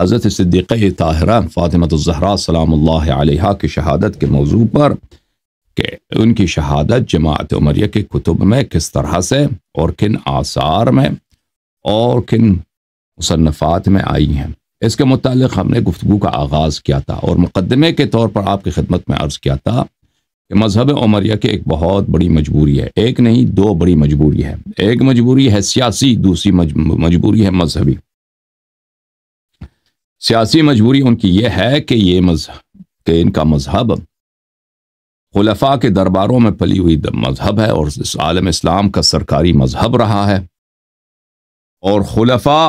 حضرت صدیقہ طاہرہ فاطمۃ الزہرا سلام اللہ علیہ کی شہادت کے موضوع پر کہ ان کی شہادت جماعت عمریہ کے کتب میں کس طرح سے اور کن آثار میں اور کن مصنفات میں آئی ہیں اس کے متعلق ہم نے گفتگو کا آغاز کیا تھا اور مقدمے کے طور پر آپ کی خدمت میں عرض کیا تھا کہ مذہب عمریہ کی ایک بہت بڑی مجبوری ہے ایک نہیں دو بڑی مجبوری ہے ایک مجبوری ہے سیاسی دوسری مجبوری ہے مذہبی سیاسی مجبوری ان کی یہ ہے کہ یہ مذہب کہ ان کا مذہب خلفاء کے درباروں میں پلی ہوئی مذہب ہے اور اس عالم اسلام کا سرکاری مذہب رہا ہے اور خلفاء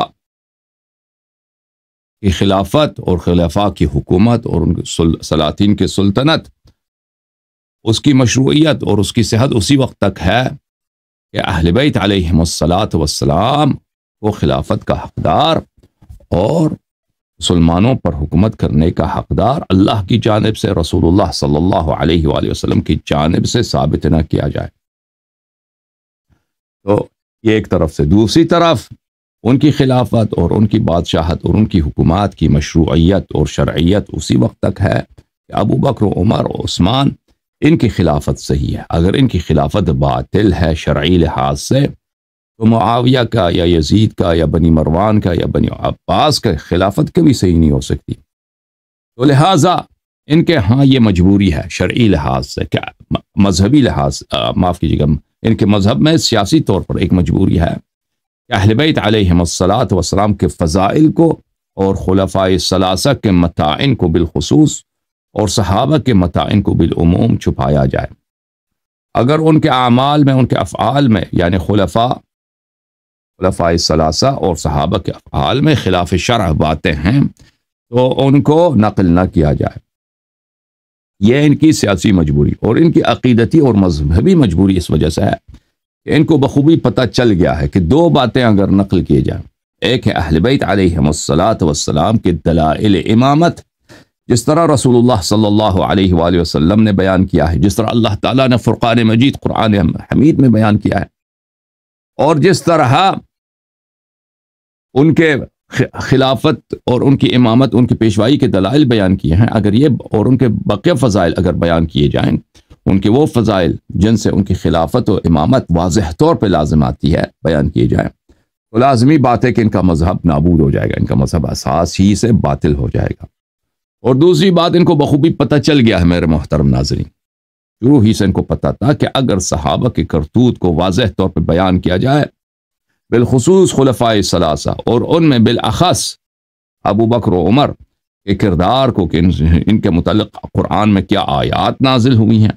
کی خلافت اور خلفاء کی حکومت اور ان سلاطین کی سلطنت اس کی مشروعیت اور اس کی صحت اسی وقت تک ہے کہ اہل بیت علیہم سلاط وسلام کو خلافت کا حقدار اور مسلمانوں پر حکومت کرنے کا حقدار اللہ کی جانب سے رسول اللہ صلی اللہ علیہ وآلہ وسلم کی جانب سے ثابت نہ کیا جائے تو یہ ایک طرف سے دوسری طرف ان کی خلافت اور ان کی بادشاہت اور ان کی حکومات کی مشروعیت اور شرعیت اسی وقت تک ہے کہ ابو بکر و عمر و عثمان ان کی خلافت صحیح ہے اگر ان کی خلافت باطل ہے شرعی لحاظ سے تو معاویہ کا یا یزید کا یا بنی مروان کا یا بنی عباس کا خلافت کبھی صحیح نہیں ہو سکتی تو لہٰذا ان کے ہاں یہ مجبوری ہے شرعی لحاظ سے کیا مذہبی لحاظ معاف کیجیے گا ان کے مذہب میں سیاسی طور پر ایک مجبوری ہے کہ اہل بیت علیہ الصلاۃ وسلام کے فضائل کو اور خلفۂ ثلاثہ کے متعین کو بالخصوص اور صحابہ کے متعین کو بالعموم چھپایا جائے اگر ان کے اعمال میں ان کے افعال میں یعنی خلفہ خلفاء ثلاثہ اور صحابہ کے افعال میں خلاف شرح باتیں ہیں تو ان کو نقل نہ کیا جائے یہ ان کی سیاسی مجبوری اور ان کی عقیدتی اور مذہبی مجبوری اس وجہ سے ہے کہ ان کو بخوبی پتہ چل گیا ہے کہ دو باتیں اگر نقل کی جائیں ایک ہے بیت علیہ وسلاۃ وسلام کے دلائل امامت جس طرح رسول اللہ صلی اللہ علیہ وآلہ وسلم نے بیان کیا ہے جس طرح اللہ تعالیٰ نے فرقان مجید قرآن حمید میں بیان کیا ہے اور جس طرح ان کے خلافت اور ان کی امامت ان کی پیشوائی کے دلائل بیان کیے ہیں اگر یہ اور ان کے بقیہ فضائل اگر بیان کیے جائیں ان کے وہ فضائل جن سے ان کی خلافت و امامت واضح طور پہ لازم آتی ہے بیان کیے جائیں تو لازمی بات ہے کہ ان کا مذہب نابود ہو جائے گا ان کا مذہب اساس ہی سے باطل ہو جائے گا اور دوسری بات ان کو بخوبی پتہ چل گیا ہے میرے محترم ناظرین شروع ہی سے ان کو پتہ تھا کہ اگر صحابہ کے کرتوت کو واضح طور پہ بیان کیا جائے بالخصوص خلفۂ ثلاثہ اور ان میں بالاخص ابو بکر و عمر کے کردار کو کہ ان کے متعلق قرآن میں کیا آیات نازل ہوئی ہیں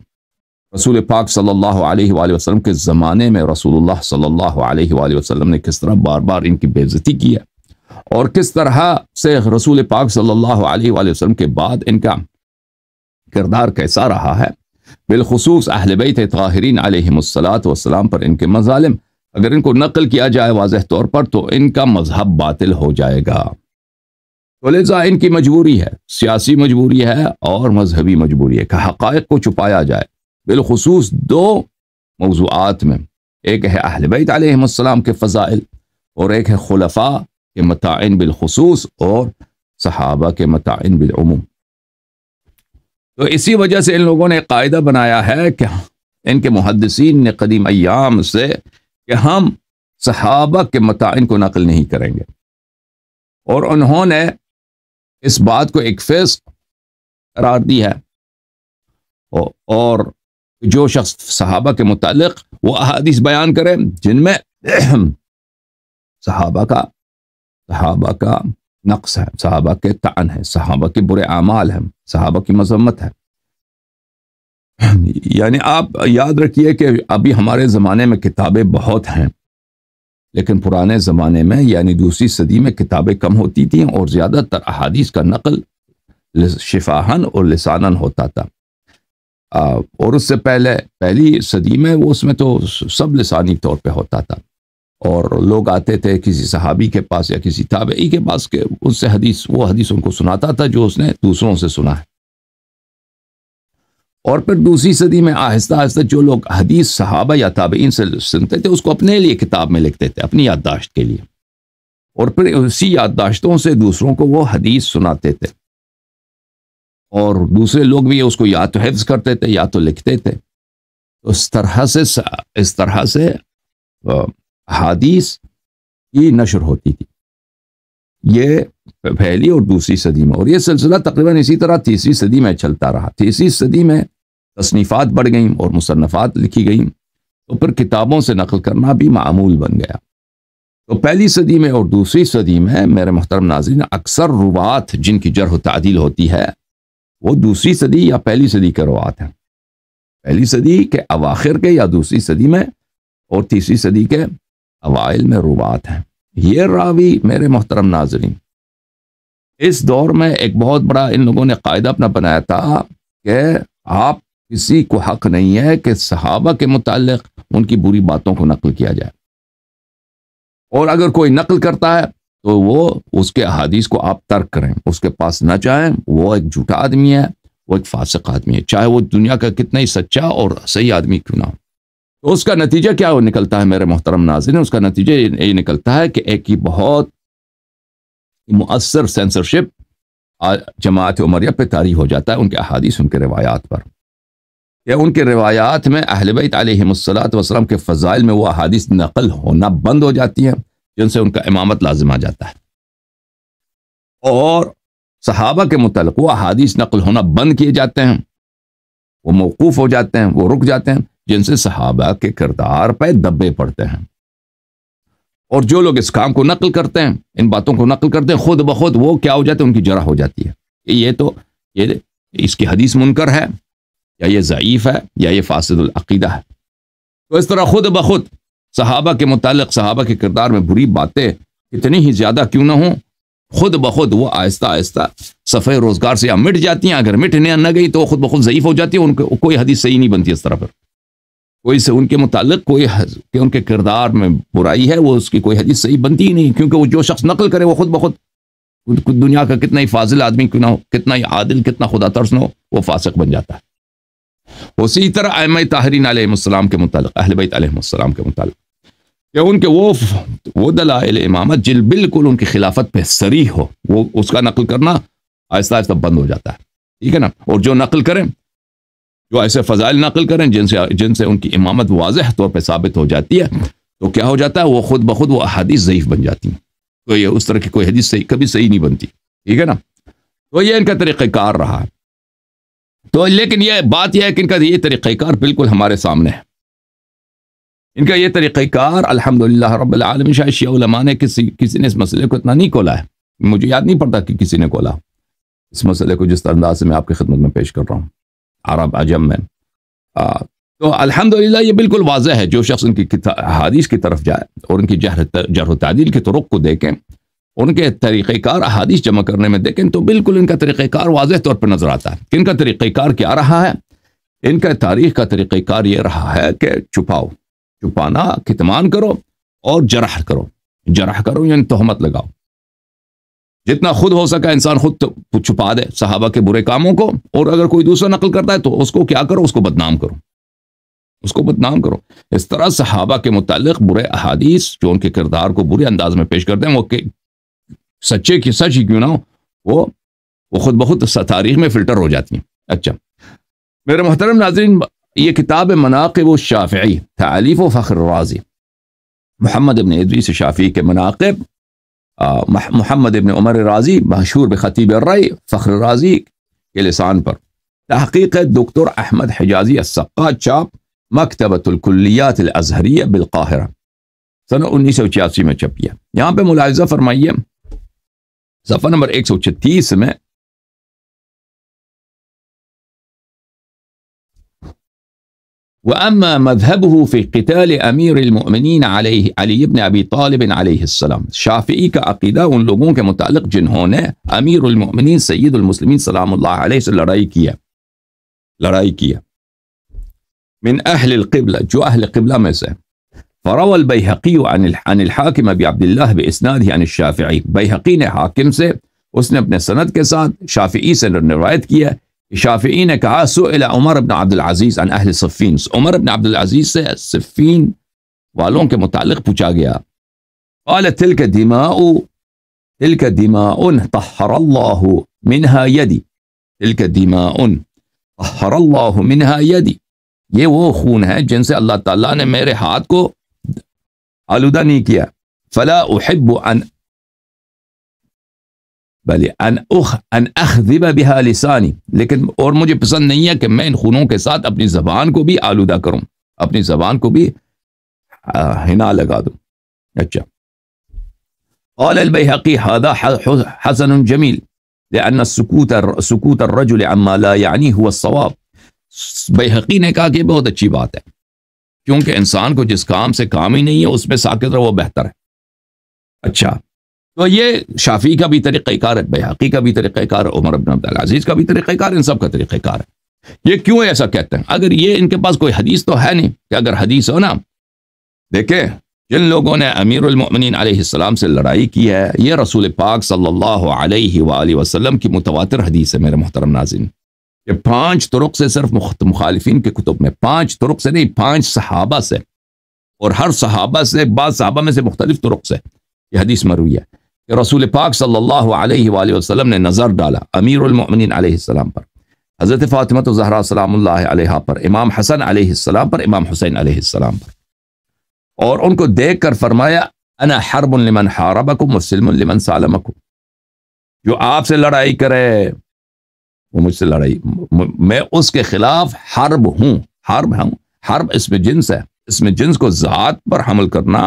رسول پاک صلی اللہ علیہ وآلہ وسلم کے زمانے میں رسول اللہ صلی اللہ علیہ وآلہ وسلم نے کس طرح بار بار ان کی بےزتی کی ہے اور کس طرح سے رسول پاک صلی اللہ علیہ وآلہ وسلم کے بعد ان کا کردار کیسا رہا ہے بالخصوص اہل طاہرین علیہ السلام پر ان کے مظالم اگر ان کو نقل کیا جائے واضح طور پر تو ان کا مذہب باطل ہو جائے گا تو ان کی مجبوری ہے سیاسی مجبوری ہے اور مذہبی مجبوری ہے کہ حقائق کو چھپایا جائے بالخصوص دو موضوعات میں ایک ہے اہل بیت علیہ السلام کے فضائل اور ایک ہے خلفاء کے متعین بالخصوص اور صحابہ کے متعین بالعموم تو اسی وجہ سے ان لوگوں نے قاعدہ بنایا ہے کہ ان کے محدثین نے قدیم ایام سے کہ ہم صحابہ کے متعین کو نقل نہیں کریں گے اور انہوں نے اس بات کو ایک فیس قرار دی ہے اور جو شخص صحابہ کے متعلق وہ احادیث بیان کریں جن میں صحابہ کا صحابہ کا نقص ہے صحابہ کے تعن ہے صحابہ کے برے اعمال ہیں صحابہ کی مذمت ہے یعنی آپ یاد رکھیے کہ ابھی ہمارے زمانے میں کتابیں بہت ہیں لیکن پرانے زمانے میں یعنی دوسری صدی میں کتابیں کم ہوتی تھیں اور زیادہ تر احادیث کا نقل شفاہن اور لسانن ہوتا تھا اور اس سے پہلے پہلی صدی میں وہ اس میں تو سب لسانی طور پہ ہوتا تھا اور لوگ آتے تھے کسی صحابی کے پاس یا کسی تابعی کے پاس کہ اس سے حدیث وہ حدیث ان کو سناتا تھا جو اس نے دوسروں سے سنا ہے اور پھر دوسری صدی میں آہستہ آہستہ جو لوگ حدیث صحابہ یا تابعین سے سنتے تھے اس کو اپنے لیے کتاب میں لکھتے تھے اپنی یادداشت کے لیے اور پھر اسی یادداشتوں سے دوسروں کو وہ حدیث سناتے تھے اور دوسرے لوگ بھی اس کو یا تو حفظ کرتے تھے یا تو لکھتے تھے اس طرح سے اس طرح سے حادیث کی نشر ہوتی تھی یہ پہلی اور دوسری صدی میں اور یہ سلسلہ تقریباً اسی طرح تیسری صدی میں چلتا رہا تیسری صدی میں تصنیفات بڑھ گئیں اور مصنفات لکھی گئیں تو پھر کتابوں سے نقل کرنا بھی معمول بن گیا تو پہلی صدی میں اور دوسری صدی میں میرے محترم ناظرین اکثر روات جن کی جرح تعدیل ہوتی ہے وہ دوسری صدی یا پہلی صدی کے روات ہیں پہلی صدی کے اواخر کے یا دوسری صدی میں اور تیسری صدی کے اوائل میں روات ہیں یہ راوی میرے محترم ناظرین اس دور میں ایک بہت بڑا ان لوگوں نے قاعدہ اپنا بنایا تھا کہ آپ کسی کو حق نہیں ہے کہ صحابہ کے متعلق ان کی بری باتوں کو نقل کیا جائے اور اگر کوئی نقل کرتا ہے تو وہ اس کے احادیث کو آپ ترک کریں اس کے پاس نہ جائیں وہ ایک جھوٹا آدمی ہے وہ ایک فاسق آدمی ہے چاہے وہ دنیا کا کتنا ہی سچا اور صحیح آدمی کیوں نہ ہو تو اس کا نتیجہ کیا وہ نکلتا ہے میرے محترم ناظرین اس کا نتیجہ یہ نکلتا ہے کہ ایک ہی بہت مؤثر سینسرشپ جماعت عمریہ پہ تاریخ ہو جاتا ہے ان کے احادیث ان کے روایات پر یا ان کے روایات میں اہل بیت علیہ وصلاۃ وسلم کے فضائل میں وہ حادث نقل ہونا بند ہو جاتی ہیں جن سے ان کا امامت لازم آ جاتا ہے اور صحابہ کے متعلق وہ احادیث نقل ہونا بند کیے جاتے ہیں وہ موقوف ہو جاتے ہیں وہ رک جاتے ہیں جن سے صحابہ کے کردار پہ دبے پڑتے ہیں اور جو لوگ اس کام کو نقل کرتے ہیں ان باتوں کو نقل کرتے ہیں خود بخود وہ کیا ہو جاتے ہیں ان کی جرح ہو جاتی ہے یہ تو یہ اس کی حدیث منکر ہے یا یہ ضعیف ہے یا یہ فاسد العقیدہ ہے تو اس طرح خود بخود صحابہ کے متعلق صحابہ کے کردار میں بری باتیں اتنی ہی زیادہ کیوں نہ ہوں خود بخود وہ آہستہ آہستہ صفحے روزگار سے یا مٹ جاتی ہیں اگر مٹنے نہ گئی تو خود بخود ضعیف ہو جاتی ہے ان کو کوئی حدیث صحیح نہیں بنتی اس طرح پر کوئی سے ان کے متعلق کوئی کہ ان کے کردار میں برائی ہے وہ اس کی کوئی حدیث صحیح بنتی ہی نہیں کیونکہ وہ جو شخص نقل کرے وہ خود بخود دنیا کا کتنا ہی فاضل آدمی کیوں نہ ہو کتنا ہی عادل کتنا خدا ترس نہ ہو وہ فاسق بن جاتا ہے اسی طرح احمد تاہرین علیہ السلام کے متعلق اہل بیت علیہ السلام کے متعلق کہ ان کے وہ وہ دلائل امامت جل بالکل ان کی خلافت پہ سری ہو وہ اس کا نقل کرنا آہستہ آہستہ بند ہو جاتا ہے ٹھیک ہے نا اور جو نقل کریں جو ایسے فضائل نقل کریں جن سے جن سے ان کی امامت واضح طور پہ ثابت ہو جاتی ہے تو کیا ہو جاتا ہے وہ خود بخود وہ احادیث ضعیف بن جاتی ہیں تو یہ اس طرح کی کوئی حدیث صحیح کبھی صحیح نہیں بنتی ٹھیک ہے نا تو یہ ان کا طریقہ کار رہا ہے تو لیکن یہ بات یہ ہے کہ ان کا یہ طریقہ کار بالکل ہمارے سامنے ہے ان کا یہ طریقہ کار الحمد للہ رب العالم شاہ شیعہ علماء نے کسی کسی نے اس مسئلے کو اتنا نہیں کھولا ہے مجھے یاد نہیں پڑتا کہ کسی نے کھولا اس مسئلے کو جس انداز سے میں آپ کی خدمت میں پیش کر رہا ہوں عرب عجم میں تو الحمد یہ بالکل واضح ہے جو شخص ان کی حادیث کی طرف جائے اور ان کی تعدیل کے طرق کو دیکھیں ان کے طریقہ کار احادیث جمع کرنے میں دیکھیں تو بالکل ان کا طریقہ کار واضح طور پر نظر آتا ہے ان کا طریقہ کار کیا رہا ہے ان کا تاریخ کا طریقہ کار یہ رہا ہے کہ چھپاؤ چھپانا کتمان کرو اور جرح کرو جرح کرو یا یعنی تہمت لگاؤ جتنا خود ہو سکا انسان خود چھپا دے صحابہ کے برے کاموں کو اور اگر کوئی دوسرا نقل کرتا ہے تو اس کو کیا کرو اس کو بدنام کرو اس کو بدنام کرو اس طرح صحابہ کے متعلق برے احادیث جو ان کے کردار کو برے انداز میں پیش کرتے ہیں وہ سچے کی سچ کیوں نہ ہو وہ وہ خود بخود تاریخ میں فلٹر ہو جاتی ہیں اچھا میرے محترم ناظرین یہ کتاب مناقب و شاف عئی و فخر رازی محمد ابن ادریس شافعی کے مناقب محمد ابن عمر رازی مشہور بخطیب بخطیبرائی فخر رازی کے لسان پر تحقیق دختر احمد حجازی السکا چاپ مکتبۃ الکلیات الازہریہ بالقاہرہ سن انیس سو چھیاسی میں چھپی ہے یہاں پہ ملاحظہ فرمائیے Safa نمبر 136 میں وأما مذهبه في قتال أمير المؤمنين عليه علي بن أبي طالب عليه السلام شافعی کا عقیدہ ان لوگوں کے متعلق جنہوں نے امیر المؤمنین سید المسلمین سلام اللہ علیہ سے لڑائی کیا لڑائی کیا من اہل القبلہ جو اہل قبلہ میں سے فروى البيهقي عن عن الحاكم ابي عبد الله باسناده عن الشافعي بيهقي نے حاکم سے اس نے اپنے سند کے ساتھ شافعی سے روایت کیا شافعی نے کہا سئل عمر بن عبد العزيز عن اهل صفين، عمر بن عبد العزيز سے صفین والوں کے متعلق پوچھا گیا قال تلك دماء تلك دماء طهر الله منها يدي تلك دماء طهر الله منها يدي یہ وہ خون ہے جن سے اللہ تعالی نے میرے ہاتھ کو آلودہ نہیں کیا فلا احب ان ان ان بلے اخ اخذب بها لسانی لیکن اور مجھے پسند نہیں ہے کہ میں ان خونوں کے ساتھ اپنی زبان کو بھی آلودہ کروں اپنی زبان کو بھی ہنا لگا دوں اچھا قال البيهقي هذا حسن جميل السكوت سكوت الرجل عما لا هو الصواب بيهقي نے کہا کہ بہت اچھی بات ہے کیونکہ انسان کو جس کام سے کام ہی نہیں ہے اس میں ساکت رہو وہ بہتر ہے اچھا تو یہ شافی کا بھی طریقہ کار ہے بحقی کا بھی طریقہ کار ہے عمر ابن عبدالعزیز کا بھی طریقہ کار ان سب کا طریقہ کار ہے یہ کیوں ایسا کہتے ہیں اگر یہ ان کے پاس کوئی حدیث تو ہے نہیں کہ اگر حدیث ہو نا جن لوگوں نے امیر المؤمنین علیہ السلام سے لڑائی کی ہے یہ رسول پاک صلی اللہ علیہ وآلہ وسلم کی متواتر حدیث ہے میرے محترم ناظرین یہ پانچ طرق سے صرف مخالفین کے کتب میں پانچ طرق سے نہیں پانچ صحابہ سے اور ہر صحابہ سے بعض صحابہ میں سے مختلف طرق سے یہ حدیث مروی ہے کہ رسول پاک صلی اللہ علیہ وآلہ وسلم نے نظر ڈالا امیر المؤمنین علیہ السلام پر حضرت فاطمہ تو زہر سلام اللہ علیہ پر امام حسن علیہ السلام پر امام حسین علیہ السلام پر اور ان کو دیکھ کر فرمایا انا حرب لمن مسلم المن سلم سالمکم جو آپ سے لڑائی کرے وہ مجھ سے لڑائی میں اس کے خلاف حرب ہوں حرب ہوں حرب اس میں جنس ہے اس میں جنس کو ذات پر حمل کرنا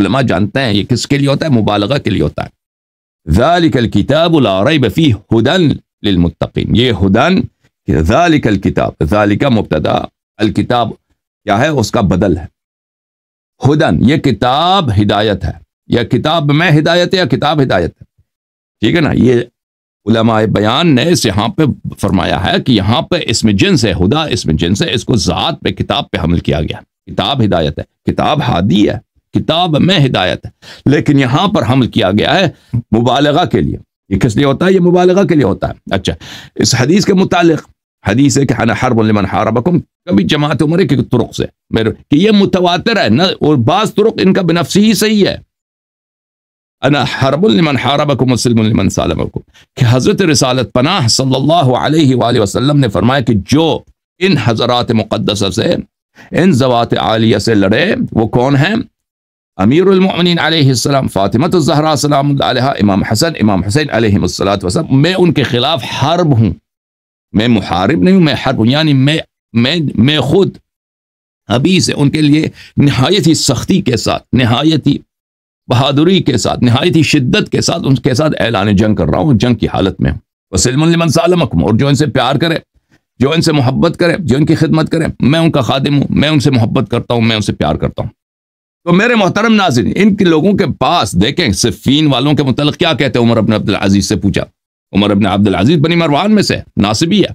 علماء جانتے ہیں یہ کس کے لیے ہوتا ہے مبالغہ کے لیے ہوتا ہے ذالک لا ہدن ذالک الکتاب ذالک مبتدا الکتاب کیا ہے اس کا بدل ہے ہدن یہ کتاب ہدایت ہے یا کتاب میں ہدایت ہے یا کتاب ہدایت ہے ٹھیک ہے نا یہ علماء بیان نے اس یہاں پہ فرمایا ہے کہ یہاں پہ اس میں جنس ہے ہدا اس میں جنس ہے اس کو ذات پہ کتاب پہ حمل کیا گیا کتاب ہدایت ہے کتاب ہادی ہے کتاب میں ہدایت ہے لیکن یہاں پر حمل کیا گیا ہے مبالغہ کے لیے یہ کس لیے ہوتا ہے یہ مبالغہ کے لیے ہوتا ہے اچھا اس حدیث کے متعلق حدیث ہے کہ ہر من حاربکم کبھی جماعت عمر کے ترک سے میرے کہ یہ متواتر ہے نہ اور بعض ترک ان کا بنفسی ہی صحیح ہے انا حرب لمن حاربکم مسلم لمن سالمكم کہ حضرت رسالت پناہ صلی اللہ علیہ وآلہ وسلم نے فرمایا کہ جو ان سے مقدس زوات عالیہ سے لڑے وہ کون ہیں امیر المؤمنین علیہ السلام الزہرا سلام اللہ علیہ امام حسن امام حسین علیہ السلاۃ وسلم میں ان کے خلاف حرب ہوں میں محارب نہیں ہوں میں حرب ہوں یعنی میں میں میں خود ابھی سے ان کے لیے نہایت ہی سختی کے ساتھ نہایت ہی بہادری کے ساتھ نہایت ہی شدت کے ساتھ ان کے ساتھ اعلان جنگ کر رہا ہوں جنگ کی حالت میں وسلم اور جو ان سے پیار کرے جو ان سے محبت کرے جو ان کی خدمت کرے میں ان کا خادم ہوں میں ان سے محبت کرتا ہوں میں ان سے پیار کرتا ہوں تو میرے محترم ناظرین ان کے لوگوں کے پاس دیکھیں صفین والوں کے متعلق کیا کہتے ہیں عمر عبد عبدالعزیز سے پوچھا عمر ابن عبد العزیز بنی مروان میں سے ناصبی ہے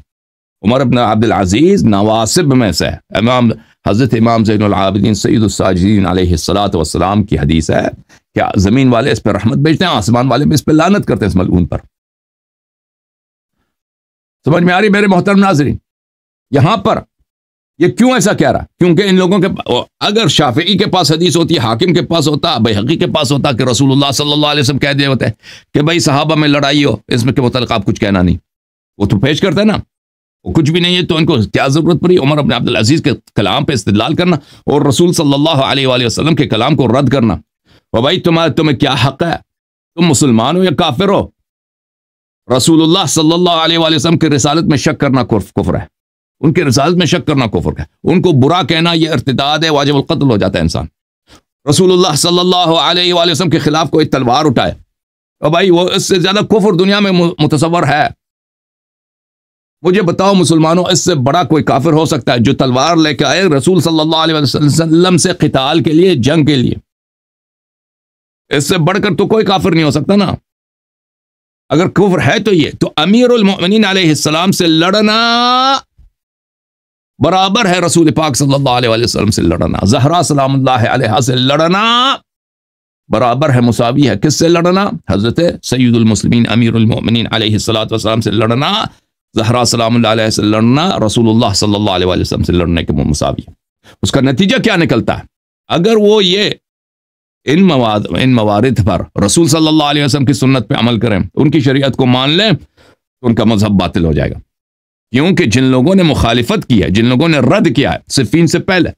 عمر ابن العزیز نواسب میں سے امام حضرت امام زین العابدین سعید الساجدین علیہ صلاحت والسلام السلام کی حدیث ہے کیا زمین والے اس پہ رحمت بھیجتے ہیں آسمان والے اس پہ لانت کرتے ہیں اس ملعون پر سمجھ میں آ رہی میرے محترم ناظرین یہاں پر یہ کیوں ایسا کہہ رہا کیونکہ ان لوگوں کے اگر شافعی کے پاس حدیث ہوتی ہے حاکم کے پاس ہوتا ہے کے پاس ہوتا کہ رسول اللہ صلی اللہ علیہ وسلم کہہ دیا ہوتے کہ بھائی صحابہ میں لڑائی ہو اس میں کے متعلق آپ کچھ کہنا نہیں وہ تو پیش کرتے ہیں نا وہ کچھ بھی نہیں ہے تو ان کو کیا ضرورت پڑی عمر عبد عبدالعزیز کے کلام پہ استدلال کرنا اور رسول صلی اللہ علیہ وآلہ وسلم کے کلام کو رد کرنا وہ بھائی تمہارا تمہیں کیا حق ہے تم مسلمان ہو یا کافر ہو رسول اللہ صلی اللہ علیہ وآلہ وسلم کی رسالت میں شک کرنا کفر ہے ان کی رسالت میں شک کرنا کفر ہے ان کو برا کہنا یہ ارتداد ہے واجب القتل ہو جاتا ہے انسان رسول اللہ صلی اللہ علیہ وآلہ وسلم کے خلاف کوئی تلوار اٹھائے اور بھائی وہ اس سے زیادہ کفر دنیا میں متصور ہے مجھے بتاؤ مسلمانوں اس سے بڑا کوئی کافر ہو سکتا ہے جو تلوار لے کے آئے رسول صلی اللہ علیہ وسلم سے قتال کے لیے جنگ کے لیے اس سے بڑھ کر تو کوئی کافر نہیں ہو سکتا نا اگر کفر ہے تو تو یہ امیر المؤمنین علیہ السلام سے لڑنا برابر ہے رسول پاک صلی اللہ علیہ وسلم سے لڑنا زہرا سلام اللہ علیہ سے لڑنا برابر ہے مساوی ہے کس سے لڑنا حضرت سید المسلمین امیر المؤمنین علیہ السلام سے لڑنا زہرا سلام اللہ علیہ سے لڑنا رسول اللہ صلی اللہ علیہ وسلم سے لڑنے کے مساوی اس کا نتیجہ کیا نکلتا ہے اگر وہ یہ ان مواد ان موارد پر رسول صلی اللہ علیہ وسلم کی سنت پہ عمل کریں ان کی شریعت کو مان لیں تو ان کا مذہب باطل ہو جائے گا کیونکہ جن لوگوں نے مخالفت کی ہے جن لوگوں نے رد کیا ہے صفین سے پہلے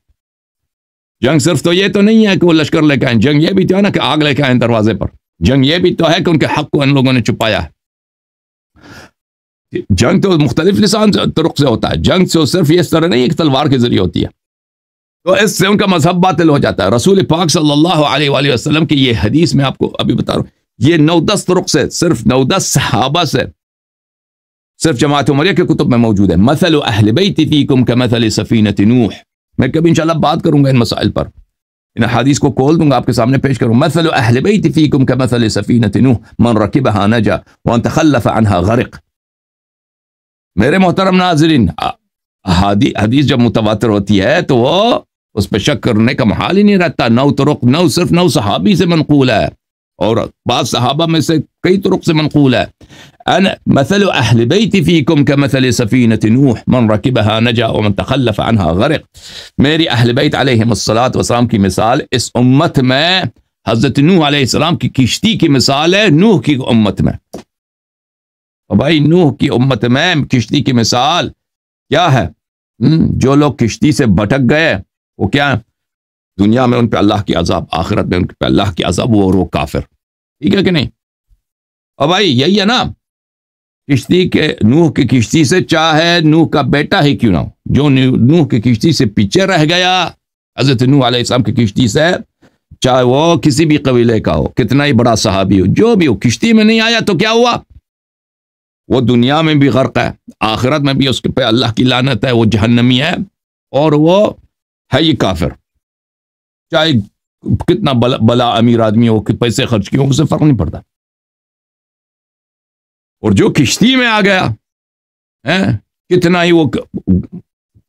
جنگ صرف تو یہ تو نہیں ہے کہ وہ لشکر لے کے آئیں جنگ یہ بھی تو ہے نا کہ آگ لے کے آئیں دروازے پر جنگ یہ بھی تو ہے کہ ان کے حق کو ان لوگوں نے چھپایا ہے جنگ تو مختلف لسان طرق سے ہوتا ہے جنگ سے صرف یہ اس طرح نہیں ایک تلوار کے ذریعے ہوتی ہے تو اس سے ان کا مذہب باطل ہو جاتا ہے رسول پاک صلی اللہ علیہ وآلہ وسلم کی یہ حدیث میں آپ کو ابھی بتا رہا ہوں یہ نو دس طرق سے صرف نو دس صحابہ سے صرف جماعت عمریہ کے کتب میں موجود ہے مثل اہل بیت فیکم کمثل سفینت نوح میں کبھی انشاءاللہ بات کروں گا ان مسائل پر ان حدیث کو کھول دوں گا آپ کے سامنے پیش کروں مثل اہل فیکم کمثل نوح من نجا غرق میرے محترم ناظرین حدیث جب متواتر ہوتی ہے تو وہ اس پہ شک کرنے کا محال ہی نہیں رہتا نو طرق نو صرف نو صحابی سے منقول ہے اور بعض صحابہ میں سے کئی طرق سے منقول ہے مثل اہل بیت فیکم کمثل نوح من نجا ومن تخلف عنها غرق میری اہل بیلیہ مثلاۃ وسلم کی مثال اس امت میں حضرت نوح علیہ السلام کی کشتی کی مثال ہے نوح کی امت میں اور بھائی نوح کی امت میں کشتی کی مثال کیا ہے جو لوگ کشتی سے بھٹک گئے وہ کیا دنیا میں ان پہ اللہ کی عذاب آخرت میں ان پہ اللہ کی عذاب وہ اور وہ کافر ٹھیک ہے کہ نہیں اور بھائی یہی ہے نا کشتی کے نوح کی کشتی سے چاہے نوح کا بیٹا ہی کیوں نہ ہو جو نوح کی کشتی سے پیچھے رہ گیا حضرت نوح علیہ السلام کی کشتی سے چاہے وہ کسی بھی قبیلے کا ہو کتنا ہی بڑا صحابی ہو جو بھی ہو کشتی میں نہیں آیا تو کیا ہوا وہ دنیا میں بھی غرق ہے آخرت میں بھی اس کے پہ اللہ کی لانت ہے وہ جہنمی ہے اور وہ ہے یہ کافر چاہے کتنا بلا بلا امیر آدمی ہو کہ پیسے خرچ کیوں اسے فرق نہیں پڑتا اور جو کشتی میں آ گیا کتنا ہی وہ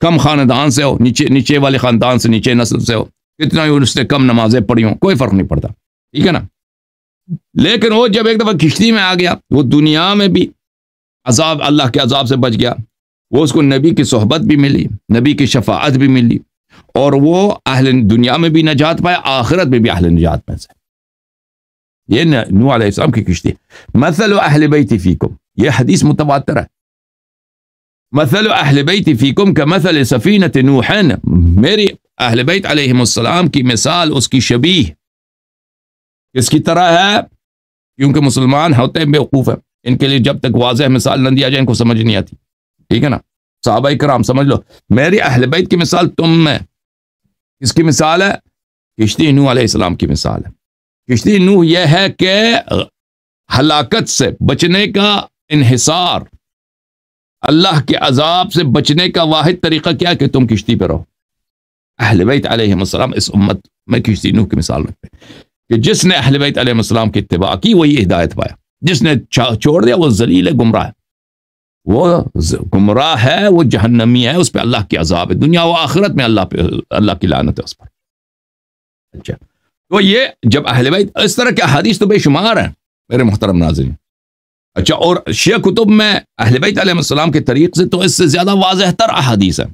کم خاندان سے ہو نیچے نیچے والے خاندان سے نیچے نسل سے ہو کتنا ہی اس سے کم نمازیں پڑھی ہوں کوئی فرق نہیں پڑتا ٹھیک ہے نا لیکن وہ جب ایک دفعہ کشتی میں آ گیا وہ دنیا میں بھی عذاب اللہ کے عذاب سے بچ گیا وہ اس کو نبی کی صحبت بھی ملی نبی کی شفاعت بھی ملی اور وہ اہل دنیا میں بھی نجات پایا پائے آخرت میں بھی اہل نجات میں سے یہ نو علیہ السلام کی کشتی مثل اہل بیتی فیکم یہ حدیث متواتر ہے مثل اہل بیتی فیکم کا مثل سفینت نوحن میری اہل بیت علیہ السلام کی مثال اس کی شبیح اس کی طرح ہے کیونکہ مسلمان ہوتے بیوقوف ہیں ان کے لیے جب تک واضح مثال نہ دیا جائے ان کو سمجھ نہیں آتی ٹھیک ہے نا صحابہ کرام سمجھ لو میری اہل بیت کی مثال تم میں کس کی مثال ہے کشتی نو علیہ السلام کی مثال ہے کشتی نوح یہ ہے کہ ہلاکت سے بچنے کا انحصار اللہ کے عذاب سے بچنے کا واحد طریقہ کیا کہ تم کشتی پہ رہو اہل بیت علیہ السلام اس امت میں کشتی نو کی مثال رکھتے ہیں کہ جس نے اہل بیت علیہ السلام کی اتباع کی وہی ہدایت پایا جس نے چھوڑ دیا وہ ذلیل گمراہ وہ گمراہ ہے وہ جہنمی ہے اس پہ اللہ کی عذاب ہے دنیا و آخرت میں اللہ پہ اللہ کی لعنت ہے اس پر اچھا تو یہ جب اہل بیت اس طرح کے احادیث تو بے شمار ہیں میرے محترم ناظرین اچھا اور شیعہ کتب میں اہل بیت علیہ السلام کے طریق سے تو اس سے زیادہ واضح تر احادیث ہیں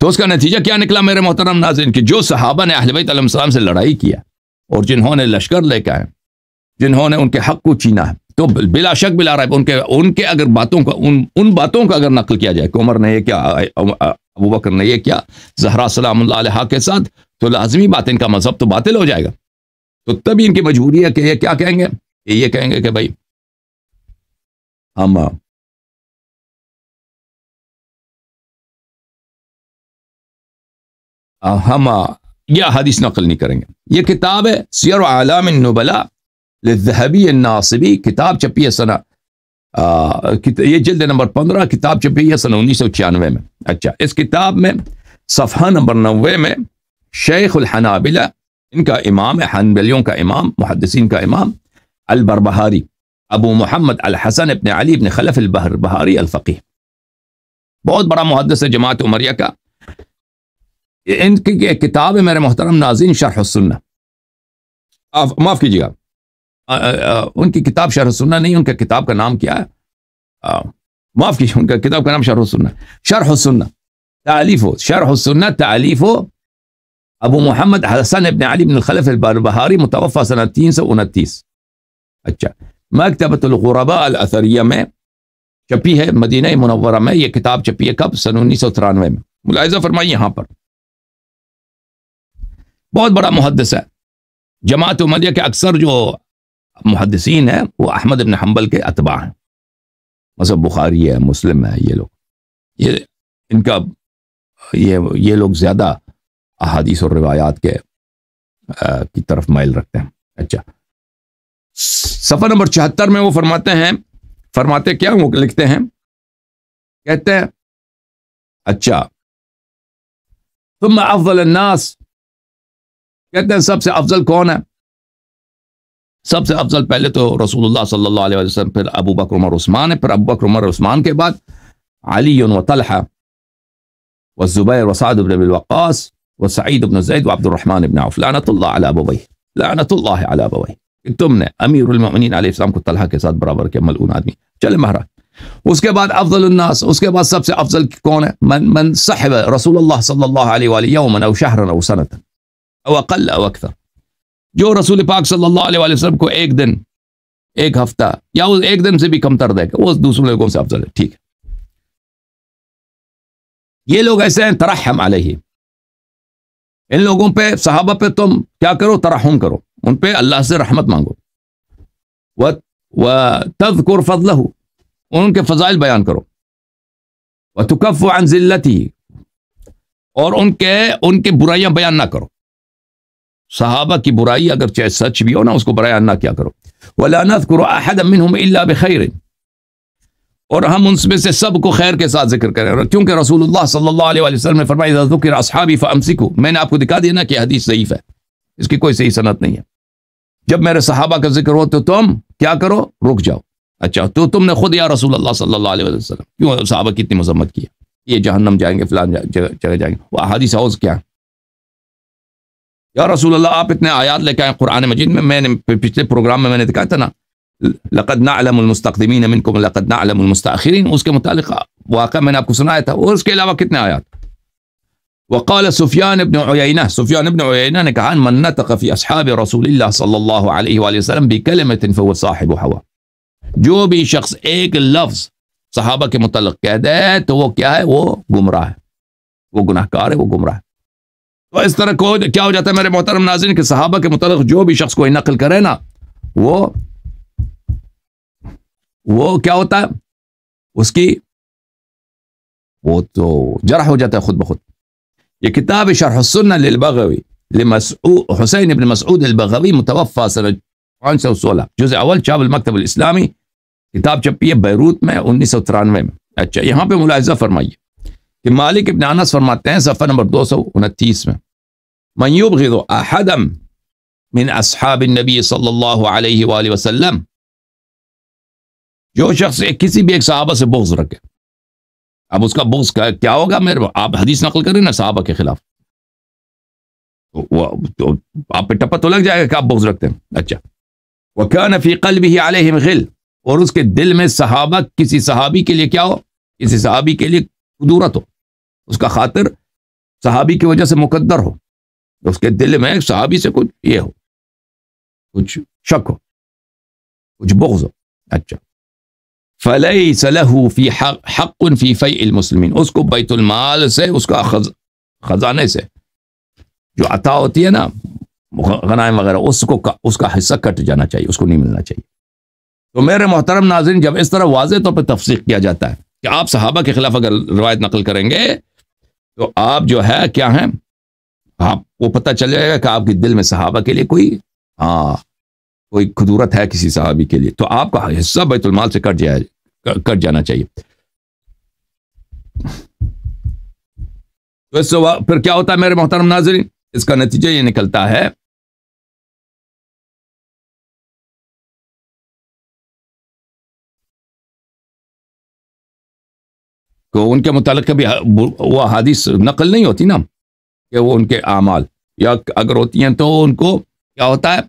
تو اس کا نتیجہ کیا نکلا میرے محترم ناظرین کہ جو صحابہ نے اہل بیت علیہ السلام سے لڑائی کیا اور جنہوں نے لشکر لے کے آئے جنہوں نے ان کے حق کو چینا ہے تو بلا شک بلا رہا ہے ان کے ان کے اگر باتوں کا ان باتوں کا اگر نقل کیا جائے کہ عمر نے یہ کیا ابو بکر نے یہ کیا زہرا سلام اللہ علیہ کے ساتھ تو لازمی بات ان کا مذہب تو باطل ہو جائے گا تو تبھی ان کی مجبوری ہے کہ یہ کیا کہیں گے کہ یہ کہیں گے کہ بھائی ہم ہم یہ حدیث نقل نہیں کریں گے یہ کتاب ہے سیر عالم النبلہ لذہبی ناصبی کتاب چپی ہے سنا یہ جلد نمبر پندرہ کتاب چپی ہے سن انیس سو چھیانوے میں اچھا اس کتاب میں صفحہ نمبر نوے میں شیخ الحنابلہ ان کا امام حنبلیوں کا امام محدثین کا امام البربہاری ابو محمد الحسن ابن علی ابن خلف البربہاری بہاری بہت بڑا محدث ہے جماعت عمریہ کا ان کی کتاب ہے میرے محترم ناظرین شرح السنہ معاف کیجیے گا ان کی کتاب شر سننا نہیں ان کا کتاب کا نام کیا ہے معاف کیجیے ان کا کتاب کا نام شرح سننا شرح سننا تعلیف ہو شرح سننا تعلیف ہو ابو محمد حسن ابن علی بن الخلف بہاری متوفہ سنہ تین سو انتیس اچھا مکتبۃ غربا الاثریہ میں چپی ہے مدینہ منورہ میں یہ کتاب چپی ہے کب سن انیس سو ترانوے میں ملاحظہ فرمائیے یہاں پر بہت بڑا محدث ہے جماعت و مدیہ کے اکثر جو محدثین ہیں وہ احمد حنبل کے اتباع ہیں مذہب بخاری ہے مسلم ہے یہ لوگ یہ ان کا یہ یہ لوگ زیادہ احادیث اور روایات کے کی طرف مائل رکھتے ہیں اچھا سفر نمبر چہتر میں وہ فرماتے ہیں فرماتے کیا وہ لکھتے ہیں کہتے ہیں اچھا افضل الناس کہتے ہیں سب سے افضل کون ہے سب سے افضل پہلے تو رسول اللہ صلی اللہ علیہ وسلم پھر ابو بکر عمر عثمان ہے پھر ابو بکر عمر عثمان کے بعد علی و طلحہ و الزبیر و سعد بن الوقاص و سعید بن زید و عبد الرحمن بن عوف لعنت اللہ علی ابو بی لعنت اللہ علی ابو بی تم نے امیر المؤمنین علیہ السلام کو طلحہ کے ساتھ برابر کے ملعون آدمی چلے مہرہ اس کے بعد افضل الناس اس کے بعد سب سے افضل کون ہے من, من صحب رسول اللہ صلی اللہ علیہ وآلہ یوما او شہرا او سنتا او اقل او اکثر جو رسول پاک صلی اللہ علیہ وسلم کو ایک دن ایک ہفتہ یا ایک دن سے بھی کم تر دے گا وہ دوسرے لوگوں سے افضل ہے ٹھیک ہے یہ لوگ ایسے ہیں ترحم علیہ ان لوگوں پہ صحابہ پہ تم کیا کرو ترحم کرو ان پہ اللہ سے رحمت مانگو مانگوزل ہو ان کے فضائل بیان کرو عَنْ ونزلتی اور ان کے ان کی برائیاں بیان نہ کرو صحابہ کی برائی اگر چاہے سچ بھی ہو نا اس کو برائے نہ کیا کرو کرونا کرو احدم اللہ بخیر اور ہم ان میں سے سب کو خیر کے ساتھ ذکر کریں کیونکہ رسول اللہ صلی اللہ علیہ وسلم ذکر اصحابی کہ میں نے آپ کو دکھا دیا نا کہ حدیث ضعیف ہے اس کی کوئی صحیح صنعت نہیں ہے جب میرے صحابہ کا ذکر ہو تو تم کیا کرو رک جاؤ اچھا تو تم نے خود یا رسول اللہ صلی اللہ علیہ وسلم کیوں صحابہ کی اتنی مذمت کی ہے یہ جہنم جائیں گے فلان چلے جائیں گے وہ حادیث کیا ہے یا رسول اللہ آپ آه، اتنے آیات لے کے آئے آه، قرآن مجید میں میں نے پچھلے پروگرام میں میں نے دکھایا تھا نا لقد نعلم المستقدمین منكم لقد نعلم المستاخرين اس کے متعلق واقع میں نے آپ کو سنایا تھا اور اس کے علاوہ کتنے آیات وقال سفیان ابن عیینہ سفیان ابن عیینہ نے کہا من نطق في اصحاب رسول الله صلى الله عليه واله وسلم بكلمه فهو صاحب هوا جو بھی شخص ایک لفظ صحابہ کے متعلق کہہ دے تو وہ کیا ہے وہ گمراہ ہے وہ گناہ ہے وہ گمراہ ہے اور اس طرح کو کیا ہو جاتا ہے میرے محترم ناظرین کہ صحابہ کے متعلق جو بھی شخص کوئی نقل کرے نا وہ وہ کیا ہوتا ہے اس کی وہ تو جرح ہو جاتا ہے خود بخود یہ کتاب شرح السنہ للبغوی لمسعود حسین ابن مسعود البغوی متوفا سنہ پانچ سو سولہ جز اول چاب المکتب الاسلامی کتاب چپی ہے بیروت میں انیس سو ترانوے میں اچھا یہاں پہ ملاحظہ فرمائیے کہ مالک ابن انس فرماتے ہیں صفحہ نمبر دو سو انتیس میں میوب گرو احدم بن اسحابن نبی صلی اللہ علیہ وسلم جو شخص کسی بھی ایک صحابہ سے بغض رکھے اب اس کا بغض کیا ہوگا میرے آپ حدیث نقل کریں نا صحابہ کے خلاف تو آپ پہ ٹپا تو لگ جائے گا کہ آپ بغض رکھتے ہیں اچھا وہ کیا نا فیقل بھی آلیہ اور اس کے دل میں صحابہ کسی صحابی کے لیے کیا ہو کسی صحابی کے لیے قدورت ہو اس کا خاطر صحابی کی وجہ سے مقدر ہو اس کے دل میں صحابی سے کچھ یہ ہو کچھ شک ہو کچھ بغض ہو اچھا فلئی صلاح فی فی حق فی المسلم اس کو بیت المال سے اس کا خزانے سے جو عطا ہوتی ہے نا غنائم وغیرہ اس کو اس کا حصہ کٹ جانا چاہیے اس کو نہیں ملنا چاہیے تو میرے محترم ناظرین جب اس طرح واضح طور پہ تفصیل کیا جاتا ہے کہ آپ صحابہ کے خلاف اگر روایت نقل کریں گے تو آپ جو ہے کیا ہیں ہاں، وہ پتہ چل جائے گا کہ آپ کے دل میں صحابہ کے لیے کوئی ہاں کوئی خدورت ہے کسی صحابی کے لیے تو آپ کا حصہ بیت المال سے کٹ جائے کٹ جانا چاہیے تو اس وقت پھر کیا ہوتا ہے میرے محترم ناظرین اس کا نتیجہ یہ نکلتا ہے کہ ان کے متعلق کبھی وہ حادث نقل نہیں ہوتی نا کہ وہ ان کے اعمال یا اگر ہوتی ہیں تو ان کو کیا ہوتا ہے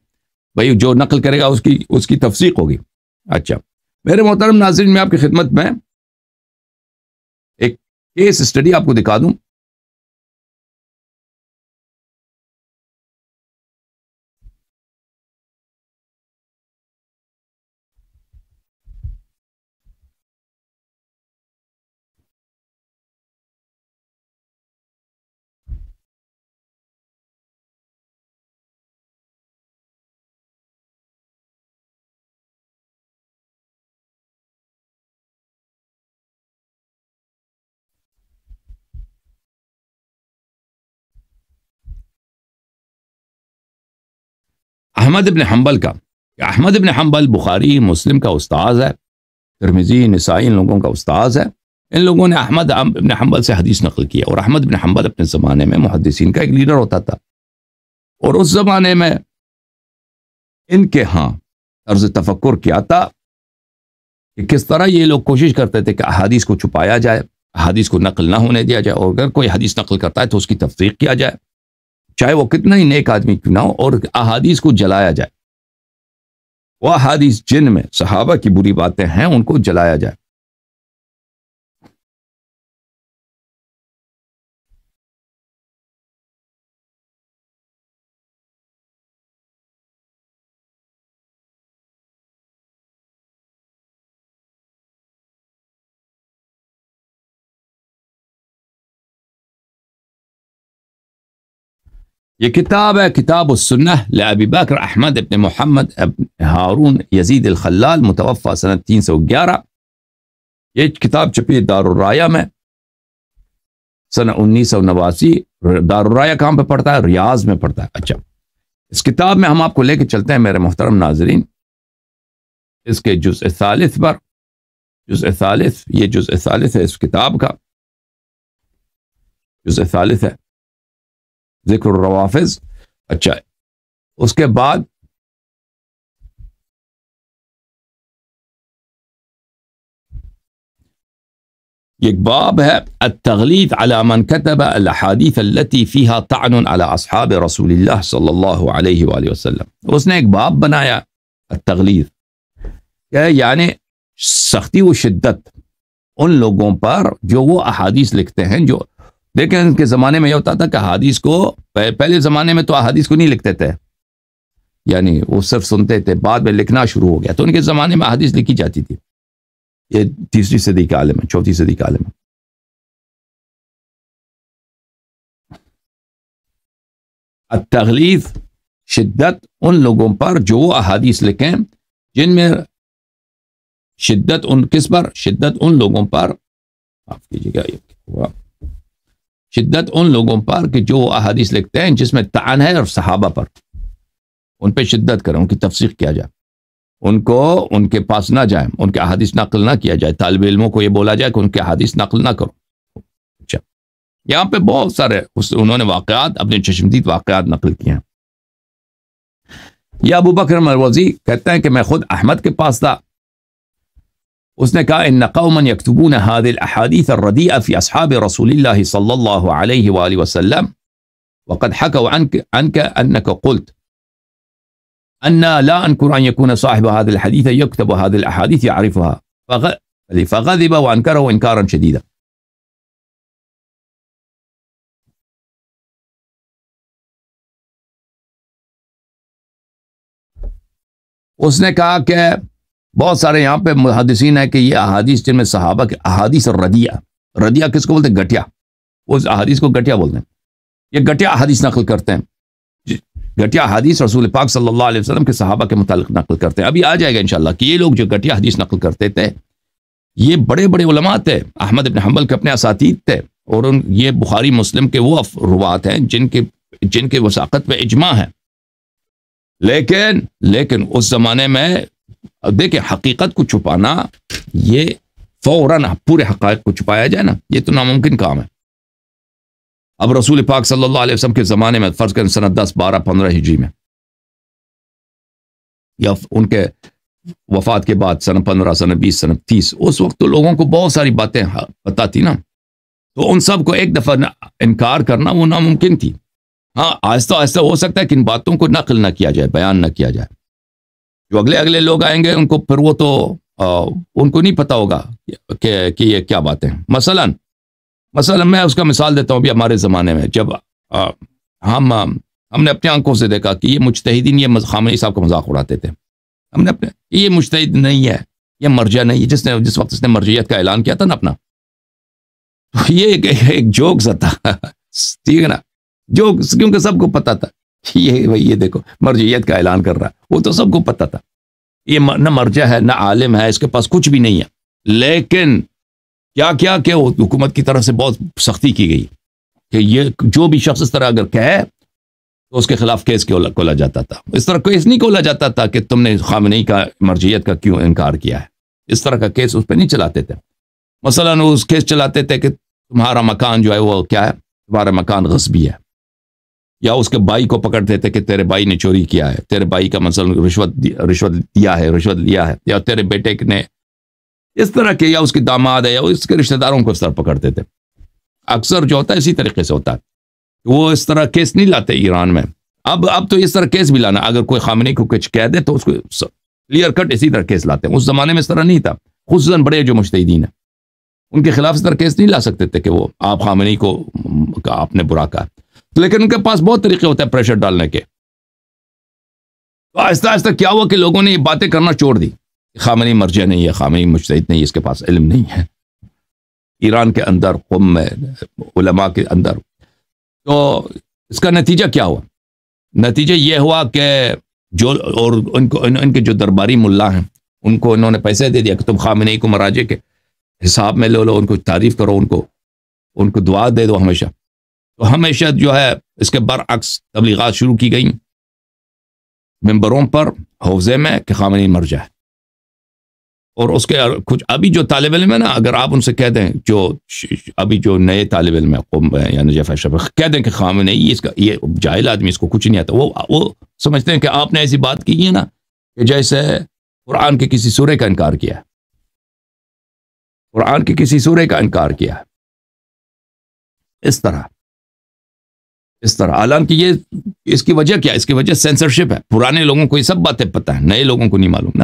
بھائی جو نقل کرے گا اس کی اس کی تفسیق ہوگی اچھا میرے محترم ناظرین میں آپ کی خدمت میں ایک کیس اسٹڈی آپ کو دکھا دوں احمد ابن حنبل کا احمد ابن حنبل بخاری مسلم کا استاذ ہے ترمیزی نسائی ان لوگوں کا استاذ ہے ان لوگوں نے احمد ابن حنبل سے حدیث نقل کیا اور احمد ابن حنبل اپنے زمانے میں محدثین کا ایک لیڈر ہوتا تھا اور اس زمانے میں ان کے ہاں طرز تفکر کیا تھا کہ کس طرح یہ لوگ کوشش کرتے تھے کہ احادیث کو چھپایا جائے احادیث کو نقل نہ ہونے دیا جائے اور اگر کوئی حدیث نقل کرتا ہے تو اس کی تفریق کیا جائے چاہے وہ کتنا ہی نیک آدمی کیوں نہ ہو اور احادیث کو جلایا جائے وہ احادیث جن میں صحابہ کی بری باتیں ہیں ان کو جلایا جائے یہ کتاب ہے کتاب السنہ سنح بکر احمد ابن محمد ابن ہارون یزید الخلال متوفع سن تین سو گیارہ یہ کتاب چھپی ہے دارالرایا میں سن انیس سو نواسی دارالرایہ کہاں پہ پڑھتا ہے ریاض میں پڑھتا ہے اچھا اس کتاب میں ہم آپ کو لے کے چلتے ہیں میرے محترم ناظرین اس کے جز ثالث پر جز ثالث یہ جز ثالث ہے اس کتاب کا جز ثالث ہے ذکر الروافظ اچھا ہے اس کے بعد ایک باب ہے على من كتب التي فیها طعن على اصحاب رسول اللہ صلی اللہ علیہ وآلہ وسلم اس نے ایک باب بنایا تغلید یعنی سختی و شدت ان لوگوں پر جو وہ احادیث لکھتے ہیں جو ان کے زمانے میں یہ ہوتا تھا کہ حادیث کو پہلے زمانے میں تو احادیث کو نہیں لکھتے تھے یعنی وہ صرف سنتے تھے بعد میں لکھنا شروع ہو گیا تو ان کے زمانے میں احادیث لکھی جاتی تھی یہ تیسری صدی کا عالم ہے چوتھی صدی کے عالم ہے تغلیف شدت ان لوگوں پر جو وہ احادیث لکھیں جن میں شدت ان کس پر شدت ان لوگوں پر آپ کیجیے گا شدت ان لوگوں پر کہ جو احادیث لکھتے ہیں جس میں ہے اور صحابہ پر ان پہ شدت کریں ان کی تفسیق کیا جائے ان کو ان کے پاس نہ جائیں ان کے احادیث نقل نہ کیا جائے طالب علموں کو یہ بولا جائے کہ ان کے احادیث نقل نہ کرو اچھا یہاں پہ بہت سارے انہوں نے واقعات اپنے چشمدید واقعات نقل کیے ہیں یہ ابو بکر مروزی کہتے ہیں کہ میں خود احمد کے پاس تھا أذنك إن قوما يكتبون هذه الأحاديث الرديئة في أصحاب رسول الله صلى الله عليه وآله وسلم وقد حكوا عنك, عنك أنك قلت أن لا أنكر أن يكون صاحب هذا الحديث يكتب هذه الأحاديث يعرفها فغذب وأنكره إنكارا شديدا أذنك كأ بہت سارے یہاں پہ محادثین ہیں کہ یہ احادیث جن میں صحابہ کے احادیث اور ردیہ ردیا کس کو بولتے ہیں گٹیا اس احادیث کو گٹیا بولتے ہیں یہ گٹیا احادیث نقل کرتے ہیں جی، گٹیا حدیث رسول پاک صلی اللہ علیہ وسلم کے صحابہ کے متعلق نقل کرتے ہیں ابھی آ جائے گا انشاءاللہ کہ یہ لوگ جو گٹیا حدیث نقل کرتے تھے یہ بڑے بڑے علماء تھے احمد ابن حمل کے اپنے اساتید تھے اور ان یہ بخاری مسلم کے وہ افروات ہیں جن کے جن کے وساقت پہ اجماع ہیں لیکن لیکن اس زمانے میں دیکھیں حقیقت کو چھپانا یہ فوراً پورے حقائق کو چھپایا جائے نا یہ تو ناممکن کام ہے اب رسول پاک صلی اللہ علیہ وسلم کے زمانے میں فرض کر سنت دس بارہ پندرہ ہجری میں یا ان کے وفات کے بعد سن پندرہ سن بیس سن تیس اس وقت تو لوگوں کو بہت ساری باتیں تھی نا تو ان سب کو ایک دفعہ انکار کرنا وہ ناممکن تھی ہاں آہستہ آہستہ ہو سکتا ہے کہ ان باتوں کو نقل نہ کیا جائے بیان نہ کیا جائے جو اگلے اگلے لوگ آئیں گے ان کو پھر وہ تو ان کو نہیں پتہ ہوگا کہ یہ کیا بات ہے مثلا مثلا میں اس کا مثال دیتا ہوں بھی ہمارے زمانے میں جب ہم ہم نے اپنے آنکھوں سے دیکھا کہ یہ مجتہدین یہ خامنی صاحب کا مذاق اڑاتے تھے ہم نے اپنے یہ مجتہد نہیں ہے یہ مرجع نہیں ہے جس نے جس وقت اس نے مرجعیت کا اعلان کیا تھا نا اپنا یہ جوک سا تھا ٹھیک ہے نا جوک کیونکہ سب کو پتہ تھا یہ بھائی یہ دیکھو مرجعیت کا اعلان کر رہا ہے وہ تو سب کو پتہ تھا یہ نہ مرجع ہے نہ عالم ہے اس کے پاس کچھ بھی نہیں ہے لیکن کیا کیا کہ حکومت کی طرف سے بہت سختی کی گئی کہ یہ جو بھی شخص اس طرح اگر کہے تو اس کے خلاف کیس کھولا جاتا تھا اس طرح کیس نہیں کھولا جاتا تھا کہ تم نے خامنی کا مرجعیت کا کیوں انکار کیا ہے اس طرح کا کیس اس پہ نہیں چلاتے تھے مثلاً اس کیس چلاتے تھے کہ تمہارا مکان جو ہے وہ کیا ہے تمہارا مکان غصبی ہے یا اس کے بھائی کو پکڑتے تھے کہ تیرے بھائی نے چوری کیا ہے تیرے بھائی کا مثلا رشوت رشوت دیا ہے رشوت لیا ہے یا تیرے بیٹے نے اس طرح کے یا اس کے داماد ہے یا اس کے رشتہ داروں کو اس طرح پکڑتے تھے اکثر جو ہوتا ہے اسی طریقے سے ہوتا ہے وہ اس طرح کیس نہیں لاتے ایران میں اب اب تو اس طرح کیس بھی لانا اگر کوئی خامنی کو کچھ کہہ دے تو اس کو کلیئر کٹ اسی طرح کیس لاتے ہیں اس زمانے میں اس طرح نہیں تھا خصوصاً بڑے جو مشتحدین ہیں ان کے خلاف اس طرح کیس نہیں لا سکتے تھے کہ وہ آپ خامنی کو آپ نے برا کہا لیکن ان کے پاس بہت طریقے ہوتے ہیں پریشر ڈالنے کے آہستہ آہستہ کیا ہوا کہ لوگوں نے یہ باتیں کرنا چھوڑ دی خامنی مرجے نہیں ہے خامنی مجرت نہیں ہے اس کے پاس علم نہیں ہے ایران کے اندر میں علماء کے اندر تو اس کا نتیجہ کیا ہوا نتیجہ یہ ہوا کہ جو اور ان کو ان کے جو درباری ملا ہیں ان کو انہوں نے پیسے دے دیا کہ تم خامنی کو مراجے کے حساب میں لے لو ان کو تعریف کرو ان کو ان کو دعا دے دو ہمیشہ تو ہمیشہ جو ہے اس کے برعکس تبلیغات شروع کی گئیں ممبروں پر حوضے میں کہ خامنی مر جائے اور اس کے کچھ ابھی جو طالب علم ہے نا اگر آپ ان سے کہہ دیں جو ابھی جو نئے طالب علم ہے یا نجف اشرف کہہ دیں کہ خام نہیں اس کا یہ جاہل آدمی اس کو کچھ نہیں آتا وہ وہ سمجھتے ہیں کہ آپ نے ایسی بات کی ہے نا کہ جیسے قرآن کے کسی سورے کا انکار کیا ہے قرآن کے کسی سورے کا انکار کیا ہے اس طرح اس طرح حالانکہ یہ اس کی وجہ کیا اس کی وجہ سینسرشپ ہے پرانے لوگوں کو یہ سب باتیں پتہ ہیں نئے لوگوں کو نہیں معلوم نا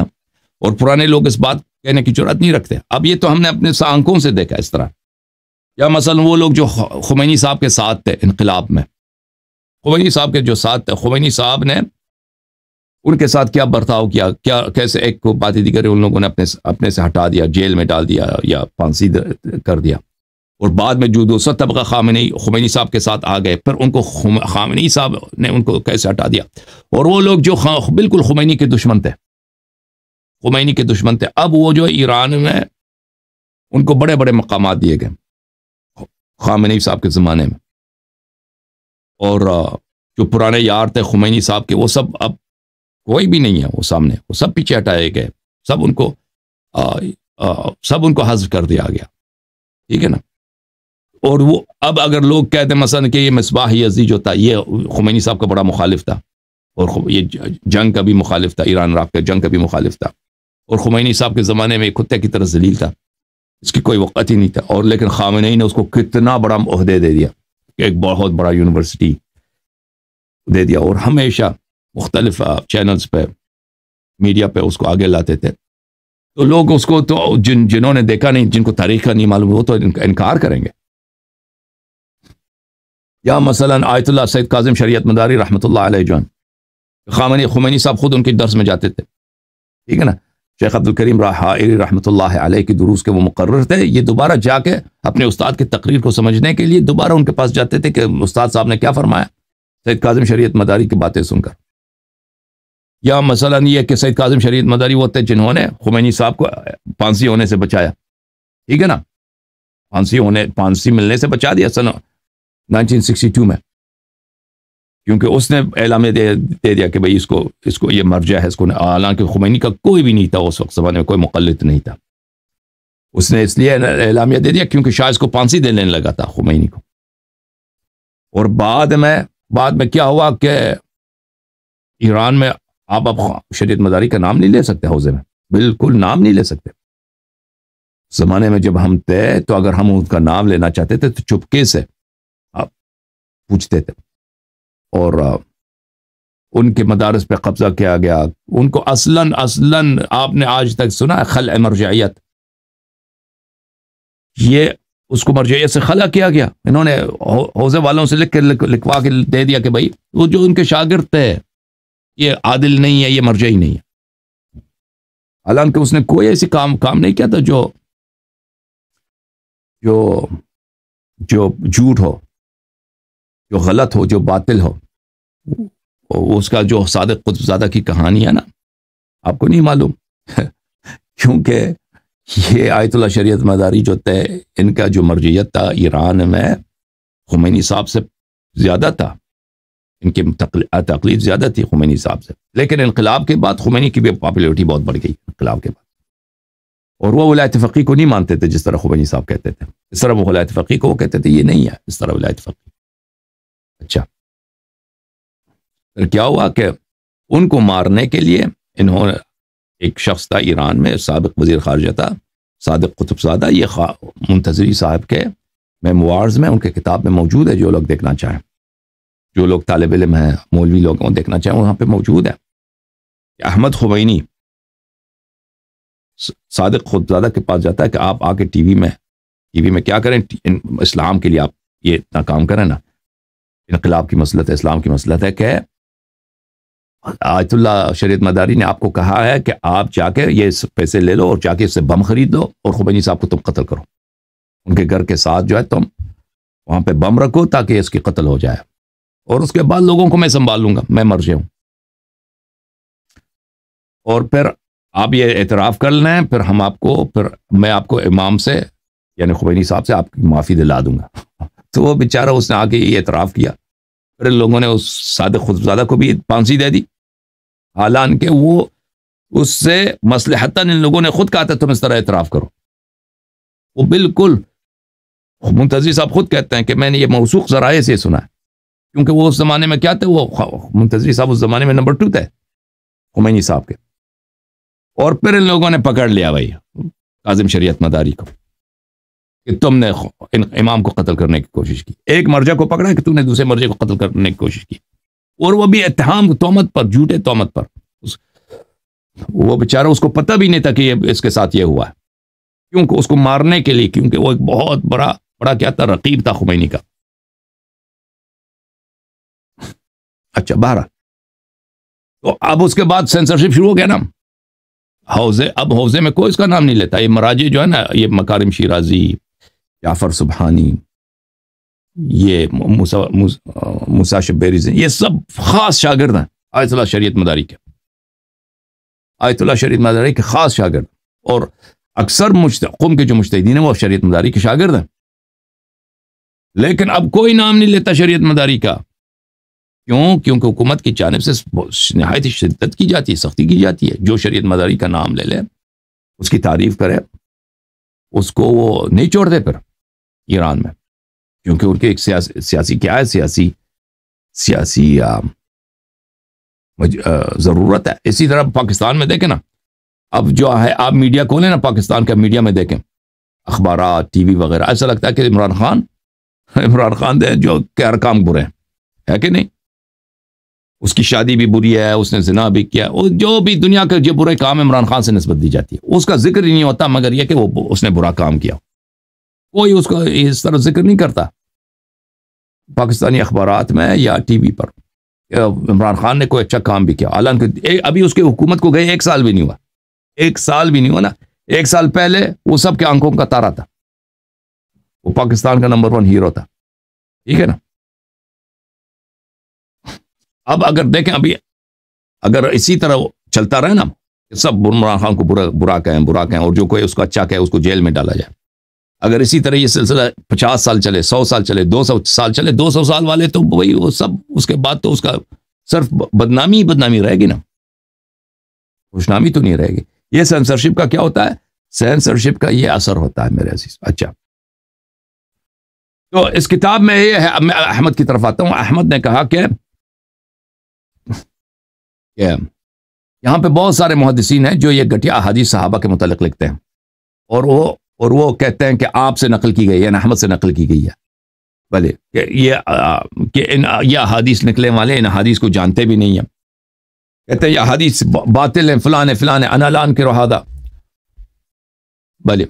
اور پرانے لوگ اس بات کہنے کی ضرورت نہیں رکھتے اب یہ تو ہم نے اپنے آنکھوں سے دیکھا اس طرح یا مثلا وہ لوگ جو خمینی صاحب کے ساتھ تھے انقلاب میں خمینی صاحب کے جو ساتھ تھے خمینی صاحب نے ان کے ساتھ کیا برتاؤ کیا کیا کیسے ایک کو باتیں دی کر ان لوگوں نے اپنے اپنے سے ہٹا دیا جیل میں ڈال دیا یا پھانسی کر دیا اور بعد میں جو دوسرا طبقہ خامنی خمینی صاحب کے ساتھ آ گئے پھر ان کو خامنی صاحب نے ان کو کیسے ہٹا دیا اور وہ لوگ جو بالکل خمینی کے دشمن تھے خمینی کے دشمن تھے اب وہ جو ایران میں ان کو بڑے بڑے مقامات دیے گئے خامنی صاحب کے زمانے میں اور جو پرانے یار تھے خمینی صاحب کے وہ سب اب کوئی بھی نہیں ہے وہ سامنے وہ سب پیچھے ہٹائے گئے سب ان کو سب ان کو حذف کر دیا گیا ٹھیک ہے نا اور وہ اب اگر لوگ کہتے ہیں مثلا کہ یہ مصباح یزی جو تھا یہ خمینی صاحب کا بڑا مخالف تھا اور یہ جنگ کا بھی مخالف تھا ایران عراق کا جنگ کا بھی مخالف تھا اور خمینی صاحب کے زمانے میں کتے کی طرح ذلیل تھا اس کی کوئی وقت ہی نہیں تھا اور لیکن خامنہ نے اس کو کتنا بڑا عہدے دے دیا ایک بہت بڑا یونیورسٹی دے دیا اور ہمیشہ مختلف چینلز پہ میڈیا پہ اس کو آگے لاتے تھے تو لوگ اس کو تو جن جنہوں نے دیکھا نہیں جن کو تاریخ کا نہیں معلوم وہ تو انکار کریں گے یا مثلا آیت اللہ سید کاظم شریعت مداری رحمۃ اللہ علیہ جان خامنی خمینی صاحب خود ان کے درس میں جاتے تھے ٹھیک ہے نا شیخ عبد الکریم را رحمۃ اللہ علیہ کے دروس کے وہ مقرر تھے یہ دوبارہ جا کے اپنے استاد کی تقریر کو سمجھنے کے لیے دوبارہ ان کے پاس جاتے تھے کہ استاد صاحب نے کیا فرمایا سید کاظم شریعت مداری کی باتیں سن کر یا مثلا یہ کہ سید کاظم شریعت مداری وہ تھے جنہوں نے خمینی صاحب کو پانسی ہونے سے بچایا ٹھیک ہے نا پانسی ہونے پانسی ملنے سے بچا دیا سن نائنٹین ٹو میں کیونکہ اس نے اعلامیہ دے دے دیا کہ بھائی اس کو اس کو یہ مرجع ہے اس کو حالانکہ خمینی کا کوئی بھی نہیں تھا اس وقت زمانے میں کوئی مقلط نہیں تھا اس نے اس لیے اعلامیہ دے دیا کیونکہ شاید اس کو پانسی دے لینے لگا تھا خمینی کو اور بعد میں بعد میں کیا ہوا کہ ایران میں آپ اب شریعت مداری کا نام نہیں لے سکتے حوضے میں بالکل نام نہیں لے سکتے زمانے میں جب ہم تھے تو اگر ہم ان کا نام لینا چاہتے تھے تو چپکے سے پوچھتے تھے اور ان کے مدارس پہ قبضہ کیا گیا ان کو اصلاً اصلاً آپ نے آج تک سنا ہے خل مرجعیت یہ اس کو مرجعیت سے خلا کیا گیا انہوں نے حوضے والوں سے لکھ کے لکھوا کے دے دیا کہ بھائی وہ جو ان کے شاگرد تھے یہ عادل نہیں ہے یہ مرجعی نہیں ہے حالانکہ اس نے کوئی ایسی کام کام نہیں کیا تھا جو جو جھوٹ ہو جو غلط ہو جو باطل ہو اس کا جو صادق قطب زادہ کی کہانی ہے نا آپ کو نہیں معلوم کیونکہ یہ آیت اللہ شریعت مداری جو تھے ان کا جو مرجیت تھا ایران میں خمینی صاحب سے زیادہ تھا ان کی تقلید زیادہ تھی خمینی صاحب سے لیکن انقلاب کے بعد خمینی کی بھی پاپولیٹی بہت بڑھ گئی انقلاب کے بعد اور وہ ولایت فقی کو نہیں مانتے تھے جس طرح خمینی صاحب کہتے تھے اس طرح وہ ولایت فقی کو وہ کہتے تھے یہ نہیں ہے اس طرح ولایت فقی اچھا کیا ہوا کہ ان کو مارنے کے لیے انہوں نے ایک شخص تھا ایران میں سابق وزیر خارجہ تھا صادق قطب زادہ یہ خواہ منتظری صاحب کے میموارز میں ان کے کتاب میں موجود ہے جو لوگ دیکھنا چاہیں جو لوگ طالب علم ہیں مولوی لوگ ہیں دیکھنا چاہیں وہاں پہ موجود ہے احمد خبینی صادق زادہ کے پاس جاتا ہے کہ آپ آ کے ٹی وی میں ٹی وی میں کیا کریں اسلام کے لیے آپ یہ اتنا کام کریں نا انقلاب کی مسلط اسلام کی مسلط ہے کہ آیت اللہ شریعت مداری نے آپ کو کہا ہے کہ آپ جا کے یہ پیسے لے لو اور جا کے اس سے بم خرید دو اور خمینی صاحب کو تم قتل کرو ان کے گھر کے ساتھ جو ہے تم وہاں پہ بم رکھو تاکہ اس کی قتل ہو جائے اور اس کے بعد لوگوں کو میں سنبھال لوں گا میں مر جاؤں ہوں اور پھر آپ یہ اعتراف کر لیں پھر ہم آپ کو پھر میں آپ کو امام سے یعنی خوبینی صاحب سے آپ کی معافی دلا دوں گا تو وہ اس نے کے یہ اعتراف کیا پھر لوگوں نے اس کو بھی پھانسی دے دی حالانکہ کہا تھا تم اس طرح اعتراف کرو وہ بالکل منتظر صاحب خود کہتے ہیں کہ میں نے یہ موسوخ ذرائع سے سنا ہے کیونکہ وہ اس زمانے میں کیا تھے وہ منتظر صاحب اس زمانے میں نمبر ٹو تھے خمینی صاحب کے اور پھر ان لوگوں نے پکڑ لیا بھائی قاظم شریعت مداری کو کہ تم نے امام کو قتل کرنے کی کوشش کی ایک مرجع کو پکڑا کہ تم نے دوسرے مرجع کو قتل کرنے کی کوشش کی اور وہ بھی اتحام تومت پر جھوٹے تومت پر وہ بیچارہ اس کو پتہ بھی نہیں تھا کہ یہ اس کے ساتھ یہ ہوا ہے کیونکہ اس کو مارنے کے لیے کیونکہ وہ ایک بہت بڑا بڑا کیا تھا رقیب تھا خمینی کا اچھا بارہ تو اب اس کے بعد سینسرشپ شروع ہو گیا نا حوضے اب حوضے میں کوئی اس کا نام نہیں لیتا یہ مراجی جو ہے نا یہ مکارم شیرازی جعفر سبحانی یہ موسا بریزن یہ سب خاص شاگرد ہیں آیت اللہ شریعت مداری کے آیت اللہ شریعت مداری کے خاص شاگرد اور اکثر قوم کے جو مشتین ہیں وہ شریعت مداری کے شاگرد ہیں لیکن اب کوئی نام نہیں لیتا شریعت مداری کا کیوں کیونکہ حکومت کی جانب سے نہایت شدت کی جاتی ہے سختی کی جاتی ہے جو شریعت مداری کا نام لے لے اس کی تعریف کرے اس کو وہ نہیں چھوڑ دے پھر ایران میں کیونکہ ان کے ایک سیاسی سیاسی کیا ہے سیاسی سیاسی ضرورت ہے اسی طرح پاکستان میں دیکھیں نا اب جو ہے آپ میڈیا کھولیں نا پاکستان کا میڈیا میں دیکھیں اخبارات ٹی وی وغیرہ ایسا لگتا ہے کہ عمران خان عمران خان دے جو کہ ہر کام برے ہیں ہے کہ نہیں اس کی شادی بھی بری ہے اس نے زنا بھی کیا جو بھی دنیا کے جو برے کام عمران خان سے نسبت دی جاتی ہے اس کا ذکر ہی نہیں ہوتا مگر یہ کہ وہ اس نے برا کام کیا کوئی اس کو اس طرح ذکر نہیں کرتا پاکستانی اخبارات میں یا ٹی وی پر عمران خان نے کوئی اچھا کام بھی کیا حالانکہ ابھی اس کی حکومت کو گئے ایک سال بھی نہیں ہوا ایک سال بھی نہیں ہوا نا ایک سال پہلے وہ سب کے آنکھوں کا تارا تھا وہ پاکستان کا نمبر ون ہیرو تھا ٹھیک ہے نا اب اگر دیکھیں ابھی اگر اسی طرح چلتا رہے نا سب عمران خان کو برا برا کہیں برا کہیں اور جو کوئی اس کو اچھا کہے اس کو جیل میں ڈالا جائے اگر اسی طرح یہ سلسلہ پچاس سال چلے سو سال چلے دو سو سال چلے دو سو سال والے تو وہی وہ سب اس کے بعد تو اس کا صرف بدنامی ہی بدنامی رہے گی نا خوشنامی تو نہیں رہے گی یہ سینسرشپ کا کیا ہوتا ہے سینسرشپ کا یہ اثر ہوتا ہے میرے عزیز اچھا تو اس کتاب میں یہ ہے میں احمد کی طرف آتا ہوں احمد نے کہا کہ, کہ یہاں پہ بہت سارے محدثین ہیں جو یہ گٹیا حدیث صحابہ کے متعلق لکھتے ہیں اور وہ اور وہ کہتے ہیں کہ آپ سے نقل کی گئی ہے یعنی احمد سے نقل کی گئی ہے بھلے کہ یہ کہ ان یہ حادیث نکلے والے ان حادیث کو جانتے بھی نہیں ہیں کہتے ہیں یہ حادیث باطل ہیں فلانے فلانے انالان کے روحادہ بھلے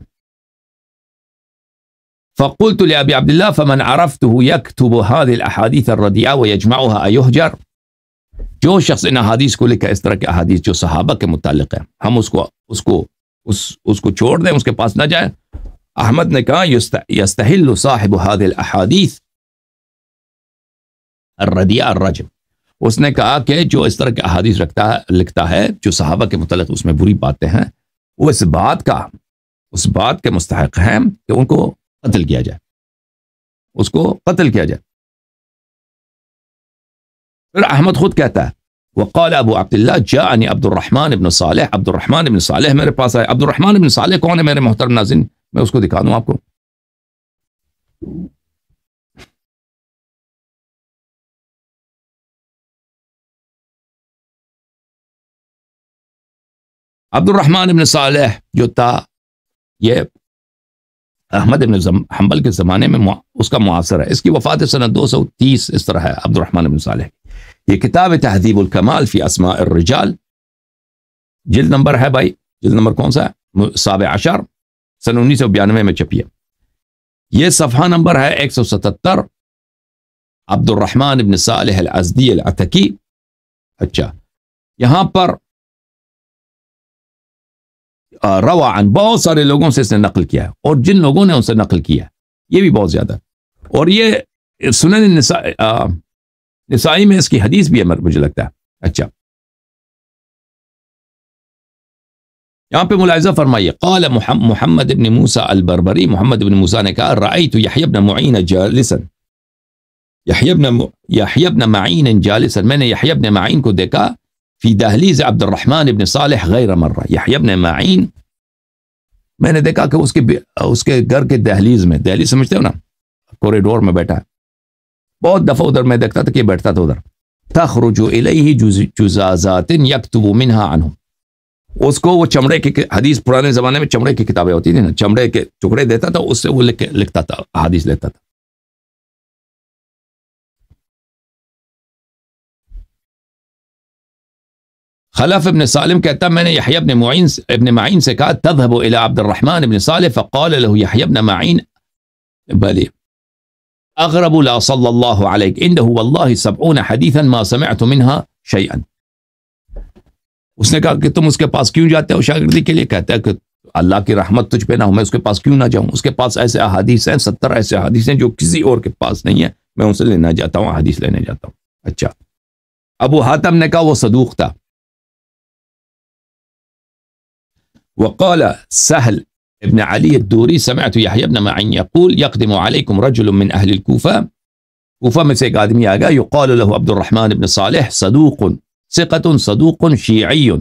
فقلت لأبي عبد الله فمن عرفته يكتب هذه الأحاديث الرديعة ويجمعها أيهجر جو شخص ان حدیث کو لکھا اس طرح کے حدیث جو صحابہ کے متعلق ہے ہم اس کو اس کو اس اس کو چھوڑ دیں اس کے پاس نہ جائیں احمد نے کہا یستحل صاحب الردیع الحادیث اس نے کہا کہ جو اس طرح کے احادیث رکھتا ہے لکھتا ہے جو صحابہ کے متعلق اس میں بری باتیں ہیں وہ اس بات کا اس بات کے مستحق ہیں کہ ان کو قتل کیا جائے اس کو قتل کیا جائے پھر احمد خود کہتا ہے وقال ابو عبد اللہ جاءنی عبد الرحمن ابن صالح عبد الرحمن ابن صالح میرے پاس آئے عبد الرحمن ابن صالح کون ہے میرے محترم ناظرین میں اس کو دکھا دوں آپ کو عبد الرحمن ابن صالح جو تھا یہ احمد ابن حنبل کے زمانے میں اس کا معاصر ہے اس کی وفات سنہ دو سو تیس اس طرح ہے عبد الرحمن ابن صالح کی یہ کتاب ہے تحدیب الکمال فیمال ہے بھائی سن انیس سو بیانوے میں چھپی ہے یہ صفحہ نمبر ہے ایک سو ستتر عبد الرحمن ابن صالح ستر اچھا یہاں پر روا عن بہت سارے لوگوں سے اس نے نقل کیا ہے اور جن لوگوں نے اسے نقل کیا ہے یہ بھی بہت زیادہ اور یہ سنن سنس نسائی میں اس کی حدیث بھی امر مجھے لگتا ہے اچھا یہاں پہ ملاحظہ فرمائیے قال محمد بن موسیٰ البربری محمد بن موسیٰ نے کہا رأیت یحی ابن معین جالسا یحی بن معین جالسا میں نے یحی ابن معین کو دیکھا فی دہلیز عبد الرحمن بن صالح غیر مرہ یحی بن معین میں نے دیکھا کہ اس کے گھر کے دہلیز میں دہلیز سمجھتے ہو نا کوریڈور میں بیٹھا ہے بہت دفعہ ادھر میں دیکھتا تھا کہ بیٹھتا تھا تھا تھا تھا ادھر تخرج الیہ جزازات منہا عنہ اس اس کو وہ وہ چمڑے چمڑے چمڑے کے حدیث حدیث پرانے زمانے میں میں کی کتابیں ہوتی تھیں ٹکڑے دیتا سے سے لکھتا لیتا خلف ابن ابن ابن ابن ابن سالم کہتا نے معین معین معین کہا تذهب الى عبد الرحمن فقال له بلی لا صلى الله عليك عنده والله سبعون ما سمعت منها شيئا اس نے کہا کہ تم اس کے پاس کیوں جاتے ہو شاگردی کے لیے کہتا ہے کہ اللہ کی رحمت تجھ پہ نہ ہو میں اس کے پاس کیوں نہ جاؤں اس کے پاس ایسے احادیث ہیں ستر ایسے احادیث ہیں جو کسی اور کے پاس نہیں ہیں میں اسے لینا جاتا ہوں احادیث لینے جاتا ہوں اچھا ابو حاتم نے کہا وہ صدوق تھا وقال سہل ابن علي الدوري سمعت يحيى بن معين يقول يقدم عليكم رجل من أهل الكوفة كوفة में से एक يقال له عبد الرحمن بن صالح صدوق ثقة صدوق شيعي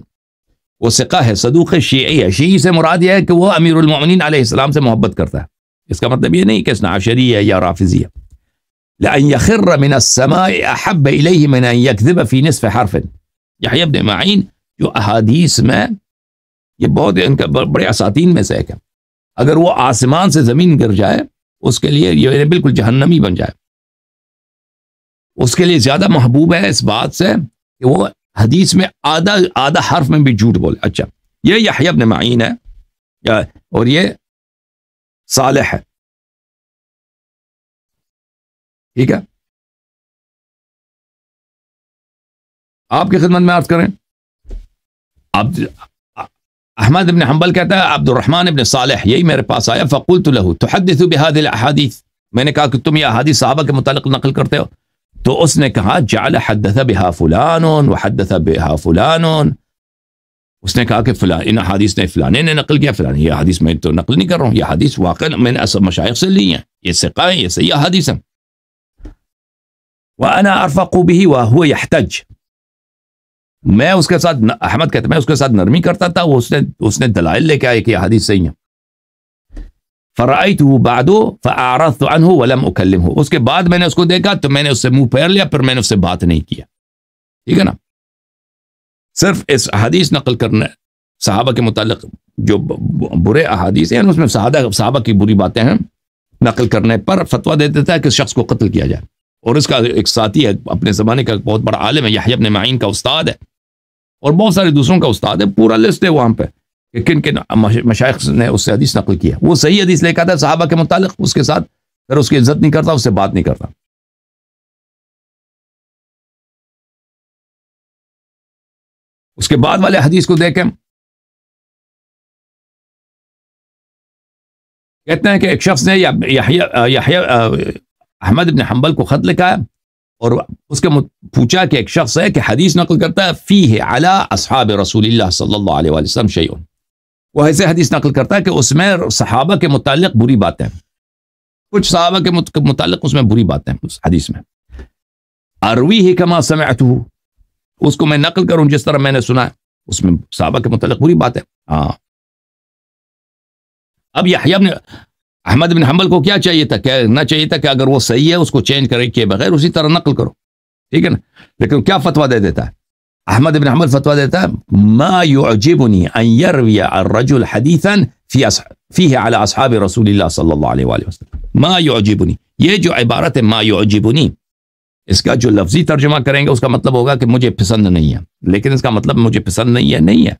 وسقاه صدوق شيعي شيعي है शीई है शी से मुराद यह كرته कि वह अमीर उलमिन आसमाम से मोहब्बत لأن يخر من السماء أحب إليه من أن يكذب في نصف حرف يحيى بن معين जो أحاديث ما ये إنك इनका बड़े असातीन اگر وہ آسمان سے زمین گر جائے اس کے لیے یہ یعنی بالکل جہنمی بن جائے اس کے لیے زیادہ محبوب ہے اس بات سے کہ وہ حدیث میں آدھا آدھا حرف میں بھی جھوٹ بولے اچھا یہ یحیی ابن معین ہے اور یہ صالح ہے ٹھیک ہے آپ کی خدمت میں عرض کریں آپ احمد بن حنبل كتب عبد الرحمن بن صالح ييمر باسايا فقلت له تحدث بهذه الاحاديث من قال كنتم يا احاديث صحابك متعلق نقل كرته تو اسنے کہا جعل حدث بها فلان وحدث بها فلان اس نے کہا کہ فلان ان حدیث نے فلان نے نقل کیا فلان یہ حدیث میں تو نقل نہیں کر رہا ہوں یہ حدیث واقعا میں نے اصل مشایخ سے لی ہیں یہ ثقہ یہ صحیح حدیث ہیں وانا ارفق به وهو يحتج میں اس کے ساتھ احمد کہتے میں اس کے ساتھ نرمی کرتا تھا وہ اس اس نے نے دلائل لے کے آئے کہ حدیث صحیح ہے فرائط ہو بادو اس کو دیکھا تو میں نے اس سے منہ پھیر لیا پھر میں نے اس سے بات نہیں کیا ٹھیک ہے نا صرف اس حدیث نقل کرنے صحابہ کے متعلق جو برے احادیث ہیں اس میں صحابہ صحابہ کی بری باتیں ہیں نقل کرنے پر فتویٰ دیتا تھا کہ اس شخص کو قتل کیا جائے اور اس کا ایک ساتھی ہے اپنے زمانے کا بہت بڑا عالم ہے یہ معین کا استاد ہے اور بہت سارے دوسروں کا استاد ہے پورا لسٹ ہے ہے وہاں پہ کہ کن کن مشائق نے اس اس اس اس اس سے سے حدیث حدیث حدیث نقل کیا وہ صحیح لے کے کے کے کے آتا صحابہ متعلق ساتھ پھر کی عزت نہیں نہیں کرتا کرتا بات بعد والے کو دیکھیں کہتے ہیں کہ ایک شخص نے احمد حنبل کو خط لکھا ہے اور اس کے پوچھا کہ ایک شخص ہے کہ حدیث نقل کرتا ہے فی ہے ہے اللہ اللہ رسول صلی علیہ وسلم وہ ایسے حدیث نقل کرتا کہ اس میں صحابہ کے متعلق بری باتیں کچھ صحابہ کے متعلق اس میں بری باتیں حدیث میں اروی ہی کما اتو اس کو میں نقل کروں جس طرح میں نے سنا ہے اس میں صحابہ کے متعلق بری بات ہے ہاں اب یہ احمد بن حمل کو کیا چاہیے تھا کہنا نہ چاہیے تھا کہ اگر وہ صحیح ہے اس کو چینج کرے کیے بغیر اسی طرح نقل کرو ٹھیک ہے نا لیکن کیا فتویٰ دے دیتا ہے احمد بن حمل فتوا دیتا ہے ما ان حديثا فی فیه فی اصحاب رسول اللہ صلی اللہ علیہ وسلم ما یعجبنی یہ جو عبارت ہے ما عجیبنی اس کا جو لفظی ترجمہ کریں گے اس کا مطلب ہوگا کہ مجھے پسند نہیں ہے لیکن اس کا مطلب مجھے پسند نہیں ہے نہیں ہے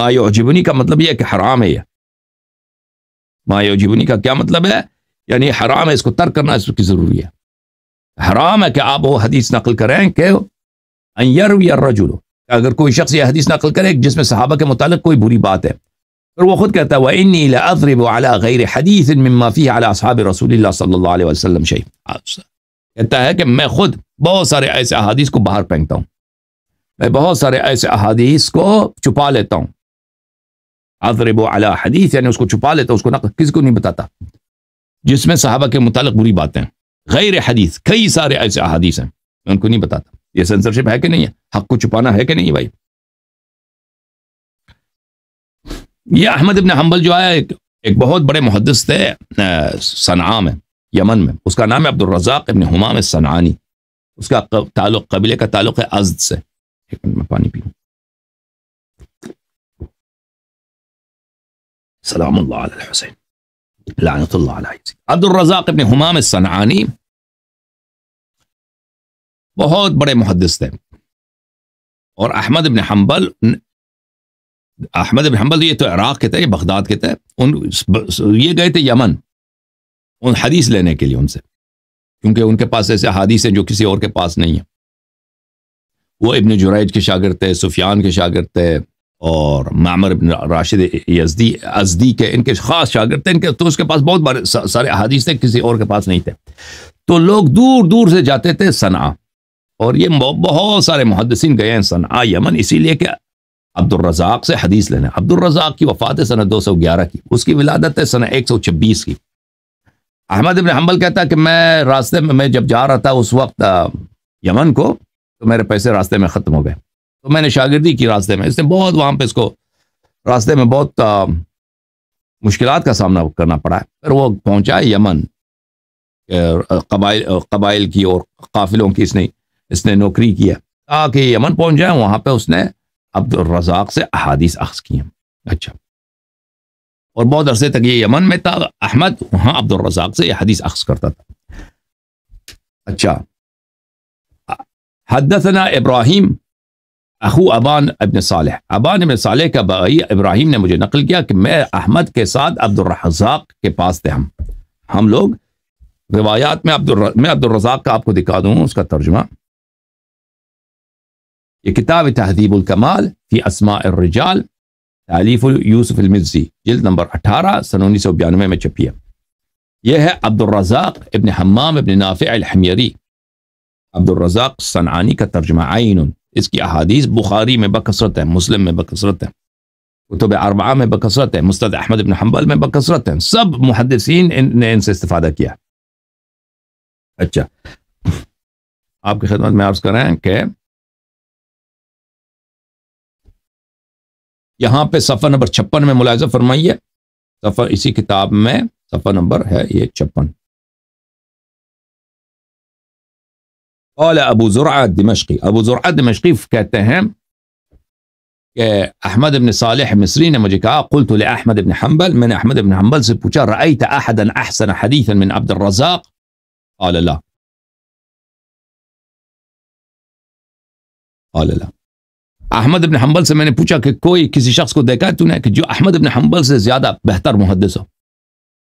ما عجیبنی کا مطلب یہ کہ حرام ہے یہ ماں یوجیبنی کا کیا مطلب ہے یعنی حرام ہے اس کو ترک کرنا اس کی ضروری ہے حرام ہے کہ آپ وہ حدیث نقل کریں کہ رجولو اگر کوئی شخص یہ حدیث نقل کرے جس میں صحابہ کے متعلق کوئی بری بات ہے پھر وہ خود کہتا ہے وَإِنِّي لَأَضْرِبُ عَلَىٰ غَيْرِ حَدِيثٍ مِمَّا فِيهَ عَلَىٰ أَصْحَابِ رَسُولِ اللَّهِ صَلَّى اللَّهِ عَلَىٰ وَسَلَّمْ شَيْءٍ کہتا ہے کہ میں خود بہت سارے ایسے احادیث کو باہر پھینکتا ہوں میں بہت سارے ایسے احادیث کو چھپا لیتا ہوں اضرب علی حدیث یعنی اس کو چھپا لیتا اس کو نقل کسی کو نہیں بتاتا جس میں صحابہ کے متعلق بری باتیں غیر حدیث کئی سارے ایسے احادیث ہیں میں ان کو نہیں بتاتا یہ سینسرشپ ہے کہ نہیں ہے حق کو چھپانا ہے کہ نہیں بھائی یہ احمد ابن حنبل جو ہے ایک ایک بہت بڑے محدث تھے صنعا میں یمن میں اس کا نام ہے عبد الرزاق ابن حمام صنعانی اس کا تعلق قبیلے کا تعلق ہے ازد سے ایک منٹ میں پانی پیوں سلام اللہ اللہ لعنت عبد الرزاق ابن حمام السنعانی بہت بڑے محدث تھے اور احمد ابن حنبل احمد ابن حنبل یہ تو عراق کے تھے یہ بغداد کے تھے ان یہ گئے تھے یمن ان حدیث لینے کے لیے ان سے کیونکہ ان کے پاس ایسے حادیث ہیں جو کسی اور کے پاس نہیں ہیں وہ ابن کے شاگرد تھے سفیان کے شاگرد تھے اور معمر راشد یزدی ازدی کے ان کے خاص شاگرد تھے ان کے تو اس کے پاس بہت بار سارے احادیث تھے کسی اور کے پاس نہیں تھے تو لوگ دور دور سے جاتے تھے صنع اور یہ بہت سارے محدثین گئے ہیں صنع یمن اسی لیے کہ عبد الرزاق سے حدیث لینا الرزاق کی وفات ہے سنہ دو سو گیارہ کی اس کی ولادت ہے سنہ ایک سو چھبیس کی احمد ابن حنبل کہتا کہ میں راستے میں میں جب جا رہا تھا اس وقت یمن کو تو میرے پیسے راستے میں ختم ہو گئے تو میں نے شاگردی کی راستے میں اس نے بہت وہاں پہ اس کو راستے میں بہت مشکلات کا سامنا کرنا پڑا ہے پھر وہ پہنچا یمن قبائل کی اور قافلوں کی اس نے اس نے نوکری کیا تاکہ یمن پہنچ جائے وہاں پہ اس نے عبد الرزاق سے احادیث اخذ کی اچھا اور بہت عرصے تک یہ یمن میں تھا احمد وہاں عبد الرزاق سے یہ حدیث اخذ کرتا تھا اچھا حدثنا ابراہیم اخو ابان ابن صالح ابان ابن صالح کا بھائی ابراہیم نے مجھے نقل کیا کہ میں احمد کے ساتھ عبد عبدالرضاک کے پاس تھے ہم ہم لوگ روایات میں عبد الر میں عبد الرزاق کا آپ کو دکھا دوں اس کا ترجمہ یہ کتاب تہذیب الکمال فی اسماء الرجال تعلیف یوسف المزی جلد نمبر اٹھارہ سن انیس سو بیانوے میں چھپی ہے یہ ہے عبد الرزاق ابن حمام ابن نافع الحمیری عبد الرزاق صنعانی کا ترجمہ عین اس کی احادیث بخاری میں بکثرت کثرت ہے مسلم میں بکثرت کثرت ہے کتب اربعہ میں بکثرت ہے مستد احمد ابن حنبل میں بکثرت ہے سب محدثین نے ان سے استفادہ کیا اچھا آپ کی خدمت میں عرض کر رہے ہیں کہ یہاں پہ صفحہ نمبر چھپن میں ملاحظہ فرمائیے صفحہ اسی کتاب میں صفحہ نمبر ہے یہ چھپن قال أبو زرعة الدمشقي أبو زرعة الدمشقي في हैं احمد بن صالح مصري لما قلت لاحمد بن حنبل من احمد بن حنبل سبوشا رأيت احدا احسن حديثا من عبد الرزاق قال لا قال لا احمد بن حنبل سے میں نے پوچھا کہ کوئی کسی شخص کو دیکھا تو نے کہ جو احمد بن حنبل سے زیادہ بہتر محدث ہو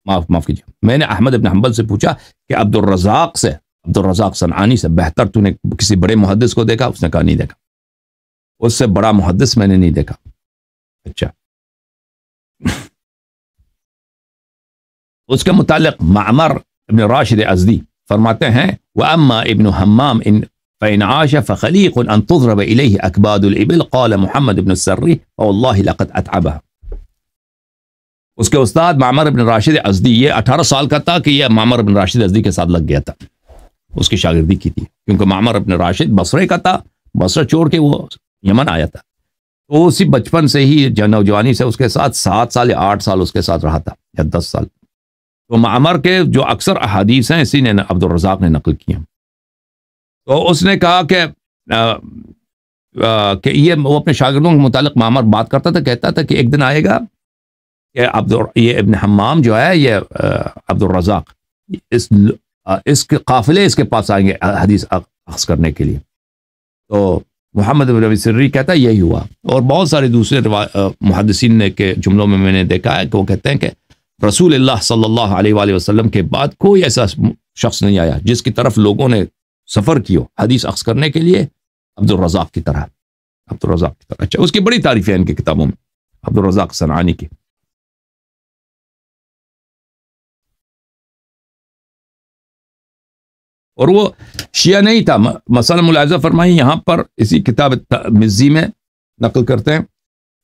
معاف معاف کیجیے میں نے احمد بن حنبل سے پوچھا کہ عبد الرزاق سے عبد الرزاق صنعانی سے بہتر تو نے کسی بڑے محدث کو دیکھا اس نے کہا نہیں دیکھا اس سے بڑا محدث میں نے نہیں دیکھا اچھا اس کے متعلق معمر ابن راشد ازدی فرماتے ہیں حمام ان محمد ابن لقد اس کے استاد معمر ابن راشد ازدی یہ اٹھارہ سال کا تھا کہ یہ معمر ابن راشد ازدی کے ساتھ لگ گیا تھا اس کی شاگردی کی تھی کیونکہ معمر اپنے راشد بصرے کا تھا بصرہ چھوڑ کے وہ یمن آیا تھا تو وہ اسی بچپن سے ہی نوجوانی سے اس کے ساتھ سات سال یا آٹھ سال اس کے ساتھ رہا تھا یا دس سال تو معمر کے جو اکثر احادیث ہیں اسی نے عبد الرزاق نے نقل کیا تو اس نے کہا کہ کہ یہ وہ اپنے شاگردوں کے متعلق معمر بات کرتا تھا کہتا تھا کہ ایک دن آئے گا کہ عبد یہ ابن حمام جو ہے یہ الرزاق اس اس کے قافلے اس کے پاس آئیں گے حدیث اخذ کرنے کے لیے تو محمد بن ربی سری کہتا ہے یہی ہوا اور بہت سارے دوسرے محدثین نے کے جملوں میں میں نے دیکھا ہے کہ وہ کہتے ہیں کہ رسول اللہ صلی اللہ علیہ وآلہ وسلم کے بعد کوئی ایسا شخص نہیں آیا جس کی طرف لوگوں نے سفر ہو حدیث اخذ کرنے کے لیے عبد الرزاق کی طرح عبد الرزاق کی طرح اچھا اس کی بڑی تعریفیں ان کی کتابوں میں عبد الرزاق صنعانی کی اور وہ شیعہ نہیں تھا مسلم ملاحظہ فرمائی یہاں پر اسی کتاب مزی میں نقل کرتے ہیں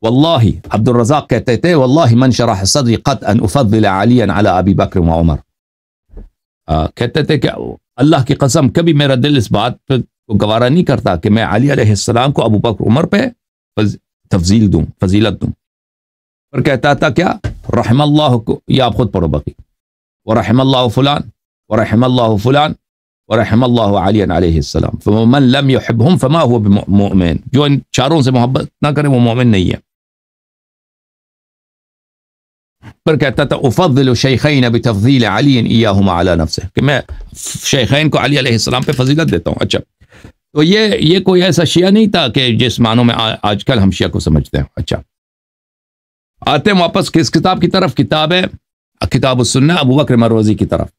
واللہ عبد الرزاق کہتے تھے واللہ من شرح صدری ان افضل علی علی ابی بکر و عمر کہتے تھے کہ اللہ کی قسم کبھی میرا دل اس بات پہ گوارا نہیں کرتا کہ میں علی علیہ السلام کو ابو بکر عمر پہ تفضیل دوں فضیلت دوں پر کہتا تھا کیا رحم اللہ کو یہ آپ خود پڑھو بقی رحم اللہ فلان و رحم اللہ فلان رحم اللہ علیہ علیہ يحبهم فما هو بمؤمن جو ان چاروں سے محبت نہ کریں وہ مومن نہیں ہے پر کہتا تھا افضل شیخین بتفضیل علی علی نفسه کہ میں شیخین کو علی علیہ السلام پہ فضیلت دیتا ہوں اچھا تو یہ یہ کوئی ایسا شیعہ نہیں تھا کہ جس معنوں میں آج کل ہم شیعہ کو سمجھتے ہیں اچھا آتے ہیں واپس کس کتاب کی طرف کتاب ہے کتاب السنہ ابو بکر مروزی کی طرف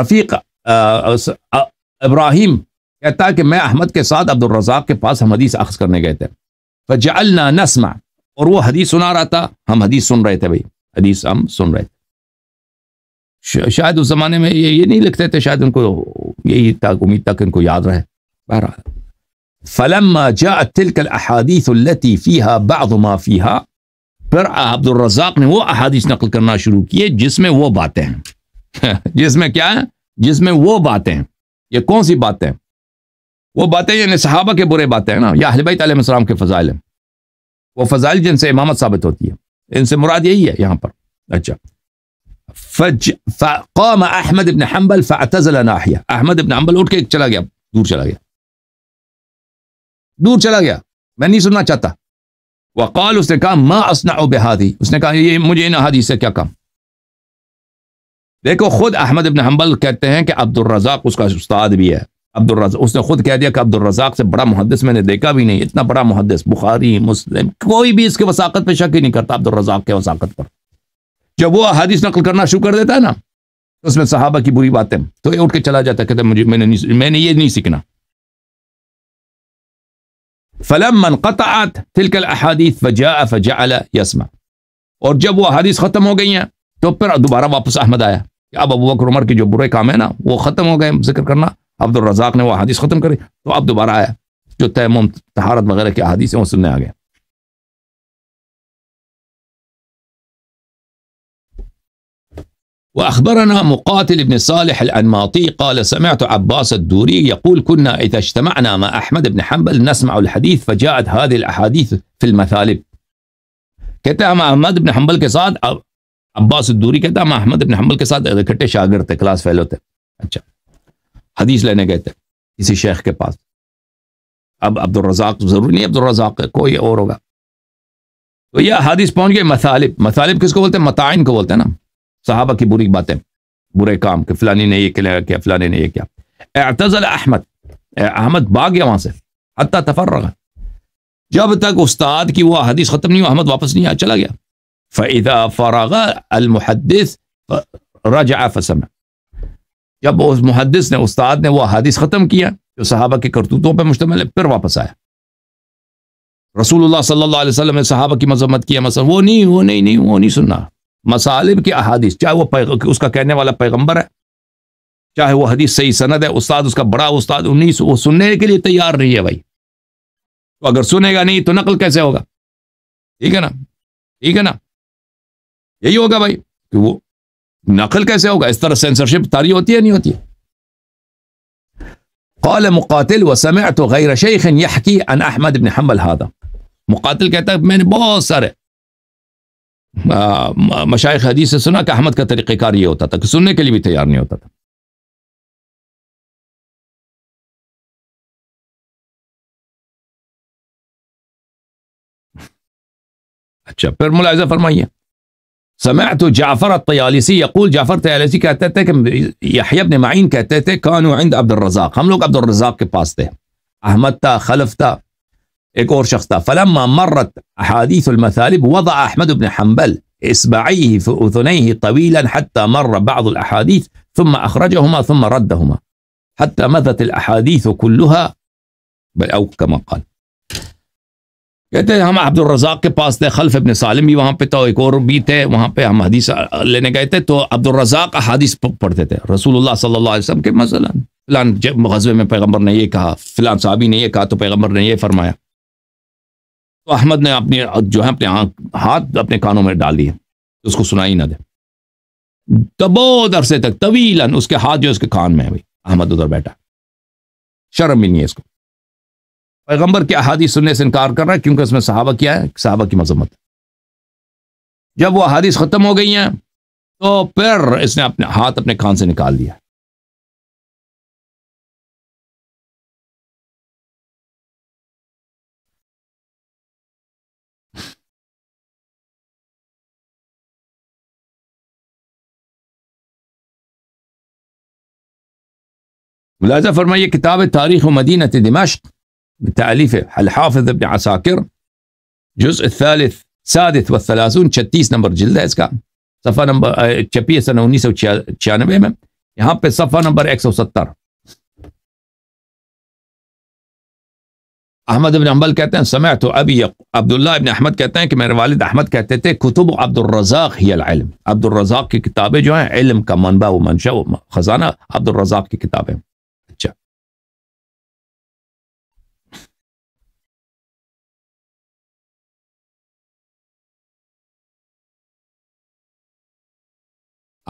رفیق ابراہیم کہتا کہ میں احمد کے ساتھ عبد الرزاق کے پاس ہم حدیث اخذ کرنے گئے تھے فجعلنا نسمع اور وہ حدیث سنا رہا تھا ہم حدیث سن رہے تھے بھائی حدیث ہم سن رہے تھے شاید اس زمانے میں یہ یہ نہیں لکھتے تھے شاید ان کو یہی تک امید تک ان کو یاد رہے بہرحال فلما جاءت التی فیها بعض ما فيها پھر عبد الرزاق نے وہ احادیث نقل کرنا شروع کیے جس میں وہ باتیں ہیں جس میں کیا ہے جس میں وہ باتیں یہ کون سی باتیں وہ باتیں یعنی صحابہ کے برے باتیں نا یا حجب علیہ السلام کے فضائل ہیں وہ فضائل جن سے امامت ثابت ہوتی ہے ان سے مراد یہی ہے یہاں پر اچھا فج فقام احمد ابن حنبل فاعتزل ناحیہ احمد ابن حنبل اٹھ کے چلا گیا دور چلا گیا دور چلا گیا میں نہیں سننا چاہتا وقال اس نے کہا ما اصنع بہادی اس نے کہا یہ مجھے ان احادیث سے کیا کام دیکھو خود احمد ابن حنبل کہتے ہیں کہ عبد الرزاق اس کا استاد بھی ہے عبد الرزاق اس نے خود کہہ دیا کہ عبد الرزاق سے بڑا محدث میں نے دیکھا بھی نہیں اتنا بڑا محدث بخاری مسلم کوئی بھی اس کے وساقت پہ شک ہی نہیں کرتا عبد الرزاق کے وساقت پر جب وہ حادث نقل کرنا شروع کر دیتا ہے نا اس میں صحابہ کی بری باتیں تو یہ اٹھ کے چلا جاتا ہے کہتے میں نے میں نے یہ نہیں سیکھنا فلم من قطعت تلك الاحاديث فجاء فجعل يسمع اور جب وہ حادث ختم ہو گئی ہیں تو پھر دوبارہ واپس احمد آیا اب ابو بکر عمر کے جو برے کام ہیں نا وہ ختم ہو گئے ذکر کرنا عبد الرزاق نے وہ حدیث ختم کری تو اب دوبارہ آیا جو تیمم طہارت وغیرہ کی حدیثیں وہ سننے آگئے وأخبرنا مقاتل بن صالح الأنماطي قال سمعت عباس الدوري يقول كنا إذا اجتمعنا مع أحمد بن حنبل نسمع الحديث فجاءت هذه الأحاديث في المثالب كتاب أحمد بن حنبل كساد عباس الدوری کہتا ہم احمد ابن حمل کے ساتھ اکٹھے شاگرد تھے کلاس فیلو تھے اچھا حدیث لینے گئے تھے کسی شیخ کے پاس اب عبد الرزاق ضروری نہیں عبد الرزاق ہے کوئی اور ہوگا تو یہ حادث پہنچ گئے مثالب مثالب کس کو بولتے ہیں متعین کو بولتے ہیں نا صحابہ کی بری باتیں برے کام کہ فلانی نے یہ کیا فلانی نے یہ کیا اعتزل احمد اے احمد گیا وہاں سے حتیٰ تفرغ جب تک استاد کی وہ حدیث ختم نہیں ہوا احمد واپس نہیں آیا چلا گیا فراغ المحدث رجع فسمع جب اس محدث نے استاد نے وہ حادث ختم کیا جو صحابہ کے کرتوتوں پہ مشتمل ہے پھر واپس آیا رسول اللہ صلی اللہ علیہ وسلم نے صحابہ کی مذمت کیا مثلا وہ نہیں وہ نہیں نہیں وہ نہیں سننا مصالب کی احادیث چاہے وہ پیغ... اس کا کہنے والا پیغمبر ہے چاہے وہ حدیث صحیح سند ہے استاد اس کا بڑا استاد انیس وہ سننے کے لیے تیار نہیں ہے بھائی تو اگر سنے گا نہیں تو نقل کیسے ہوگا ٹھیک ہے نا ٹھیک ہے نا یہی ہوگا بھائی کہ وہ نقل کیسے ہوگا اس طرح سینسرشپ تاری ہوتی ہے نہیں ہوتی ہے قال مقاتل وسمعت غیر شیخ یحکی احمد بن هذا مقاتل کہتا ہے میں نے بہت سارے مشاع حدیث سے سنا کہ احمد کا طریقہ کار یہ ہوتا تھا کہ سننے کے لیے بھی تیار نہیں ہوتا تھا اچھا پھر ملاحظہ فرمائیے سمعت جعفر الطيالسي يقول جعفر الطيالسي कहता يحيى بن معين कहते كانوا عند عبد الرزاق هم لوك عبد الرزاق كباسته احمد تا خلف تا اكور شخص تا فلما مرت احاديث المثالب وضع احمد بن حنبل اصبعيه في اذنيه طويلا حتى مر بعض الاحاديث ثم اخرجهما ثم ردهما حتى مضت الاحاديث كلها بل او كما قال کہتے ہیں ہم عبد الرزاق کے پاس تھے خلف ابن سالم بھی وہاں پہ تو ایک اور بھی تھے وہاں پہ ہم حدیث لینے گئے تھے تو عبد الرزاق حادیث پڑھتے تھے رسول اللہ صلی اللہ علیہ وسلم کے مثلا فلان جب غزبے میں پیغمبر نے یہ کہا فلان صحابی نے یہ کہا تو پیغمبر نے یہ فرمایا تو احمد نے اپنی جو ہے اپنے ہاتھ اپنے کانوں میں ڈال دیے اس کو سنائی نہ دے تبود عرصے تک طویل اس کے ہاتھ جو اس کے کان میں ہے بھائی احمد ادھر بیٹھا شرم بھی نہیں ہے اس کو پیغمبر کی احادیث سننے سے انکار کر رہا ہے کیونکہ اس میں صحابہ کیا ہے صحابہ کی مذمت جب وہ احادیث ختم ہو گئی ہیں تو پھر اس نے اپنے ہاتھ اپنے کان سے نکال دیا ملازہ فرمائیے کتاب تاریخ و مدینہ دمشق بتأليفه الحافظ ابن عساكر الجزء الثالث سادس والثلاثون شتيس نمبر جلد اسكا صفا نمبر چھپی آه، سنة ونيسة وشانب امام میں بي صفا نمبر اكس وستر احمد ابن عمال کہتے سمعت ابي عبد عبداللہ ابن احمد کہتے كما کہ میرے والد احمد کہتے كتب کتب عبد الرزاق ہی العلم عبد الرزاق کی کتابیں جو ہیں علم کا منبع و منشا و خزانہ عبد الرزاق کی کتابیں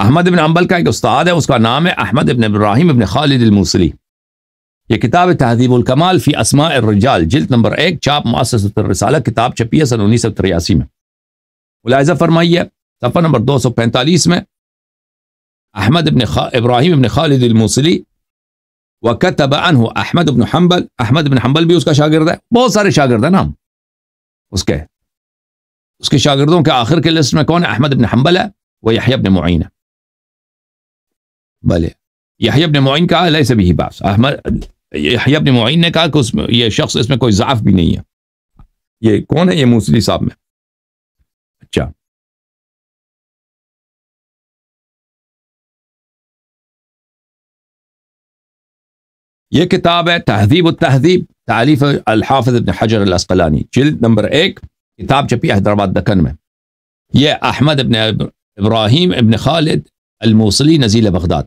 احمد ابن امبل کا ایک استاد ہے اس کا نام ہے احمد ابن ابراہیم ابن خالد الموسلی یہ کتاب تہذیب الکمال فی اسماء الرجال جلد نمبر ایک چاپ مؤسسۃ الرسالہ کتاب چھپی ہے سن انیس سو تریاسی میں ملاحظہ فرمائیے صفحہ نمبر دو سو پینتالیس میں احمد ابن خا ابراہیم ابن خالد الموسلی وکتب ان احمد ابن حنبل احمد ابن حنبل بھی اس کا شاگرد ہے بہت سارے شاگرد ہیں نام اس کے اس کے شاگردوں کے آخر کے لسٹ میں کون ہے احمد ابن حنبل ہے وہ یہ ابن معین ہے بلے یحیی ابن معین کہا لئے سے بھی باس یحیی ابن معین نے کہا کہ یہ شخص اس میں کوئی ضعف بھی نہیں ہے یہ کون ہے یہ موسیلی صاحب میں اچھا یہ کتاب ہے تحذیب التحذیب تعلیف الحافظ بن حجر الاسقلانی جلد نمبر ایک کتاب چپی احدرابات دکن میں یہ احمد بن ابراہیم بن خالد الموصلی نزیل بغداد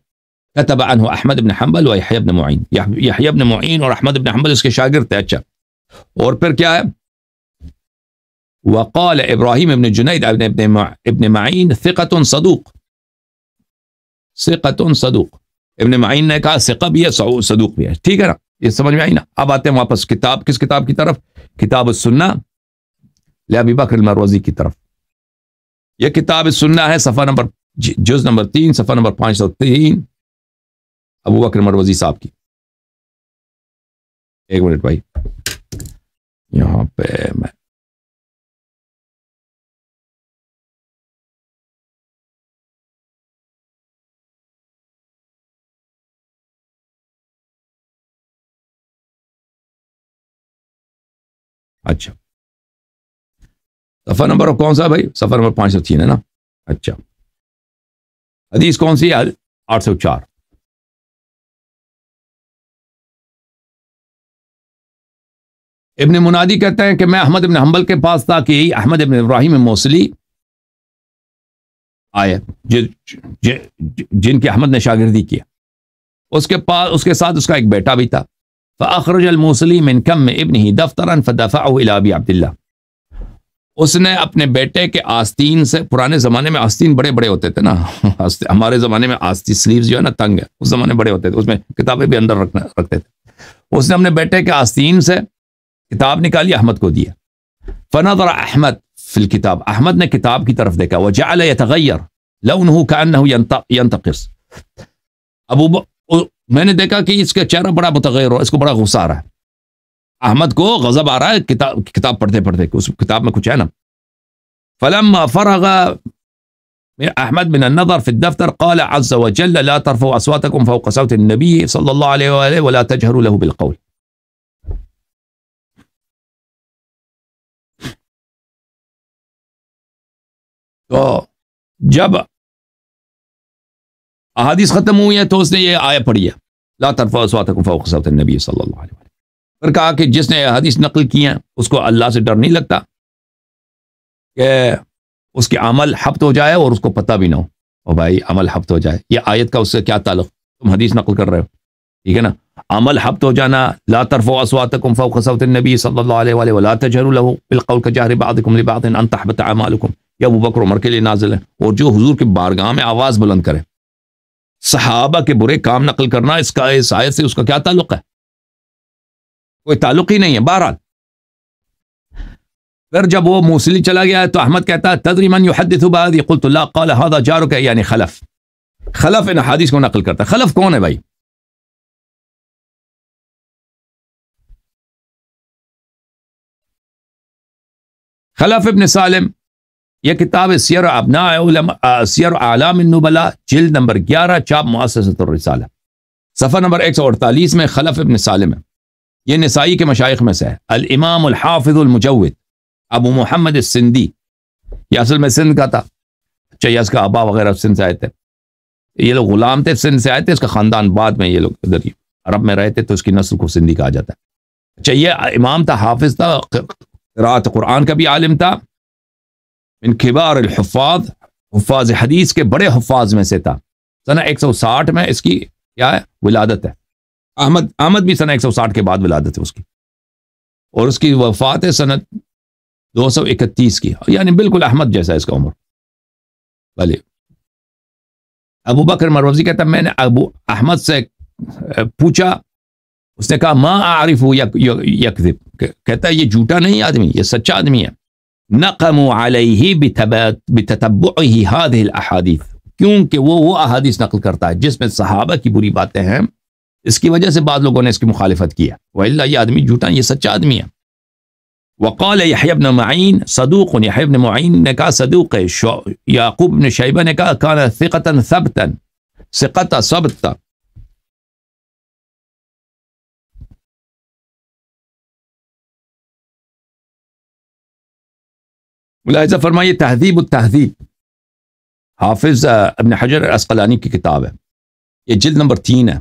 احمد ابن حمبل معین اور احمد ابن حنبل اس کے شاگرد تھے اچھا اور پھر کیا ہے وقال ابراہیم ابن ابن ابن ابن صدوق صدوق نے کہا ثقہ بھی ہے صدوق بھی ہے ٹھیک ہے نا یہ سمجھ میں آئی نا اب آتے ہیں واپس کتاب کس کتاب کی طرف کتاب السنہ لابی بکر المروزی کی طرف یہ کتاب السنہ ہے صفحہ نمبر جز نمبر تین صفحہ نمبر پانچ سو تین ابو بکر مروزی صاحب کی ایک منٹ بھائی یہاں پہ میں اچھا سفر نمبر کون سا بھائی سفر نمبر پانچ سو تین ہے نا اچھا حدیث کون سی ہے آٹھ سو چار ابن منادی کہتے ہیں کہ میں احمد ابن حنبل کے پاس تھا کہ یہی احمد ابن ابراہیم موسلی آئے جن کی احمد نے شاگردی کیا اس کے پاس اس کے ساتھ اس کا ایک بیٹا بھی تھا فاخرج الموسلی من میں ابن ہی دفتر الی ابی عبداللہ اس نے اپنے بیٹے کے آستین سے پرانے زمانے میں آستین بڑے بڑے ہوتے تھے نا ہمارے زمانے میں آستی جو ہے نا تنگ ہے اس زمانے بڑے ہوتے تھے اس میں کتابیں بھی اندر رکھنا رکھتے تھے اس نے اپنے بیٹے کے آستین سے کتاب نکالی احمد کو دیا فنظر احمد في الكتاب احمدنا كتاب کتاب کی طرف دیکھا وجعل يتغير لونه كانه ينتقص ابو ب... او... میں نے دیکھا کہ اس کا چہرہ بڑا متغیر ہو اس کو بڑا غصہ آ رہا ہے احمد کو غضب آ رہا ہے کتاب, کتاب پڑھتے پڑھتے اس کتاب میں کچھ ہے نا فلما فرغ احمد من النظر في الدفتر قال عز وجل لا ترفعوا اصواتكم فوق صوت النبي صلى الله عليه واله ولا تجهروا له بالقول تو جب احادیث ختم ہوئی ہیں تو اس نے یہ آیا پڑھی ہے لاطرفات فوق صوت نبی صلی اللہ علیہ وسلم پھر کہا کہ جس نے حدیث نقل کی ہیں اس کو اللہ سے ڈر نہیں لگتا کہ اس کے عمل ہفت ہو جائے اور اس کو پتہ بھی نہ ہو او بھائی عمل ہفت ہو جائے یہ آیت کا اس سے کیا تعلق تم حدیث نقل کر رہے ہو ٹھیک ہے نا عمل ہفت ہو جانا لا لاطرفہ سوات فوق صوت نبی صلی اللہ علیہ ان الحو بالخول یا ابو بکر عمر کے لیے نازل ہے اور جو حضور کے بارگاہ میں آواز بلند کرے صحابہ کے برے کام نقل کرنا اس کا اس آیت سے اس کا کیا تعلق ہے کوئی تعلق ہی نہیں ہے بہرحال پھر جب وہ موسلی چلا گیا تو احمد کہتا ہے تدری من یحدث تدریماً قلط اللہ یعنی خلف خلف ان حدیث کو نقل کرتا ہے خلف کون ہے بھائی خلف ابن سالم یہ کتاب سیر ابنا سیر النبلا جلد نمبر گیارہ چاپ الرسالہ صفحہ نمبر ایک سو اڑتالیس میں خلف ابن سالم ہے یہ نسائی کے مشائق میں سے ہے الامام الحافظ المجود ابو محمد سندھی یہ اصل میں سندھ کا تھا اچھا، یہ اس کا ابا وغیرہ سندھ سے آئے تھے یہ لوگ غلام تھے سندھ سے آئے تھے اس کا خاندان بعد میں یہ لوگ ادھر عرب میں رہتے تو اس کی نسل کو سندھی کہا جاتا ہے اچھا یہ امام تھا حافظ تھا رات قرآن کا بھی عالم تھا من کبار الحفاظ حفاظ حدیث کے بڑے حفاظ میں سے تھا سنہ ایک سو ساٹھ میں اس کی کیا ہے ولادت ہے احمد احمد بھی سنہ ایک سو ساٹھ کے بعد ولادت ہے اس کی اور اس کی وفات ہے صنعت دو سو اکتیس کی یعنی بالکل احمد جیسا اس کا عمر ابو بکر مروزی کہتا میں نے ابو احمد سے پوچھا اس نے کہا ماں عارف کہتا ہے یہ جھوٹا نہیں آدمی یہ سچا آدمی ہے علیہ بتتبعہ ہی الاحادیث کیونکہ وہ وہ احادیث نقل کرتا ہے جس میں صحابہ کی بری باتیں ہیں اس کی وجہ سے بعض لوگوں نے اس کی مخالفت کیا وہ اللہ یہ آدمی جھوٹا یہ سچا آدمی ہے وقال وہ صدوق حب نمعین سدوک نے کہا صدوق یعقوب بن شیبہ نے کہا ثبتا فقطن ثبتا ولهذا فرمائیے تہذیب التہذیب حافظ آه، ابن حجر الاسقلانی کی کتاب ہے یہ جلد نمبر تین ہے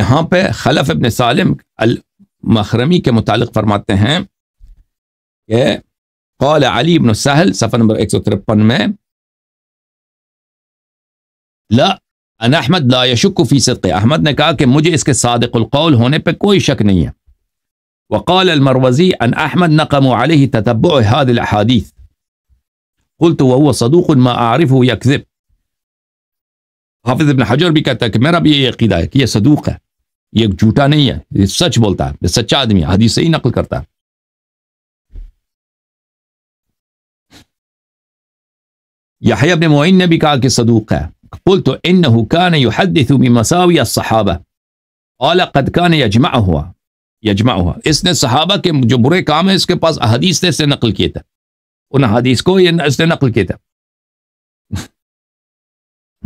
یہاں پہ خلف ابن سالم المخرمی کے متعلق فرماتے ہیں کہ قال علی ابن سہل صفحہ نمبر 153 میں لا ان احمد لا يشك في صدقه احمد نے کہا کہ مجھے اس کے صادق القول ہونے پہ کوئی شک نہیں ہے وقال المروزی ان احمد نقم عليه تتبع هذه الاحاديث قلت وهو صدوق ما انما عارف حافظ ابن حجر بھی کہتا ہے کہ میرا بھی یہ عقیدہ ہے کہ یہ صدوق ہے یہ جھوٹا نہیں ہے یہ سچ بولتا ہے یہ سچا آدمی ہے حدیث سے ہی نقل کرتا ہے یا ابن معین نے بھی کہا کہ صدوق ہے قلت کل تو مساؤ یا صحابہ قال قد کا نے یجما ہوا یجم ہوا اس نے صحابہ کے جو برے کام ہیں اس کے پاس حدیثے سے نقل کیے تھے ان حدیث کو یہ اس نے نقل کیا تھا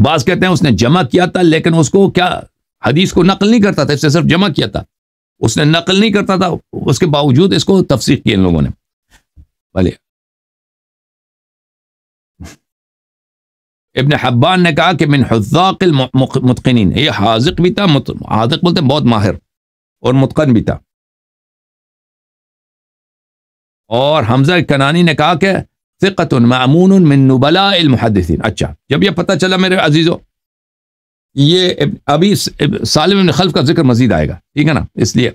بعض کہتے ہیں اس نے جمع کیا تھا لیکن اس کو کیا حدیث کو نقل نہیں کرتا تھا اس نے صرف جمع کیا تھا اس نے نقل نہیں کرتا تھا اس کے باوجود اس کو تفسیق کی ان لوگوں نے بھلے ابن حبان نے کہا کہ من حذاق المتقنین یہ حاضق بھی تھا حاضق بولتے بہت ماہر اور متقن بھی تھا اور حمزہ کنانی نے کہا کہ فقت من نبلاء المحدین اچھا جب یہ پتہ چلا میرے عزیزو یہ ابھی سالم خلف کا ذکر مزید آئے گا ٹھیک ہے نا اس لیے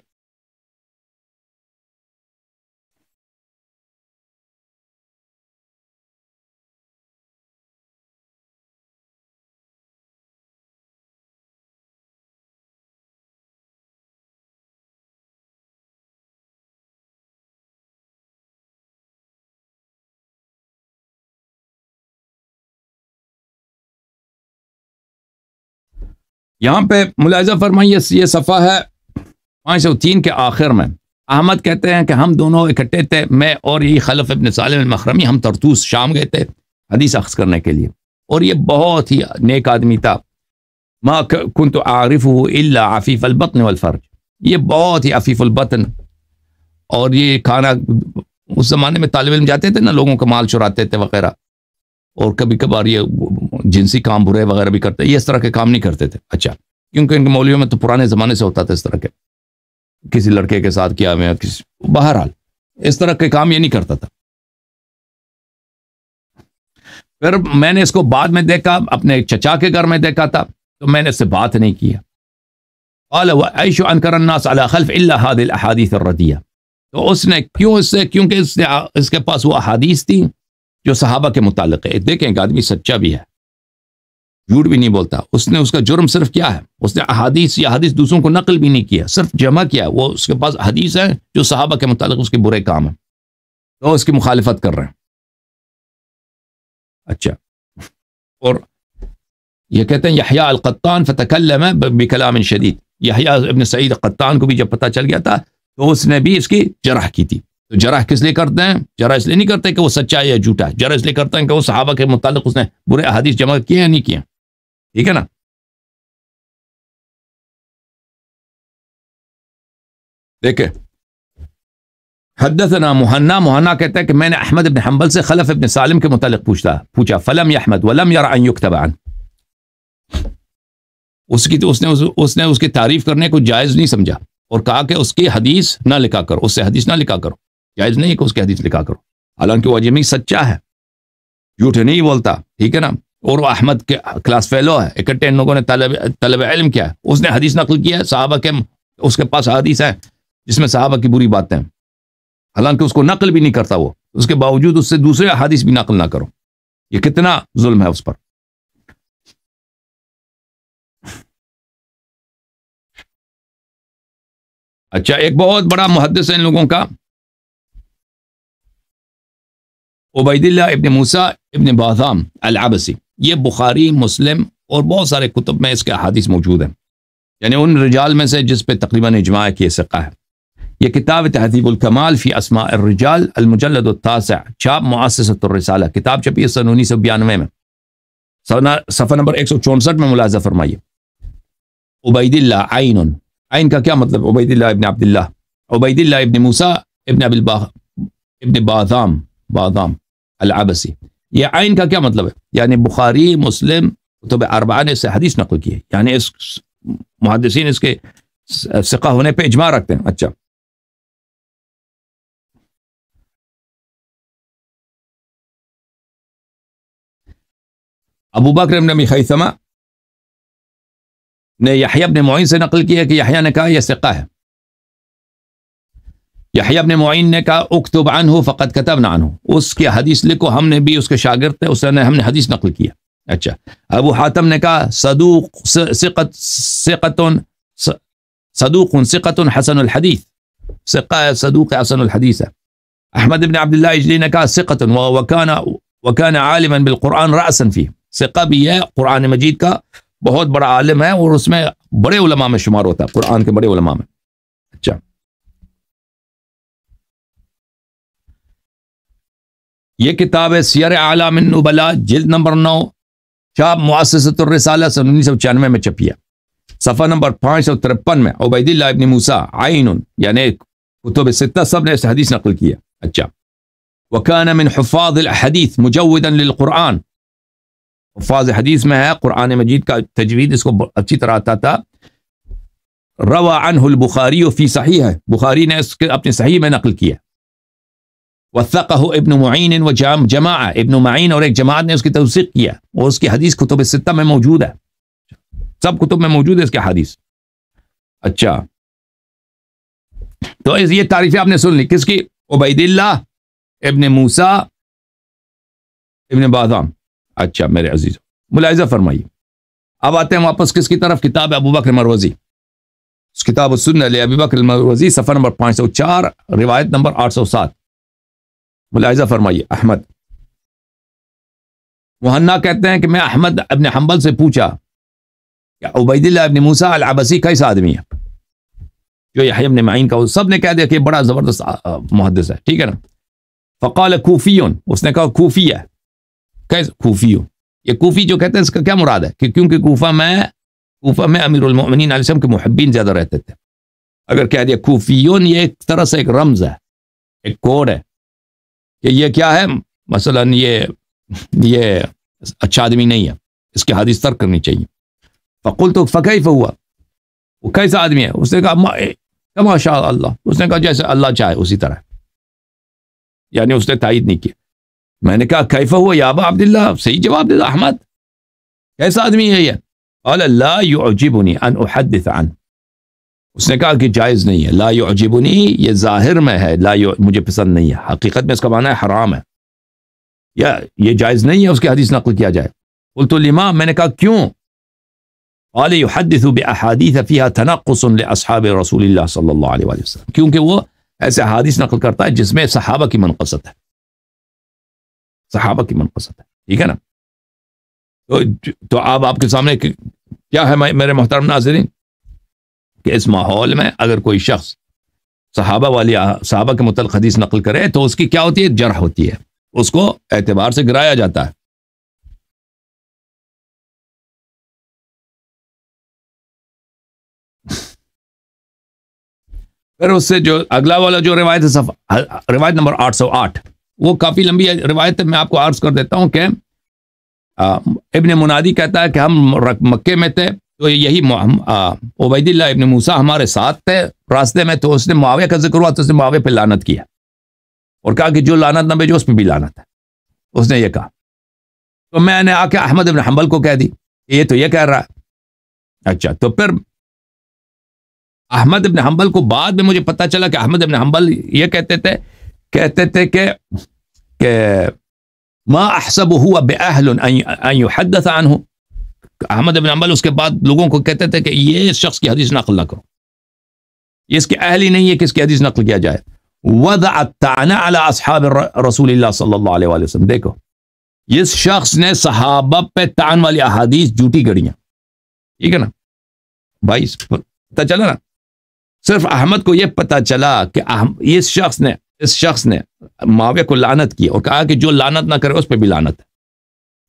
یہاں پہ ملاحظہ فرمائیے یہ صفحہ ہے پانچ سو تین کے آخر میں احمد کہتے ہیں کہ ہم دونوں اکٹھے تھے میں اور یہ خلف ابن سالم المحرمی ہم ترتوس شام گئے تھے حدیث اخذ کرنے کے لیے اور یہ بہت ہی نیک آدمی تھا ما عارف ہو اللہ آفیف البطن یہ بہت ہی آفیف البطن اور یہ کھانا اس زمانے میں طالب علم جاتے تھے نہ لوگوں کا مال چراتے تھے وغیرہ اور کبھی کبھار یہ جنسی کام برے وغیرہ بھی کرتے یہ اس طرح کے کام نہیں کرتے تھے اچھا کیونکہ ان کے مولویوں میں تو پرانے زمانے سے ہوتا تھا اس طرح کے کسی لڑکے کے ساتھ کیا ہوئے کسی بہرحال اس طرح کے کام یہ نہیں کرتا تھا پھر میں نے اس کو بعد میں دیکھا اپنے چچا کے گھر میں دیکھا تھا تو میں نے اس سے بات نہیں کیا خلف اللہ حادی الردیہ تو اس نے کیوں اس سے کیونکہ اس کے پاس وہ احادیث تھی جو صحابہ کے متعلق ہے دیکھیں ایک آدمی سچا بھی ہے جھوٹ بھی نہیں بولتا اس نے اس کا جرم صرف کیا ہے اس نے احادیث یا حادیث دوسروں کو نقل بھی نہیں کیا صرف جمع کیا وہ اس کے پاس حدیث ہیں جو صحابہ کے متعلق اس کے برے کام ہیں تو اس کی مخالفت کر رہے ہیں اچھا اور یہ کہتے ہیں یحییٰ القطان فتکلم بکلام شدید یحییٰ ابن سعید قطان کو بھی جب پتہ چل گیا تھا تو اس نے بھی اس کی جرح کی تھی تو جرا کس لیے کرتے ہیں جرا اس لیے نہیں کرتے کہ وہ سچا ہے یا جھوٹا ہے جرا اس لیے کرتے ہیں کہ وہ صحابہ کے متعلق اس نے برے احادیث جمع کیے یا نہیں کیے ٹھیک ہے نا دیکھیں حدثنا محنا محنا کہتا ہے کہ میں نے احمد ابن حنبل سے خلف ابن سالم کے متعلق پوچھتا پوچھا فلم یا احمد ولم یا تو اس نے اس کی تعریف کرنے کو جائز نہیں سمجھا اور کہا کہ اس کی حدیث نہ لکھا کرو اس سے حدیث نہ لکھا کرو جائز نہیں کہ اس کے حدیث لکھا کرو حالانکہ وہ اجمی سچا ہے جھوٹے نہیں بولتا ٹھیک ہے نا اور وہ احمد کے کلاس فیلو ہے اکٹھے ان لوگوں نے طلب علم کیا ہے اس نے حدیث نقل کیا ہے صحابہ کے کے اس پاس حدیث ہے جس میں صحابہ کی بری باتیں حالانکہ اس کو نقل بھی نہیں کرتا وہ اس کے باوجود اس سے دوسرے حدیث بھی نقل نہ کرو یہ کتنا ظلم ہے اس پر اچھا ایک بہت بڑا محدث ہے ان لوگوں کا عبید اللہ ابن موسا ابن بادام العبسی یہ بخاری مسلم اور بہت سارے کتب میں اس کے حادث موجود ہیں یعنی ان رجال میں سے جس پہ تقریباً اجماع کی سکا ہے یہ کتاب تہذیب الکمال فی اسماء الرجال المجلد التاسع مؤسسۃ الرسالہ کتاب چھپی ہے سن انیس سو بانوے میں صفحہ نمبر ایک سو چونسٹھ میں ملاحظہ فرمائیے عبید اللہ آئین آئین کا کیا مطلب عبید اللہ ابن عبداللہ عبید اللہ ابن موسا ابن ابا ابن بادام بادام العبسی یہ عین کا کیا مطلب ہے یعنی بخاری مسلم کتب اربعہ نے سے حدیث نقل کی ہے یعنی اس محدثین اس کے محدثہ ہونے پہ اجماع رکھتے ہیں اچھا ابو بکر ابن خیثمہ نے ابن معین سے نقل کی ہے کہ یحییٰ نے کہا یہ سکہ ہے یحییٰ ابن معین نے کہا اکتب عنہ فقط کتب عنہ اس کے حدیث لکھو ہم نے بھی اس کے شاگرد تھے اس نے ہم نے حدیث نقل کیا اچھا ابو حاتم نے کہا صدوق سقت سقتُن صدوق سکتُ حسن الحدیث سکّہ صدوق حسن الحدیث ہے احمد ابن عبداللہ اجلی نے کہا سقت وکان عالما بالقرآن رأسا فيه سکہ بھی ہے قرآن مجید کا بہت بڑا عالم ہے اور اس میں بڑے علماء میں شمار ہوتا ہے قرآن کے بڑے علماء میں یہ کتاب ہے سیر النبلا جلد نمبر نو شاہ چانوے میں چھپیا صفحہ نمبر پانچ سو ترپن میں عبید اللہ ابن آئین یعنی کتب سب نے اس حدیث نقل کیا اچھا وکان من حفاظ الحدیث للقرآن حفاظ حدیث میں ہے قرآن مجید کا تجوید اس کو اچھی طرح آتا تھا البخاری ان فی صحیح ہے بخاری نے اس کے اپنے صحیح میں نقل کیا وثقہ ابن معین و جام جماع ابن معین اور ایک جماعت نے اس کی توثیق کیا اور اس کی حدیث کتب سطح میں موجود ہے سب کتب میں موجود ہے اس کے حدیث اچھا تو اس یہ تعریفیں آپ نے سن لی کس کی عبید اللہ ابن موسا ابن بادام اچھا میرے عزیز ملاحظہ فرمائیے اب آتے ہیں واپس کس کی طرف کتاب ابو بکر اس کتاب و سن ابو بکر مروزی صفحہ نمبر پانچ سو چار روایت نمبر آٹھ سو سات ملاحظہ فرمائیے احمد محنہ کہتے ہیں کہ میں احمد ابن حنبل سے پوچھا کہ عبید اللہ ابن موسا العبسی کیسا آدمی ہے جو یہ ابن معین کا سب نے کہہ دیا کہ بڑا زبردست محدث ہے ٹھیک ہے نا فقال کوفیون اس نے کہا کوفی ہے کیسے کوفی یہ کوفی جو کہتے ہیں اس کا کیا مراد ہے کہ کیونکہ کوفہ کوفہ میں میں امیر المؤمنین علیہ السلام کے محبین زیادہ رہتے تھے اگر کہہ دیا کوفیون یہ ایک طرح سے ایک رمز ہے ایک کوڈ ہے کہ یہ کیا ہے مثلا یہ یہ اچھا آدمی نہیں ہے اس کی حادث کرنی چاہیے فقول تو فقیفہ ہوا وہ کیسا آدمی ہے اس نے کہا ماشاء اللہ اس نے کہا جیسے اللہ چاہے اسی طرح یعنی اس نے تائید نہیں کیا میں نے کہا قیفہ ہوا یا ابا عبداللہ صحیح جواب دے احمد کیسا آدمی ہے یہ ان احدث اس نے کہا کہ جائز نہیں ہے لا یعجبنی یہ ظاہر میں ہے لا مجھے پسند نہیں ہے حقیقت میں اس کا معنی ہے حرام ہے یا یہ جائز نہیں ہے اس کی حدیث نقل کیا جائے قلت الطما میں نے کہا کیوں قال يحدث باحادیث فیها تنقص لاصحاب رسول اللہ صلی اللہ علیہ وسلم کیونکہ وہ ایسے حادیث نقل کرتا ہے جس میں صحابہ کی منقصت ہے صحابہ کی منقصت ہے ٹھیک ہے نا تو تو اب آپ کے سامنے کیا ہے میرے محترم ناظرین کہ اس ماحول میں اگر کوئی شخص صحابہ والی صحابہ کے متعلق حدیث نقل کرے تو اس کی کیا ہوتی ہے جرح ہوتی ہے اس کو اعتبار سے گرایا جاتا ہے پھر اس سے جو اگلا والا جو روایت ہے روایت نمبر آٹھ سو آٹھ وہ کافی لمبی روایت میں آپ کو عرض کر دیتا ہوں کہ ابن منادی کہتا ہے کہ ہم مکے میں تھے تو یہی عبید اللہ ابن موسا ہمارے ساتھ تھے راستے میں تو اس نے معاویہ کا ذکر ہوا تو اس نے معاویہ پہ لانت کیا اور کہا کہ جو لانت نہ بھیجو اس پہ بھی لانت ہے اس نے یہ کہا تو میں نے آ کے احمد ابن حنبل کو کہہ دی کہ یہ تو یہ کہہ رہا ہے اچھا تو پھر احمد ابن حنبل کو بعد میں مجھے پتا چلا کہ احمد ابن حنبل یہ کہتے تھے کہتے تھے کہ کہ ما احسب ہوا بے اہل ان حدت عنہ احمد ابن عمل اس کے بعد لوگوں کو کہتے تھے کہ یہ اس شخص کی حدیث نقل نہ کرو یہ اس کے اہل ہی نہیں ہے کہ اس کی حدیث نقل کیا جائے ودع علی اصحاب رسول اللہ صلی اللہ علیہ وسلم دیکھو اس شخص نے صحابہ پہ تان والی احادیث جھوٹی گڑیاں ٹھیک ہے نا بھائی پتا چلا نا صرف احمد کو یہ پتا چلا کہ اس شخص نے اس شخص نے معاویہ کو لانت کی اور کہا کہ جو لانت نہ کرے اس پہ بھی لانت ہے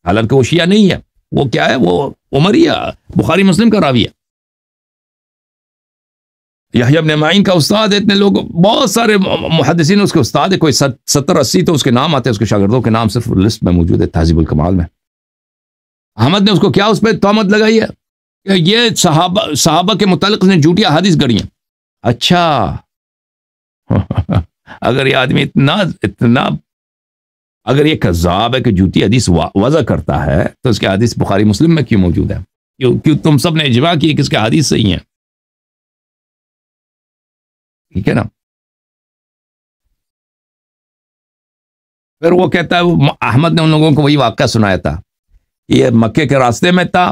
حالانکہ وہ شیعہ نہیں ہے وہ کیا ہے وہ عمر بخاری مسلم کا راوی ہے کا استاد ہے اتنے لوگ بہت سارے محدثین اس کے استاد ہے کوئی ستر اسی تو اس کے نام آتے ہیں اس کے شاگردوں کے نام صرف لسٹ میں موجود ہے تہذیب الکمال میں احمد نے اس کو کیا اس پہ تہمت لگائی ہے کہ یہ صحابہ صحابہ کے متعلق نے حادث ہیں اچھا اگر یہ آدمی اتنا اتنا اگر یہ کذاب ہے کہ جوتی حدیث وضع کرتا ہے تو اس کے حدیث بخاری مسلم میں کیوں موجود ہے کیوں کیوں تم سب نے اجوا کی کس کے حدیث صحیح ہیں ہے ٹھیک ہے نا پھر وہ کہتا ہے احمد نے ان لوگوں کو وہی واقعہ سنایا تھا یہ مکے کے راستے میں تھا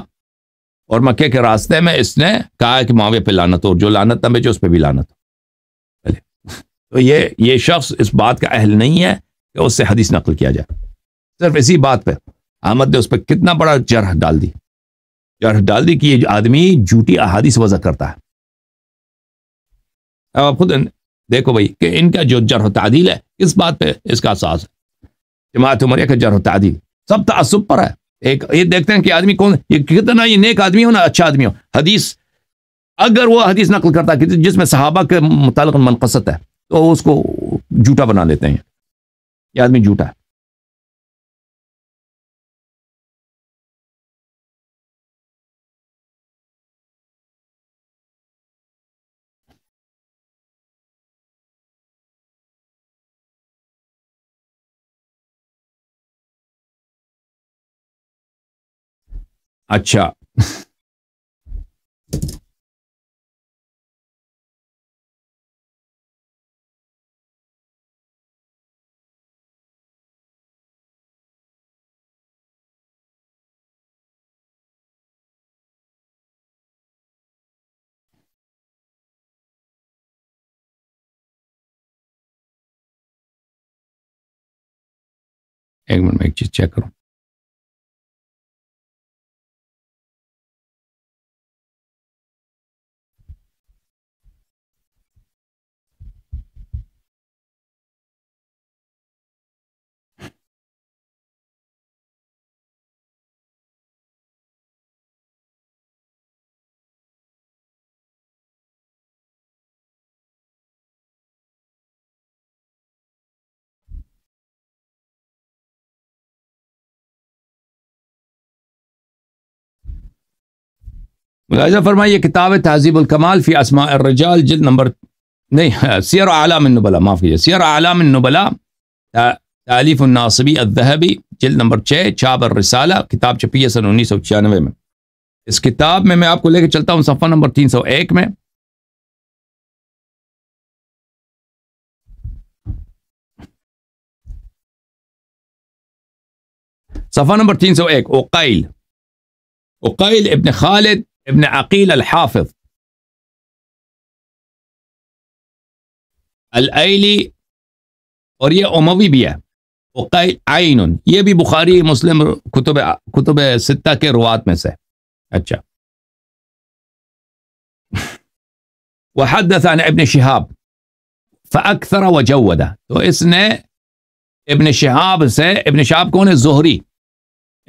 اور مکے کے راستے میں اس نے کہا کہ ماوے پہ ہو اور جو لانت تھا بےچے اس پہ بھی لانت ہو تو یہ یہ شخص اس بات کا اہل نہیں ہے کہ اس سے حدیث نقل کیا جائے صرف اسی بات پہ احمد نے اس پہ کتنا بڑا جرح ڈال دی جرح ڈال دی کہ یہ آدمی جھوٹی احادیث وضع کرتا ہے اب آپ خود دیکھو بھائی کہ ان کا جو جرح تعدیل ہے اس بات پہ اس کا احساس ہے جماعت عمریہ کا جرح تعدیل سب تعصب پر ہے ایک یہ دیکھتے ہیں کہ آدمی کون یہ کتنا یہ نیک آدمی ہو نا اچھا آدمی ہو حدیث اگر وہ حدیث نقل کرتا ہے جس میں صحابہ کے متعلق منقصت ہے تو اس کو جھوٹا بنا لیتے ہیں یہ آدمی جھوٹا ہے اچھا ایک منٹ میں ایک چیز چیک کروں ملاحظه فرمائیے کتاب تہذیب الکمال فی اسماء الرجال جلد نمبر نہیں سیر اعلام النبلا معاف کیجئے سیر اعلام النبلا تعلیف الناصبی الذهبی جلد نمبر چھ چاپ الرسالہ کتاب چھپی ہے سن انیس سو چھیانوے میں اس کتاب میں میں آپ کو لے کے چلتا ہوں صفحہ نمبر تین سو ایک میں صفحہ نمبر تین سو ایک اوقیل اوقیل ابن خالد ابن عقيل الحافظ الأيلي قرية أموي بيا وقيل عين يبي بخاري مسلم كتب كتب ستة كروات के रुवात وحدث عن ابن شهاب فأكثر وجوده तो ابن شهاب سه ابن شهاب كون الزهري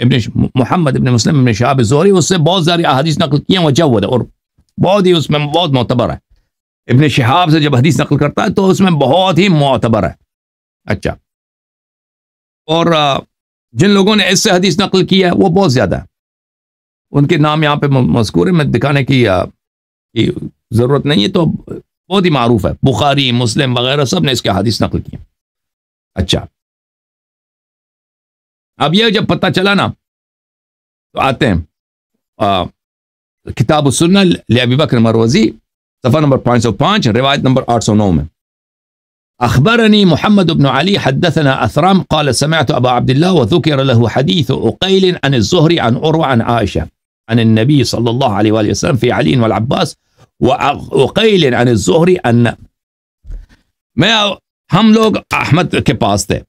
ابن محمد ابن مسلم ابن زہری اس سے بہت زیادہ احادیث نقل کیے ہیں وہ ہے اور بہت ہی اس میں بہت معتبر ہے ابن شہاب سے جب حدیث نقل کرتا ہے تو اس میں بہت ہی معتبر ہے اچھا اور جن لوگوں نے اس سے حدیث نقل کی ہے وہ بہت زیادہ ہے ان کے نام یہاں پہ مذکور ہے میں دکھانے کی ضرورت نہیں ہے تو بہت ہی معروف ہے بخاری مسلم وغیرہ سب نے اس کے حدیث نقل کی اچھا اب یہ جب پتہ چلا نا تو آتے ہیں आ, किताब सुनना लियाबी बकर मरवजी सफ़ा नंबर पाँच सौ पाँच रिवायत नंबर أخبرني محمد بن علي حدثنا أثرام قال سمعت أبا عبد الله وذكر له حديث أقيل عن الزهري عن أروى عن عائشة عن النبي صلى الله عليه وآله وسلم في علي والعباس وأقيل عن الزهري أن मैं हम لوگ أحمد کے پاس تھے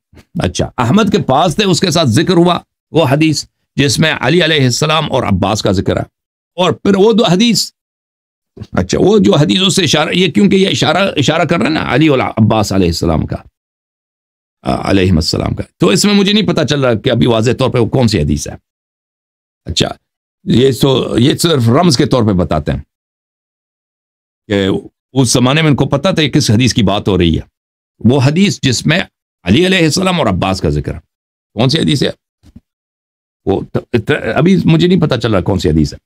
اچھا احمد کے پاس تھے اس کے ساتھ ذکر ہوا وہ حدیث جس میں علی علیہ السلام اور عباس کا ذکر ہے اور پھر وہ دو حدیث اچھا وہ جو حدیث اس سے اشارہ یہ کیونکہ یہ اشارہ اشارہ کر رہے ہیں نا علی اور عباس علیہ السلام کا علیہ السلام کا تو اس میں مجھے نہیں پتا چل رہا کہ ابھی واضح طور پہ وہ کون سی حدیث ہے اچھا یہ تو یہ صرف رمز کے طور پہ بتاتے ہیں کہ اس زمانے میں ان کو پتا تھا کہ کس حدیث کی بات ہو رہی ہے وہ حدیث جس میں علی علیہ السلام اور عباس کا ذکر کون سی حدیث ہے وہ ابھی مجھے نہیں پتا چل رہا کون سی حدیث ہے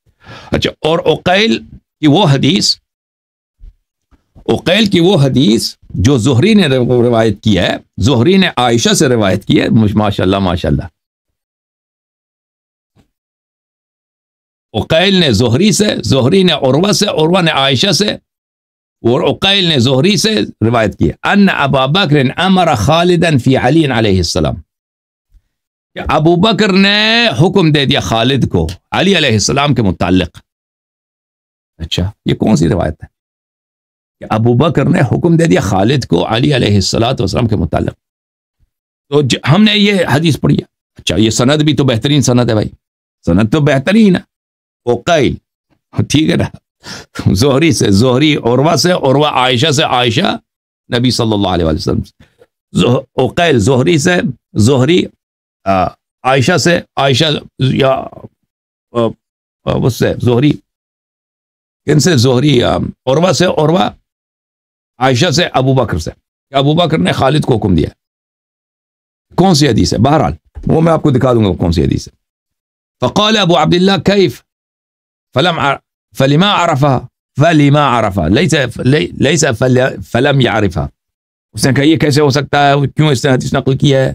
اچھا اور اوقیل کی وہ حدیث اکیل کی وہ حدیث جو زہری نے روایت کی ہے زہری نے عائشہ سے روایت کی ہے ماشاء اللہ ماشاء اللہ اکیل نے زہری سے زہری نے عروہ سے عروہ نے عائشہ سے اور عقیل نے زہری سے روایت کی ابو بکر نے حکم دے دیا خالد کو علی علیہ السلام کے متعلق اچھا یہ کون سی روایت ہے کہ ابو بکر نے حکم دے دیا خالد کو علی علیہ السلّت کے متعلق تو ہم نے یہ حدیث پڑیا اچھا یہ سند بھی تو بہترین سند ہے بھائی سند تو بہترین ہے اوقائل ٹھیک ہے نا زهري سه زهري عروه سه عروه عائشه سه عائشه نبي صلى الله عليه وسلم زه... اوقيل زهري سه زهري آ... عائشه سه عائشه يا آ... آ... بس سه زهري كن سه زهري آ... عروه سه عروه عائشه سه ابو بكر سه ابو بكر نے خالد کو حکم دیا کون سی حدیث ہے بہرحال وہ میں آپ کو دکھا دوں گا کون سی حدیث ہے فقال ابو عبد الله كيف فلم فلما عرفها فلما عرفها لیس عرفہ فلم یا عارفہ اس نے کہا یہ کیسے ہو سکتا ہے کیوں اس نے حدیث نقل کیا ہے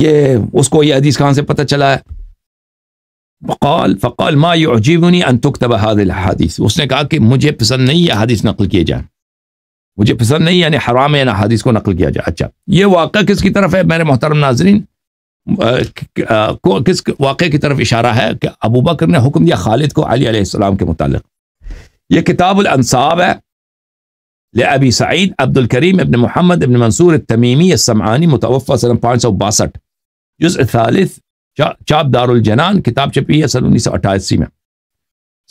یہ اس کو یہ حدیث کہاں سے پتہ چلا ہے فقال فقال ما یعجبنی ان تكتب فقول اس نے کہا کہ مجھے پسند نہیں یہ حدیث نقل کیے جائیں مجھے پسند نہیں یعنی حرام ہے یعنی حدیث کو نقل کیا جائے اچھا یہ واقعہ کس کی طرف ہے میرے محترم ناظرین کو کس واقعے کی طرف اشارہ ہے کہ ابو بکر نے حکم دیا خالد کو علی علیہ السلام کے متعلق یہ کتاب الانصاب ہے سعید عبد الکریم ابن محمد ابن منصور التمیمی السمعانی متوفع سن پانچ سو باسٹھ جز چاپ دار الجنان کتاب چھپی ہے سن انیس سو اٹھاسی میں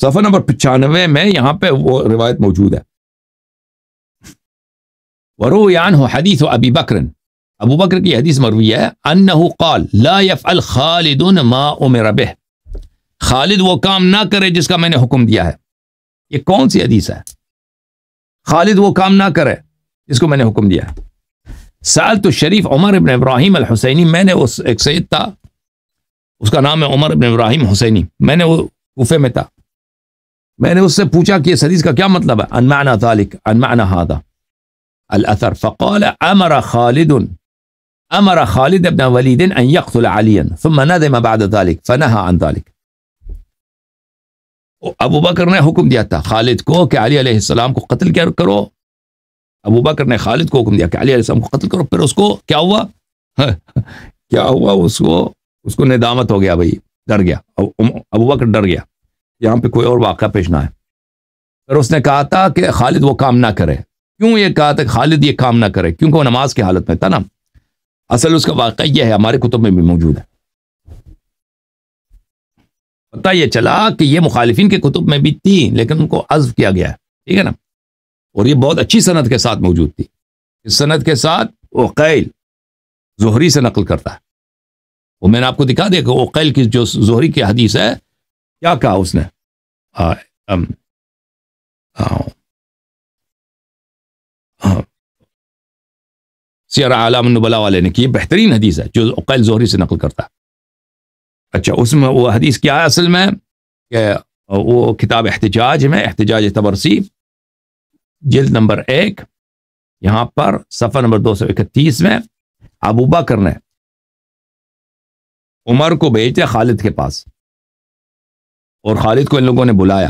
صفحہ نمبر پچانوے میں یہاں پہ وہ روایت موجود ہے ورویان ابی بکرن أبو بكر في حديث مروية أنه قال لا يفعل خالد ما أمر به خالد وہ کام نہ کرے جس کا میں نے يعني حکم دیا ہے یہ کون سی حدیث ہے خالد وہ کام نہ کرے جس کو میں نے حکم دیا ہے سألت الشریف عمر بن ابراہیم الحسینی میں نے اس ایک سید تھا اس کا نام ہے عمر بن ابراہیم حسینی میں نے وہ کوفے میں تھا میں نے اس سے پوچھا کہ اس حدیث کا کیا مطلب ہے ان معنى ذلك ان معنى هذا الاثر فقال امر خالد امر خالد ولید ان ثم ندم بعد ذلك فنهى عن ذلك ابو بکر نے حکم دیا تھا خالد کو کہ علی علیہ السلام کو قتل کیا کرو ابو بکر نے خالد کو حکم دیا کہ علی علیہ السلام کو قتل کرو پھر اس کو کیا ہوا کیا ہوا اس کو اس کو ندامت ہو گیا بھائی ڈر گیا ابو بکر ڈر گیا یہاں پہ کوئی اور واقعہ پیش نہ ہے پھر اس نے کہا تھا کہ خالد وہ کام نہ کرے کیوں یہ کہا تھا کہ خالد یہ کام نہ کرے کیونکہ وہ نماز کی حالت میں تھا نا اصل اس کا واقعہ یہ ہے ہمارے کتب میں بھی موجود ہے پتہ یہ چلا کہ یہ مخالفین کے کتب میں بھی تھی لیکن ان کو عزف کیا گیا ہے ٹھیک ہے نا اور یہ بہت اچھی صنعت کے ساتھ موجود تھی اس صنعت کے ساتھ اوقیل زہری سے نقل کرتا ہے وہ میں نے آپ کو دکھا دیا کہ اوقیل کی جو زہری کی حدیث ہے کیا کہا اس نے سیارہ عالم النبلا والے نے کی بہترین حدیث ہے جو عقیل زہری سے نقل کرتا ہے اچھا اس میں وہ حدیث کیا ہے اصل میں کہ وہ کتاب احتجاج میں احتجاج تبرسی جلد نمبر ایک یہاں پر صفحہ نمبر دو سو اکتیس میں ابوبا کرنے عمر کو بھیجتے خالد کے پاس اور خالد کو ان لوگوں نے بلایا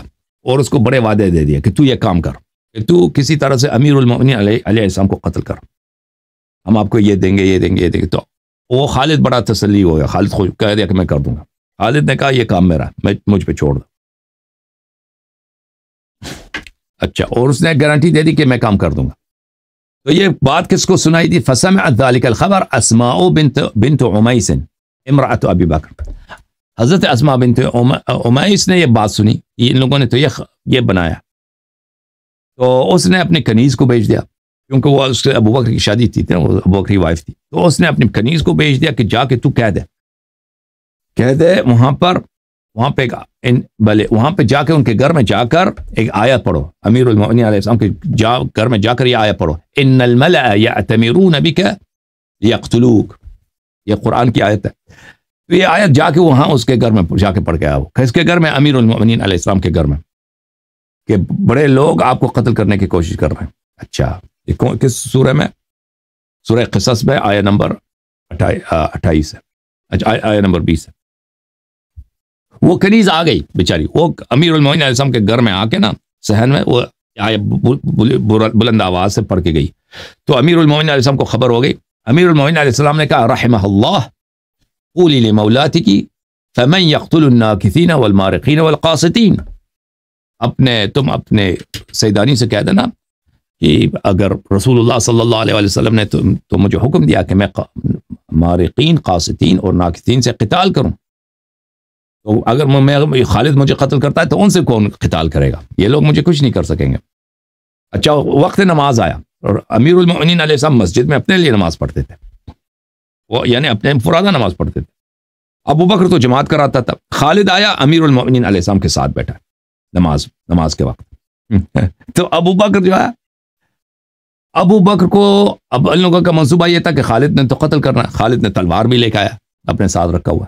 اور اس کو بڑے وعدے دے دیا کہ تو یہ کام کر کہ تو کسی طرح سے امیر المنی علیہ علیہ السلام کو قتل کر ہم آپ کو یہ دیں گے یہ دیں گے یہ دیں گے تو وہ خالد بڑا تسلی ہو گیا خالد خوش کہہ دیا کہ میں کر دوں گا خالد نے کہا یہ کام میرا میں مجھ پہ چھوڑ دو اچھا اور اس نے گارنٹی دے دی کہ میں کام کر دوں گا تو یہ بات کس کو سنائی تھی فسم ذالک الخبر اسماء بنت بنت عمیسن امراۃ ابی بکر حضرت اسما بنت عمیس نے یہ بات سنی ان لوگوں نے تو یہ بنایا تو اس نے اپنے کنیز کو بھیج دیا کیونکہ وہ اس کے ابو بکر کی شادی تھی تھی وہ بکری وائف تھی تو اس نے اپنی کنیز کو بھیج دیا کہ جا کے تو کہہ دے کہہ دے وہاں پر وہاں پہ بھلے وہاں پہ جا کے ان کے گھر میں جا کر ایک آیا پڑھو امیر علم علیہ السلام کے جا گھر میں جا کر یہ آیا پڑھو ان یہ تمیر نبی کہ یہ اختلوک یہ قرآن کی آیت ہے تو یہ آیت جا کے وہاں اس کے گھر میں جا کے پڑھ گیا کس کے گھر میں امیر علمین علیہ السلام کے گھر میں کہ بڑے لوگ آپ کو قتل کرنے کی کوشش کر رہے ہیں اچھا یہ کس سورہ میں سورہ قصص میں آیا نمبر اٹھائیس ہے اچھا آیا نمبر بیس ہے وہ کنیز آ گئی بیچاری وہ امیر المعین علیہ السلام کے گھر میں آ کے نا سہن میں وہ بلند آواز سے پڑھ کے گئی تو امیر المعین علیہ السلام کو خبر ہو گئی امیر المعین علیہ السلام نے کہا رحمہ اللہ قولی لمولاتی کی فمن یقتل الناکثین والمارقین والقاسطین اپنے تم اپنے سیدانی سے کہہ دینا کہ اگر رسول اللہ صلی اللہ علیہ وسلم نے تو مجھے حکم دیا کہ میں مارقین قاصطین اور ناقدین سے قتال کروں تو اگر میں خالد مجھے قتل کرتا ہے تو ان سے کون قتال کرے گا یہ لوگ مجھے کچھ نہیں کر سکیں گے اچھا وقت نماز آیا اور امیر المعنین علیہ السلام مسجد میں اپنے لیے نماز پڑھتے تھے وہ یعنی اپنے فرادہ نماز پڑھتے تھے ابو بکر تو جماعت کراتا تھا خالد آیا امیر المعنین علیہ السلام کے ساتھ بیٹھا نماز نماز کے وقت تو ابو بکر جو آیا ابو بکر کو اب لوگوں کا منصوبہ یہ تھا کہ خالد نے تو قتل کرنا خالد نے تلوار بھی لے کے آیا اپنے ساتھ رکھا ہوا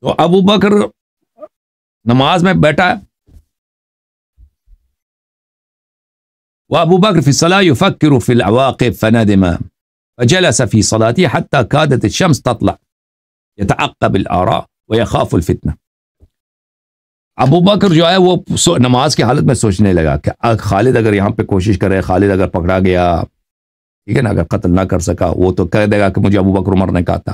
تو ابو بکر نماز میں بیٹھا وابو بکر في الصلاه يفكر في العواقب فندم فجلس في صلاته حتى كادت الشمس تطلع يتعقب الاراء ويخاف الفتنه ابو بکر جو ہے وہ نماز کی حالت میں سوچنے لگا کہ خالد اگر یہاں پہ کوشش کرے خالد اگر پکڑا گیا ٹھیک ہے نا اگر قتل نہ کر سکا وہ تو کہہ دے گا کہ مجھے ابو بکر عمر نے کہا تھا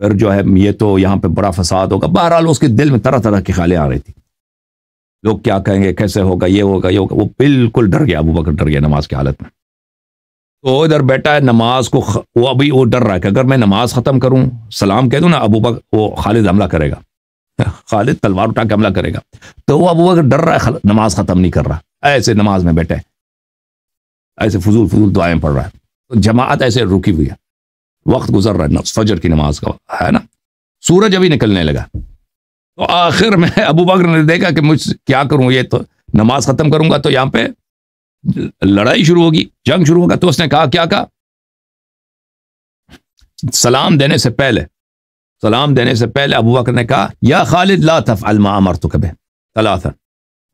پھر جو ہے یہ تو یہاں پہ بڑا فساد ہوگا بہرحال اس کے دل میں طرح طرح کی خالیں آ رہی تھیں لوگ کیا کہیں گے کیسے ہوگا یہ ہوگا یہ ہوگا وہ بالکل ڈر گیا ابو بکر ڈر گیا نماز کی حالت میں تو ادھر بیٹا ہے نماز کو خ... وہ ابھی وہ ڈر رہا ہے کہ اگر میں نماز ختم کروں سلام کہہ دوں نا ابو بکر وہ خالد حملہ کرے گا خالد تلوار اٹھا کے حملہ کرے گا تو وہ ابو بکر ڈر رہا ہے نماز ختم نہیں کر رہا ایسے نماز میں بیٹھے ایسے فضول فضول دعائیں پڑھ رہا ہے جماعت ایسے رکی ہوئی ہے وقت گزر رہا ہے فجر کی نماز کا ہے نا سورج ابھی نکلنے لگا تو آخر میں ابو بکر نے دیکھا کہ مجھ کیا کروں یہ تو نماز ختم کروں گا تو یہاں پہ لڑائی شروع ہوگی جنگ شروع ہوگا تو اس نے کہا کیا کہا سلام دینے سے پہلے سلام دینے سے پہلے ابو بکر نے کہا یا خالد لا لا تفعل ما ما به به ثلاثا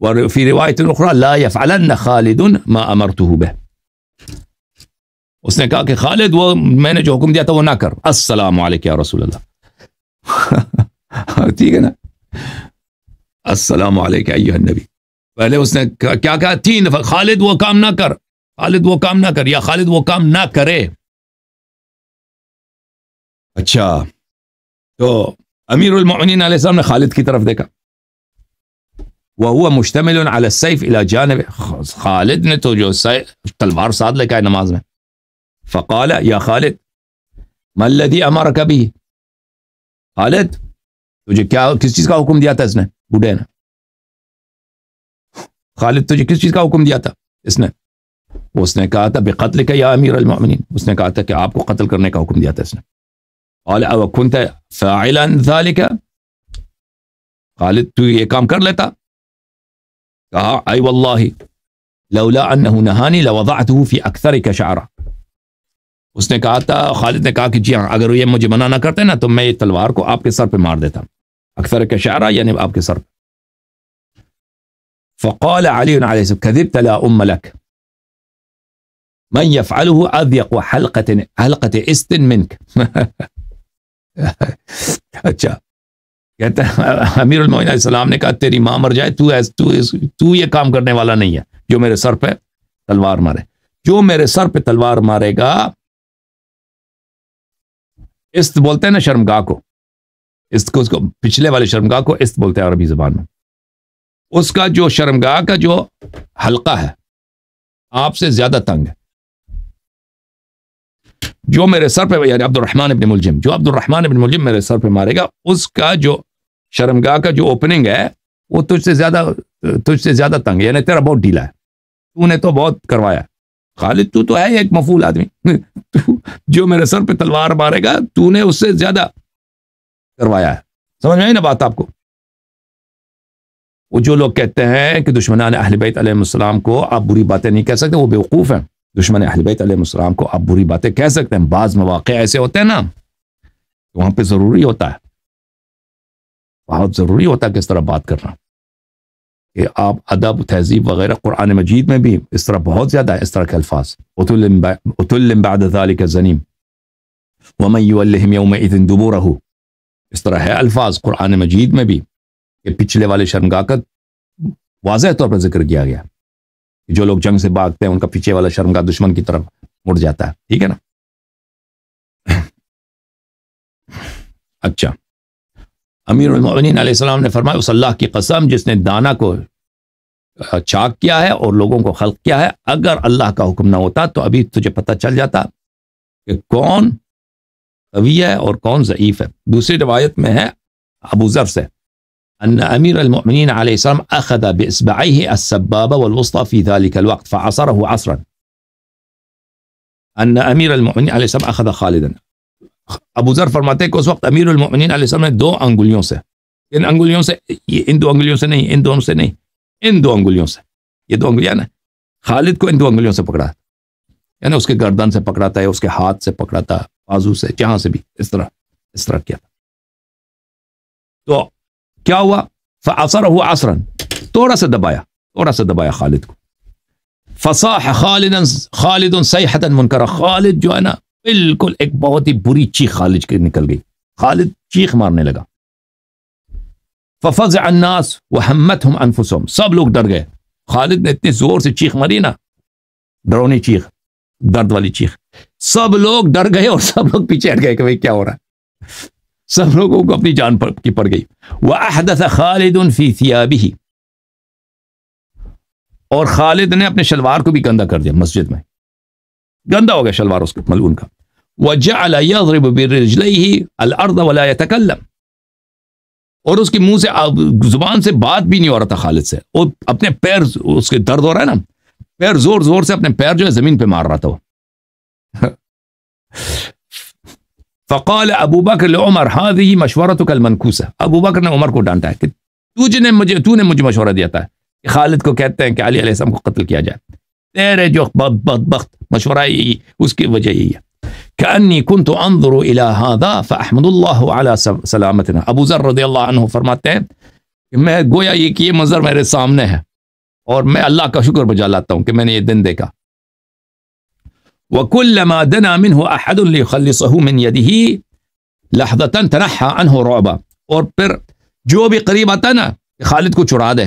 وفي اخرى يفعلن خالد خالد امرته اس نے کہا کہ وہ میں نے جو حکم دیا تھا وہ نہ کر السلام علیکم یا رسول اللہ ٹھیک ہے نا السلام علیکم ایوہ النبی پہلے اس نے کیا کہا تین دفعہ خالد وہ کام نہ کر خالد وہ کام نہ کر یا خالد وہ کام نہ کرے اچھا تو امیر المعنین علیہ السلام نے خالد کی طرف دیکھا وہ مشتمل علی السیف الی جانب خالد نے تو جو تلوار ساد لکھا ہے نماز میں فقال یا خالد ملدی امر کبھی خالد تجھے کیا کس چیز کا حکم دیا تھا اس نے بوڑھے نے خالد تجھے کس چیز کا حکم دیا تھا اس نے اس نے کہا تھا بے قتل کا یا امیر المعمین اس نے کہا تھا کہ آپ کو قتل کرنے کا حکم دیا تھا اس نے قال او کنت فاعلا ذلک قالت تو یہ کام کر لیتا کہا کہا کہا لولا انه لوضعته فی اس نے نے تھا خالد کہ جی ہاں اگر یہ مجھے منع نہ کرتے نا تو میں یہ تلوار کو آپ کے سر پہ مار دیتا اکثر شعرا یعنی آپ کے سر پہ فقال السلام لا من یفعله است میں اچھا کہتا ہے امیر المعین السلام نے کہا تیری ماں مر جائے تو تو, تو یہ کام کرنے والا نہیں ہے جو میرے سر پہ تلوار مارے جو میرے سر پہ تلوار مارے گا است بولتے ہیں نا شرمگاہ کو است اس کو پچھلے والے شرمگاہ کو است بولتے ہیں عربی زبان میں اس کا جو شرمگاہ کا جو حلقہ ہے آپ سے زیادہ تنگ ہے جو میرے سر پہ یعنی عبد الرحمن ابن ملجم جو عبد الرحمن ابن ملجم میرے سر پہ مارے گا اس کا جو شرمگاہ کا جو اوپننگ ہے وہ تجھ تجھ سے سے زیادہ زیادہ تنگ یعنی تیرا بہت ڈھیلا ہے تو نے تو بہت کروایا خالد تو تو ہے ایک مفول آدمی جو میرے سر پہ تلوار مارے گا تو نے اس سے زیادہ کروایا ہے سمجھ آئی نا بات آپ کو وہ جو لوگ کہتے ہیں کہ دشمنان اہل بیت علیہ السلام کو آپ بری باتیں نہیں کہہ سکتے وہ بیوقوف ہیں دشمن اہل بیت علیہ السلام کو آپ بری باتیں کہہ سکتے ہیں بعض مواقع ایسے ہوتے ہیں نا وہاں پہ ضروری ہوتا ہے بہت ضروری ہوتا ہے کہ اس طرح بات کرنا کہ آپ ادب تہذیب وغیرہ قرآن مجید میں بھی اس طرح بہت زیادہ ہے اس طرح کے الفاظ عت المبا علیہ کے ذنیم وم الحمع دبو رہو اس طرح ہے الفاظ قرآن مجید میں بھی کہ پچھلے والے شرمگاہ کا واضح طور پر ذکر کیا گیا جو لوگ جنگ سے بھاگتے ہیں ان کا پیچھے والا شرم کا دشمن کی طرف مڑ جاتا ہے ٹھیک ہے نا اچھا امیر المعن علیہ السلام نے فرمایا اس اللہ کی قسم جس نے دانا کو چاک کیا ہے اور لوگوں کو خلق کیا ہے اگر اللہ کا حکم نہ ہوتا تو ابھی تجھے پتہ چل جاتا کہ کون قوی ہے اور کون ضعیف ہے دوسری روایت میں ہے ابو ذر سے أن أمير المؤمنين عليه السلام أخذ بإصبعيه السبابة والوسطى في ذلك الوقت فعصره عصرا أن أمير المؤمنين عليه السلام أخذ خالدا أبو ذر فرماتيكوس وقت أمير المؤمنين عليه السلام دو أنجوليونسة إن أنجوليونسة إندو أنجوليونسة ني إندو أنجوليونسة ني إندو أنجوليونسة يدو أنجوليونسة يعني خالد كو إندو أنجوليونسة بكرا يعني اسكي گردن سے پکڑاتا ہے اس کے ہاتھ سے پکڑاتا بازو سے جہاں سے بھی اس طرح اس طرح کیا تو کیا ہوا فاصر ہوا اصرا تھوڑا سا دبایا تھوڑا سا دبایا خالد کو فصاح خالدا خالد صيحه منكر خالد جو ہے نا بالکل ایک بہت ہی بری چیخ خالد کی نکل گئی خالد چیخ مارنے لگا ففزع الناس وهمتهم انفسهم سب لوگ ڈر گئے خالد نے اتنے زور سے چیخ ماری نا ڈرونی چیخ درد والی چیخ سب لوگ ڈر گئے اور سب لوگ پیچھے ہٹ گئے کہ بھئی کیا ہو رہا ہے سب لوگوں کو اپنی جان پر کی پڑ گئی وہ خالد اور خالد نے اپنے شلوار کو بھی گندا کر دیا مسجد میں گندا ہو گیا شلوار اس کا ولا اور اس کے منہ سے زبان سے بات بھی نہیں ہو رہا تھا خالد سے وہ اپنے پیر اس کے درد ہو رہا ہے نا پیر زور زور سے اپنے پیر جو ہے زمین پہ مار رہا تھا وہ فقال ابو بکر عمر ہاں یہ مشورہ تو کل منخوص ہے ابو بکر نے عمر کو ڈانٹا ہے کہ تو جی نے مجھے تو نے مجھے مشورہ دیا تھا کہ خالد کو کہتے ہیں کہ علی علیہ السلام کو قتل کیا جائے تیرے جو بد بد بخت مشورہ یہی اس کی وجہ یہی ہے سلامت ابو ذر رضی اللہ عنہ فرماتے ہیں کہ میں گویا یہ کہ یہ منظر میرے سامنے ہے اور میں اللہ کا شکر بجا لاتا ہوں کہ میں نے یہ دن دیکھا وكلما دنا منه احد ليخلصه من يده تنحى عنه رعبا اور پھر جو بھی قریب آتا ہے نا خالد کو چڑا دے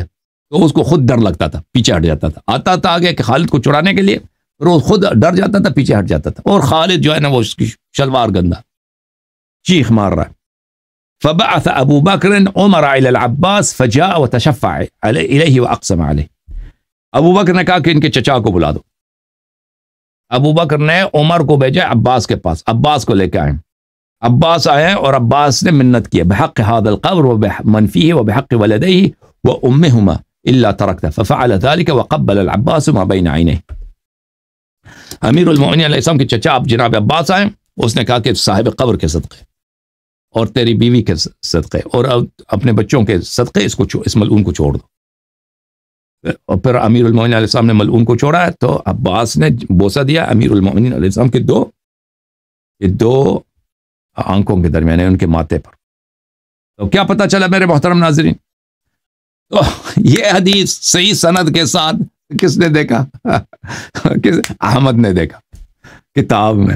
تو اس کو خود ڈر لگتا تھا پیچھے ہٹ جاتا تھا آتا تھا آگے کہ خالد کو چڑانے کے لیے روز خود ڈر جاتا تھا پیچھے ہٹ جاتا تھا اور خالد جو ہے نا وہ اس کی شلوار گندا چیخ مار رہا فبعث ابو بکر عمر الى العباس فجاء وتشفع و واقسم علیہ ابو بکر نے کہا کہ ان کے چچا کو بلا دو ابو بکر نے عمر کو بھیجا عباس کے پاس عباس کو لے کے آئے عباس آئے اور عباس نے منت کیا بحق حاد القبر و بحق منفی و بحق ولد ہی وہ ہما اللہ ترقت ففا اللہ تعالیٰ وقب العباس مابین آئی امیر المعین علیہ السلام کے چچا آپ جناب عباس آئے اس نے کہا کہ صاحب قبر کے صدقے اور تیری بیوی کے صدقے اور اپنے بچوں کے صدقے اس کو اس ملعون کو چھوڑ دو اور پھر امیر المومن علیہ السلام نے ملعون کو چھوڑا تو عباس نے بوسہ دیا امیر المومن علیہ السلام کے دو یہ دو آنکھوں کے درمیان یعنی ان کے ماتے پر تو کیا پتا چلا میرے محترم ناظرین تو یہ حدیث صحیح سند کے ساتھ کس نے دیکھا احمد نے دیکھا کتاب میں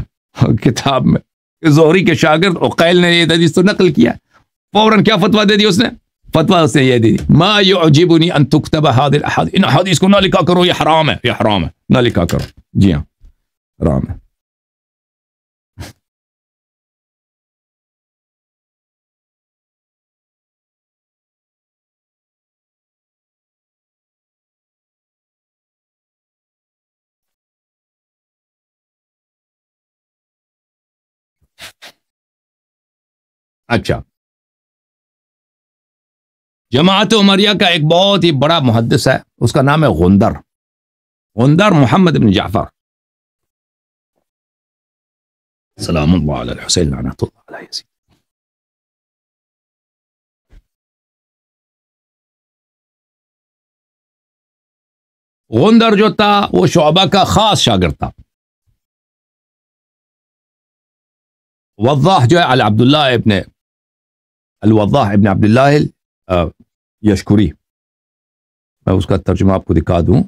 کتاب میں زہری کے شاگرد اقیل نے یہ حدیث تو نقل کیا فوراً کیا فتویٰ دے دی اس نے فتوى سيدي ما يعجبني ان تكتب هذه الاحاديث ان احاديثكم نالك اكره يا حرامه يا حرامه نالك اكره جي حرامه اچھا جماعت عمریہ کا ایک بہت ہی بڑا محدث ہے اس کا نام ہے غندر غندر محمد بن جعفر سلام اللہ علیہ السلام غندر جو تھا وہ شعبہ کا خاص شاگرد تھا وضاح جو ہے اللہ عبداللہ ابن الوضاح ابن عبداللہ یشکری میں اس کا ترجمہ آپ کو دکھا دوں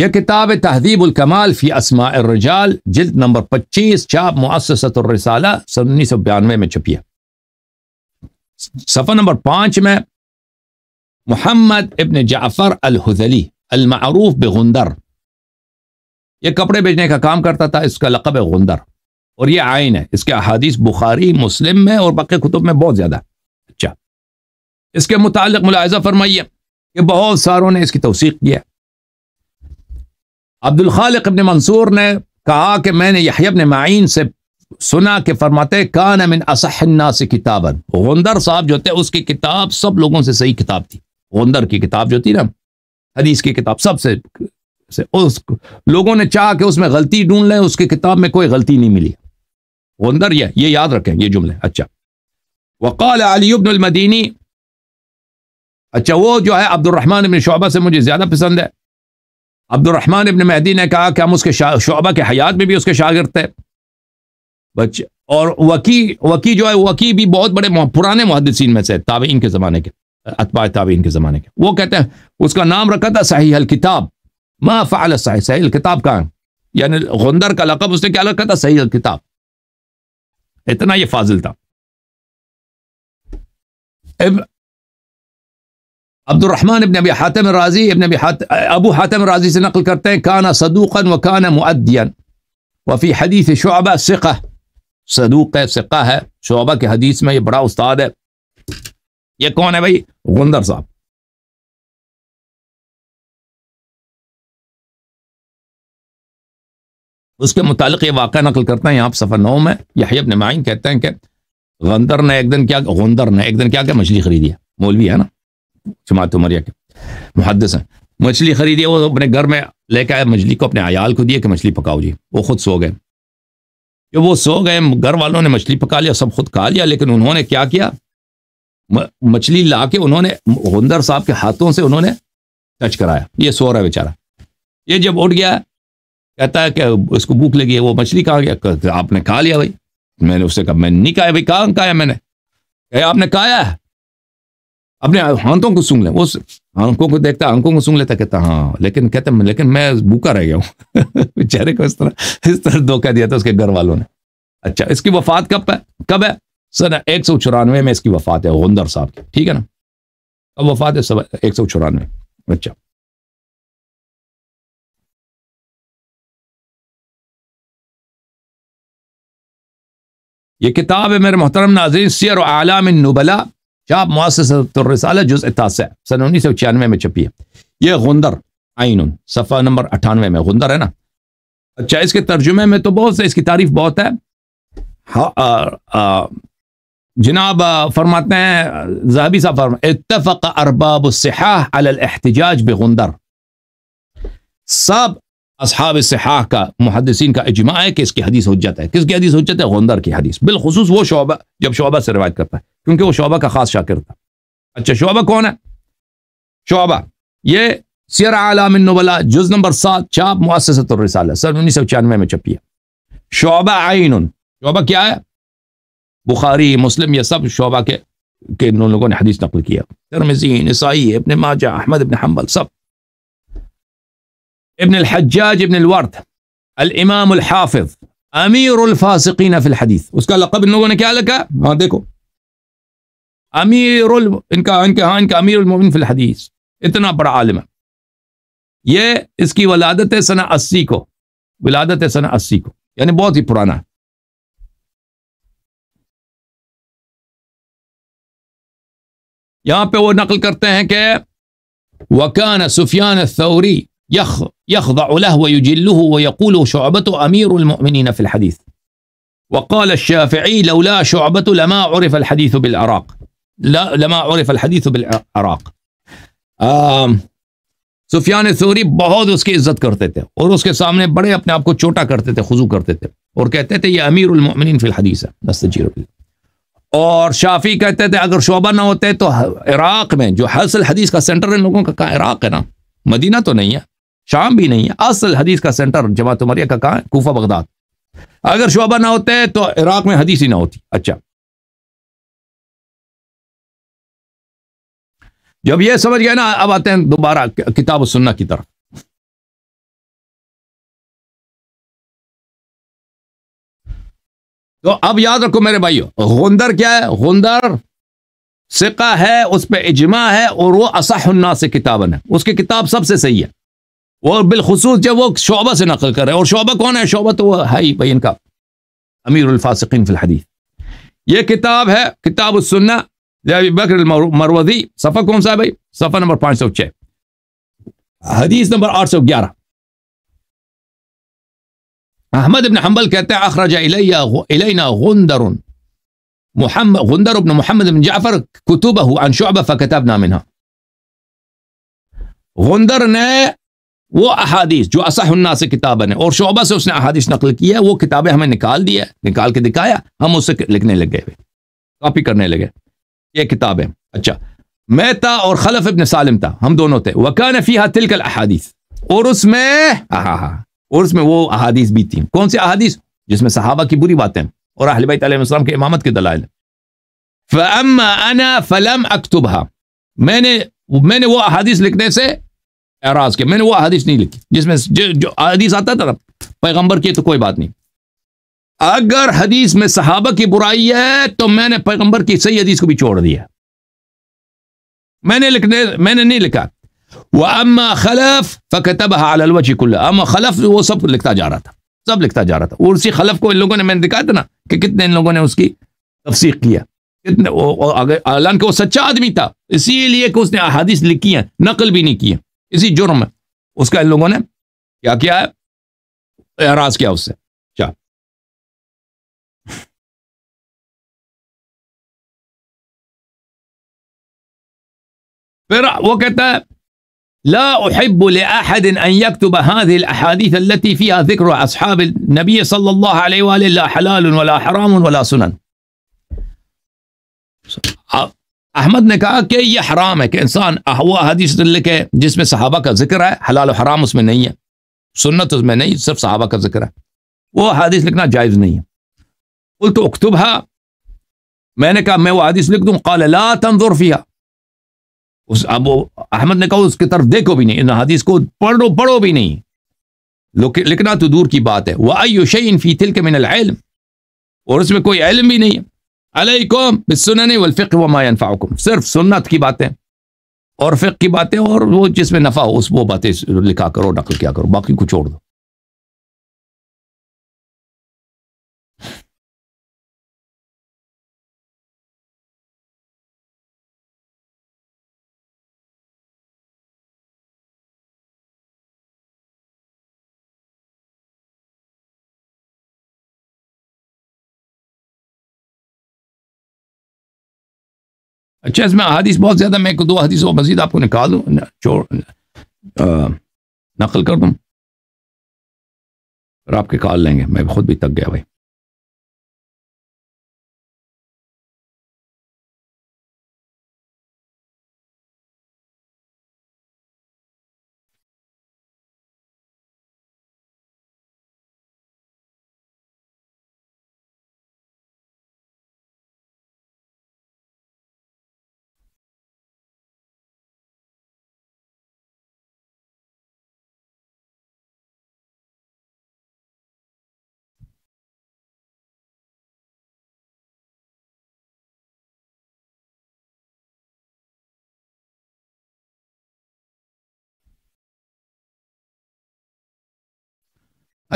یہ کتاب تہذیب الکمال فی اسماء الرجال جلد نمبر پچیس چاپ مست الرسالہ سن انیس سو بیانوے میں چھپی ہے صفحہ نمبر پانچ میں محمد ابن جعفر الحزلی المعروف بغندر یہ کپڑے بیچنے کا کام کرتا تھا اس کا لقب ہے غندر اور یہ آئین ہے اس کے احادیث بخاری مسلم میں اور باقی کتب میں بہت زیادہ ہے اچھا اس کے متعلق ملاحظہ فرمائیے کہ بہت ساروں نے اس کی توثیق کیا منصور نے کہا کہ میں نے یحیی ابن معین سے سنا کہ فرماتے کان اصح الناس کتابا غندر صاحب جو تھے اس کی کتاب سب لوگوں سے صحیح کتاب تھی غندر کی کتاب جو تھی نا حدیث کی کتاب سب سے سے اس لوگوں نے چاہا کہ اس میں غلطی ڈھونڈ لیں اس کی کتاب میں کوئی غلطی نہیں ملی وہ اندر یہ یہ یاد رکھیں یہ جملے اچھا وقال علی بن المدینی اچھا وہ جو ہے عبد الرحمن ابن شعبہ سے مجھے زیادہ پسند ہے عبد الرحمن ابن مہدی نے کہا کہ ہم اس کے شعبہ کے حیات میں بھی اس کے شاگرد تھے بچ اور وکی وکی جو ہے وکی بھی بہت بڑے پرانے محدثین میں سے تابعین کے زمانے کے اتباع تابعین کے زمانے کے وہ کہتے ہیں اس کا نام رکھا تھا صحیح الکتاب ما فعل صحیح صحیح الکتاب کہاں یعنی غندر کا لقب اس نے کیا لکھا تھا صحیح الکتاب اتنا یہ فاضل تھا عبد الرحمن ابن ابی حاتم راضی ابن ابی حاتم ابو حاتم راضی سے نقل کرتے ہیں کانا صدوقا صدوقن و کانا معدین وفی حدیث شعبہ سکھہ صدوق ہے سقہ ہے شعبہ کے حدیث میں یہ بڑا استاد ہے یہ کون ہے بھائی غندر صاحب اس کے متعلق یہ واقعہ نقل کرتا ہے آپ سفر نو میں یہ ابن معین کہتے ہیں کہ غندر نے ایک دن کیا غندر نے ایک دن کیا کہ مچھلی خریدی ہے مولوی ہے نا جماعت عمریہ کے محدث ہیں مچھلی خریدی وہ اپنے گھر میں لے کے آئے مچھلی کو اپنے عیال کو دیے کہ مچھلی پکاؤ جی وہ خود سو گئے جب وہ سو گئے گھر والوں نے مچھلی پکا لیا سب خود کھا لیا لیکن انہوں نے کیا کیا مچھلی لا کے انہوں نے غندر صاحب کے ہاتھوں سے انہوں نے ٹچ کرایا یہ سو رہا ہے بیچارہ یہ جب اٹھ گیا کہتا ہے کہ اس کو بھوک لگی ہے وہ مچھلی کہاں گیا آپ نے کھا لیا بھائی میں نے اسے کہا میں نے نہیں کہا بھائی کہاں کہا ہے میں نے کہ آپ نے کہا ہے اپنے ہانتوں کو سونگ لیں وہ آنکھوں کو دیکھتا آنکھوں کو سونگ لیتا کہتا ہاں لیکن کہتے لیکن میں بھوکا رہ گیا ہوں بیچارے کو اس طرح اس طرح دھوکہ کہہ دیا تھا اس کے گھر والوں نے اچھا اس کی وفات کب ہے کب ہے سر ایک سو چورانوے میں اس کی وفات ہے غندر صاحب کی ٹھیک ہے نا اب وفات ہے سب ایک سو چورانوے اچھا یہ کتاب ہے میرے محترم ناظرین سیر و اعلام النبلا چاپ مؤسسہ الرسالہ جز اتاسع سن انیس سو چھیانوے میں چھپی ہے یہ غندر آئین صفحہ نمبر اٹھانوے میں غندر ہے نا اچھا اس کے ترجمے میں تو بہت سے اس کی تعریف بہت ہے ہاں، جناب فرماتے ہیں زہبی صاحب فرما اتفق ارباب الصحاح علی الاحتجاج بغندر سب اصحاب صحاح کا محدثین کا اجماع ہے کہ اس کی حدیث حجت ہے کس کی حدیث حجت ہے غندر کی حدیث بالخصوص وہ شعبہ جب شعبہ سے روایت کرتا ہے کیونکہ وہ شعبہ کا خاص شاکر تھا اچھا شعبہ کون ہے شعبہ یہ سیر عالم النبلا جز نمبر سات چاپ الرسالہ سن انیس سو چھیانوے میں چپیا شعبہ عین شعبہ کیا ہے بخاری مسلم یہ سب شعبہ کے کہ ان لوگوں نے حدیث نقل کیا عیسائی ابن ماجہ احمد ابن حمبل سب ابن الحجاج ابن الورد الإمام الحافظ أمير الفاسقين في الحديث وش قال لقب النبوة نكالك ها ديكو أمير ال... إنك إنك إنك أمير المؤمنين في الحديث اتنا بڑا عالم ہے یہ اس کی ولادت ہے سنة 80 کو ولادت ہے 80 کو یعنی يعني بہت ہی پرانا یہاں پہ وہ نقل کرتے ہیں کہ وَكَانَ سُفْيَانَ الثَّوْرِي یخ عرف الحدیث بالعراق سفیان شعبۃ بہت اس کی عزت کرتے تھے اور اس کے سامنے بڑے اپنے آپ کو چوٹا کرتے تھے خضو کرتے تھے اور کہتے تھے یہ امیر المؤمنین فی الحدیث ہے اور شافی کہتے تھے اگر شعبہ نہ ہوتے تو عراق میں جو حیث الحدیث کا سینٹر لوگوں کا عراق ہے نا مدینہ تو نہیں ہے شام بھی نہیں ہے اصل حدیث کا سینٹر جماعت عمریہ کا کہاں کوفہ بغداد اگر شعبہ نہ ہوتے تو عراق میں حدیث ہی نہ ہوتی اچھا جب یہ سمجھ گئے نا اب آتے ہیں دوبارہ کتاب سننا کی طرف تو اب یاد رکھو میرے بھائیو غندر کیا ہے غندر سکہ ہے اس پہ اجماع ہے اور وہ سے کتاب ہے اس کی کتاب سب سے صحیح ہے اور بالخصوص جب وہ شعبہ سے نقل کر رہے اور شعبہ کون ہے شعبہ تو وہ ہے بھائی ان کا امیر الفاسقین فی الحدیث یہ کتاب ہے کتاب السنہ لابی بکر المروضی صفحہ کون سا ہے بھائی صفحہ نمبر 506 حدیث نمبر 811 احمد بن حنبل کہتا ہے اخرج الی الینا غندر محمد غندر بن محمد بن جعفر کتبه عن شعبہ فكتبنا منها غندر نے وہ احادیث جو اصح النا سے کتابیں ہیں اور شعبہ سے اس نے احادیث نقل کیا ہے وہ کتابیں ہمیں نکال دیا ہے نکال کے دکھایا ہم اسے لکھنے لگے گئے کاپی کرنے لگے یہ کتابیں اچھا میں تھا اور خلف ابن سالم تھا ہم دونوں تھے وکان فیحہ تلکل احادیث اور اس میں ہاں ہاں اور اس میں وہ احادیث بھی تھیں کون سی احادیث جس میں صحابہ کی بری باتیں اور اہل بیت علیہ السلام کے امامت کے دلائل فَأَمَّا أَنَا فَلَمْ أَكْتُبْهَا میں نے میں نے وہ احادیث لکھنے سے اعراض کے میں نے وہ حدیث نہیں لکھی جس میں جو حدیث آتا تھا پیغمبر کی تو کوئی بات نہیں اگر حدیث میں صحابہ کی برائی ہے تو میں نے پیغمبر کی صحیح حدیث کو بھی چھوڑ دیا میں نے لکھنے میں نے نہیں لکھا وہ حال الوچی کل اما خلف وہ سب لکھتا جا رہا تھا سب لکھتا جا رہا تھا اور اسی خلف کو ان لوگوں نے میں نے دکھایا تھا نا کہ کتنے ان لوگوں نے اس کی تفسیق کیا کتنے وہ سچا آدمی تھا اسی لیے کہ اس نے احادیث لکھی ہیں نقل بھی نہیں کی ہے किसी जुर्म उसका इन लोगों ने क्या किया है एराज किया उससे फिर वो कहता है لا أحب لأحد أن يكتب هذه الأحاديث التي فيها ذكر أصحاب النبي صلى الله عليه وآله لا حلال ولا حرام ولا سنن احمد نے کہا کہ یہ حرام ہے کہ انسان احاث کے جس میں صحابہ کا ذکر ہے حلال و حرام اس میں نہیں ہے سنت اس میں نہیں صرف صحابہ کا ذکر ہے وہ حادث لکھنا جائز نہیں ہے بول تو اختبہ میں نے کہا میں وہ حدیث لکھ دوں قال لا تنظر فیہ اس اب وہ احمد نے کہا اس کی طرف دیکھو بھی نہیں ان حدیث کو پڑھو پڑھو بھی نہیں لکھنا تو دور کی بات ہے وہ آئیو شعین فی تل کے من العلم اور اس میں کوئی علم بھی نہیں ہے علیکم بس والفقہ وما وماء صرف سنت کی باتیں اور فقہ کی باتیں اور وہ جس میں نفع ہو اس وہ باتیں لکھا کرو نقل کیا کرو باقی کچھ چھوڑ دو اچھا اس میں حدیث بہت زیادہ میں دو حدیث اور مزید آپ کو نکال دوں چور نقل کر دوں اور آپ کے کال لیں گے میں خود بھی تک گیا بھائی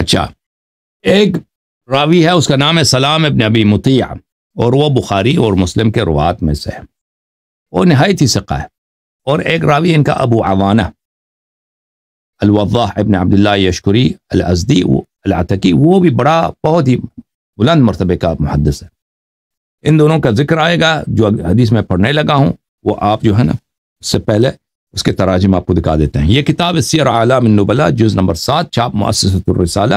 اچھا ایک راوی ہے اس کا نام ہے سلام ابن ابی متیہ اور وہ بخاری اور مسلم کے روات میں سے ہے وہ نہایت ہی سقہ ہے اور ایک راوی ان کا ابو عوانہ الوضاح ابن عبداللہ یشکری الازدی العتقی وہ بھی بڑا بہت ہی بلند مرتبے کا محدث ہے ان دونوں کا ذکر آئے گا جو حدیث میں پڑھنے لگا ہوں وہ آپ جو ہے نا اس سے پہلے اس کے تراجم آپ کو دکھا دیتے ہیں یہ کتاب سیر عالم النبلا جز نمبر سات چھاپ الرسالہ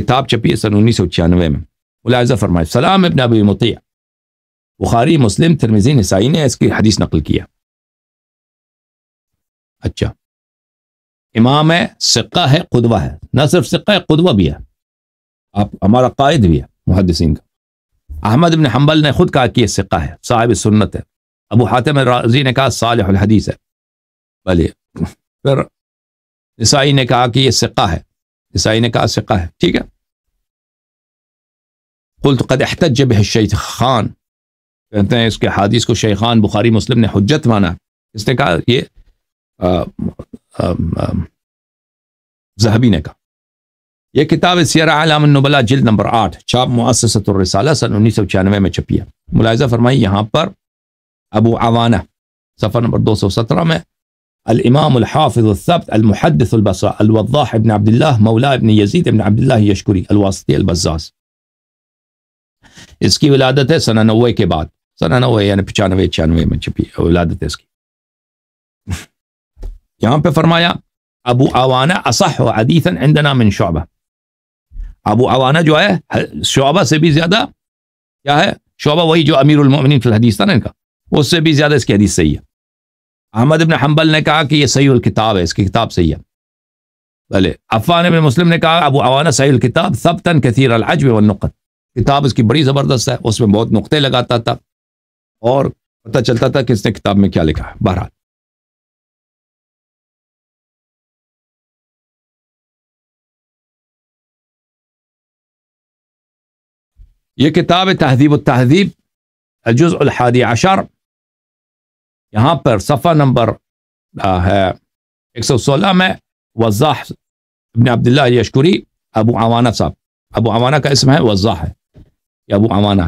کتاب چپی ہے سن انیس سو چھیانوے میں ملاحظہ فرمائے سلام ابن ابی مطیع بخاری مسلم ترمیزی عیسائی نے اس کی حدیث نقل کیا اچھا امام ہے سکہ ہے قدوہ ہے نہ صرف سکہ ہے قدوہ بھی ہے آپ ہمارا قائد بھی ہے محدثین کا احمد ابن حنبل نے خود کہا کہ یہ سکہ ہے صاحب سنت ہے ابو حاتم راضی نے کہا صالح الحدیث ہے بھلے پھر عیسائی نے کہا کہ یہ سقہ ہے عیسائی نے کہا سقہ ہے ٹھیک ہے قلت قد احتج بہ شیخ خان کہتے ہیں اس کے حادیث کو شیخ خان بخاری مسلم نے حجت مانا اس نے کہا یہ ذہبی نے کہا یہ کتاب سیرا علام النبلا جلد نمبر آٹھ چھاپ معاسۃ الرسالہ سن انیس سو چھیانوے میں ہے ملاحظہ فرمائی یہاں پر ابو عوانہ صفحہ نمبر دو سو سترہ میں الإمام الحافظ الثبت المحدث البصري الوضاح بن عبد الله مولاه بن يزيد بن عبد الله يشكري الواسطي البزاز اسكي ولادته سنة نوية بعد سنة نوية يعني بچانوية چانوية من شبي ولادته اسكي يهان پر فرمايا أبو أوانا أصح حديثا عندنا من شعبة أبو أوانا جو ہے شعبة سے بھی زيادة يا ہے شعبة وہی جو أمير المؤمنين في الحديث تھا نا ان زيادة اسكي کی حدیث احمد ابن حنبل نے کہا کہ یہ صحیح الکتاب ہے اس کی کتاب صحیح ہے بھلے افان ابن مسلم نے کہا ابو عوانہ صحیح الکتاب سب تنیر کتاب اس کی بڑی زبردست ہے اس میں بہت نقطے لگاتا تھا اور پتہ چلتا تھا کہ اس نے کتاب میں کیا لکھا ہے بہرحال یہ کتاب ہے تہذیب و تہذیب الحادی عشر یہاں پر صفحہ نمبر ہے ایک سو سولہ میں وضاح ابن عبداللہ یشکری ابو عوانہ صاحب ابو عوانہ کا اسم ہے وضاح ہے یہ ابو عوانہ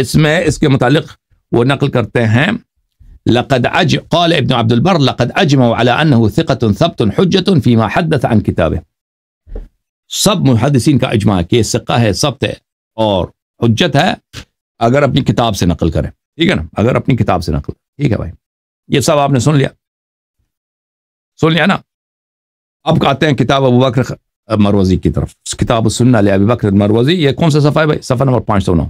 اس میں اس کے متعلق وہ نقل کرتے ہیں لقد اج قال ابن عبد البر لقد اجمع على انه ثقه ثبت حجه فيما حدث عن كتابه سب محدثین کا اجما کہ ثقہ ہے ثبت ہے اور حجت ہے اگر اپنی کتاب سے نقل کریں ٹھیک ہے نا اگر اپنی کتاب سے نقل ٹھیک ہے بھائی یہ سب آپ نے سن لیا سن لیا نا اب کہتے ہیں کتاب ابو بکر مروزی کی طرف کتاب سننا لیا ابو بکر مروزی یہ کون سا صفحہ ہے بھائی صفحہ نمبر پانچ سو نو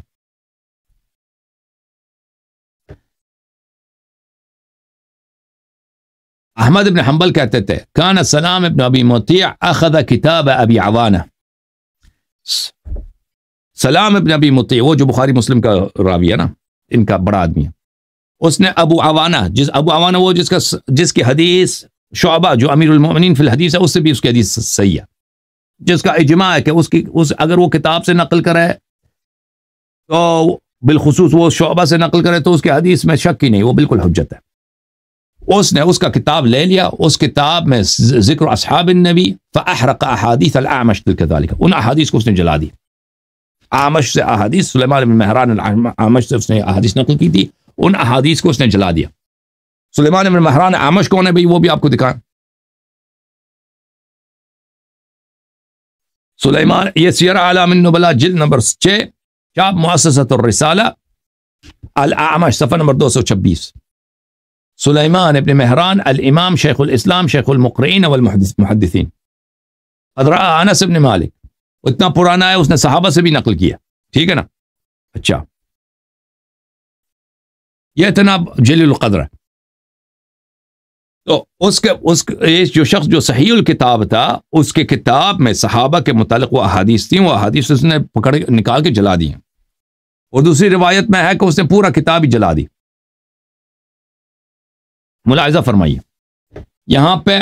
احمد ابن حنبل کہتے تھے کان سلام ابن ابی ابھی اخذ کتاب ابی عوانہ سلام ابن ابی مطیع وہ جو بخاری مسلم کا راوی ہے نا ان کا بڑا آدمی ہے اس نے ابو عوانہ جس ابو عوانہ وہ جس کا جس کی حدیث شعبہ جو امیر المومنین فی الحدیث ہے اس سے بھی اس کی حدیث صحیح ہے جس کا اجماع ہے کہ اس کی اس اگر وہ کتاب سے نقل کرے تو بالخصوص وہ شعبہ سے نقل کرے تو اس کے حدیث میں شک ہی نہیں وہ بالکل حجت ہے اس نے اس کا کتاب لے لیا اس کتاب میں ذکر اصحاب النبی فاحرق احادیث الاعمش تلك ذلك ان احادیث کو اس نے جلا دی آمش سے احادیث سلیمان بن مہران آمش سے اس نے احادیث نقل کی تھی ان احادیث کو اس نے جلا دیا سلیمان بن مہران آمش کون ہے بھئی وہ بھی آپ کو دکھائیں سلیمان یہ سیرہ عالم النبلہ جل نمبر چھے شاب مؤسسط الرسالہ الاعمش صفحہ نمبر دو سو چھبیس سلیمان بن مہران الامام شیخ الاسلام شیخ المقرئین والمحدثین حضرہ آنس بن مالک اتنا پرانا ہے اس نے صحابہ سے بھی نقل کیا ٹھیک ہے نا اچھا یہ اتنا جلی القدر ہے تو اس اس کے جو جو شخص صحیح الکتاب تھا اس کے کتاب میں صحابہ کے متعلق وہ احادیث تھیں وہ احادیث اس نے پکڑ نکال کے جلا دی ہیں اور دوسری روایت میں ہے کہ اس نے پورا کتاب ہی جلا دی ملاحظہ فرمائیے یہاں پہ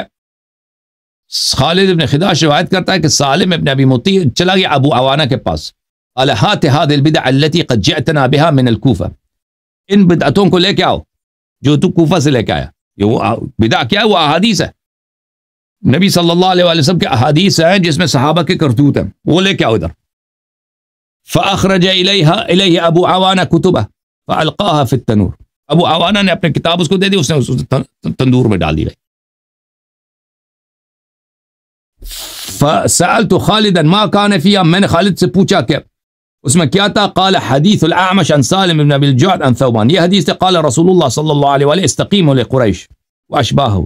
خالد ابن خدا شوایت کرتا ہے کہ سالم ابن ابی موتی چلا گیا ابو اوانا کے پاس البدع قد جئتنا من الحاطی ان بدعتوں کو لے کے آؤ جو تو کوفہ سے لے کے آیا یہ وہ بدع کیا ہے وہ احادیث ہے نبی صلی اللہ علیہ وآلہ وسلم کے احادیث ہیں جس میں صحابہ کے کرتوت ہیں وہ لے کے آؤ ادھر فاخرج الیہا الیہ ابو عوانہ کتبہ التنور ابو عوانہ نے اپنے کتاب اس کو دے دی اس نے تندور میں ڈال دی بھائی سال تو فیا میں نے خالد سے پوچھا کہ اس میں کیا تھا قال حدیث الاعمش سالم ثوبان یہ حدیث قال رسول اللہ صلی اللہ علیہ استقیم اللہ قرعش ہو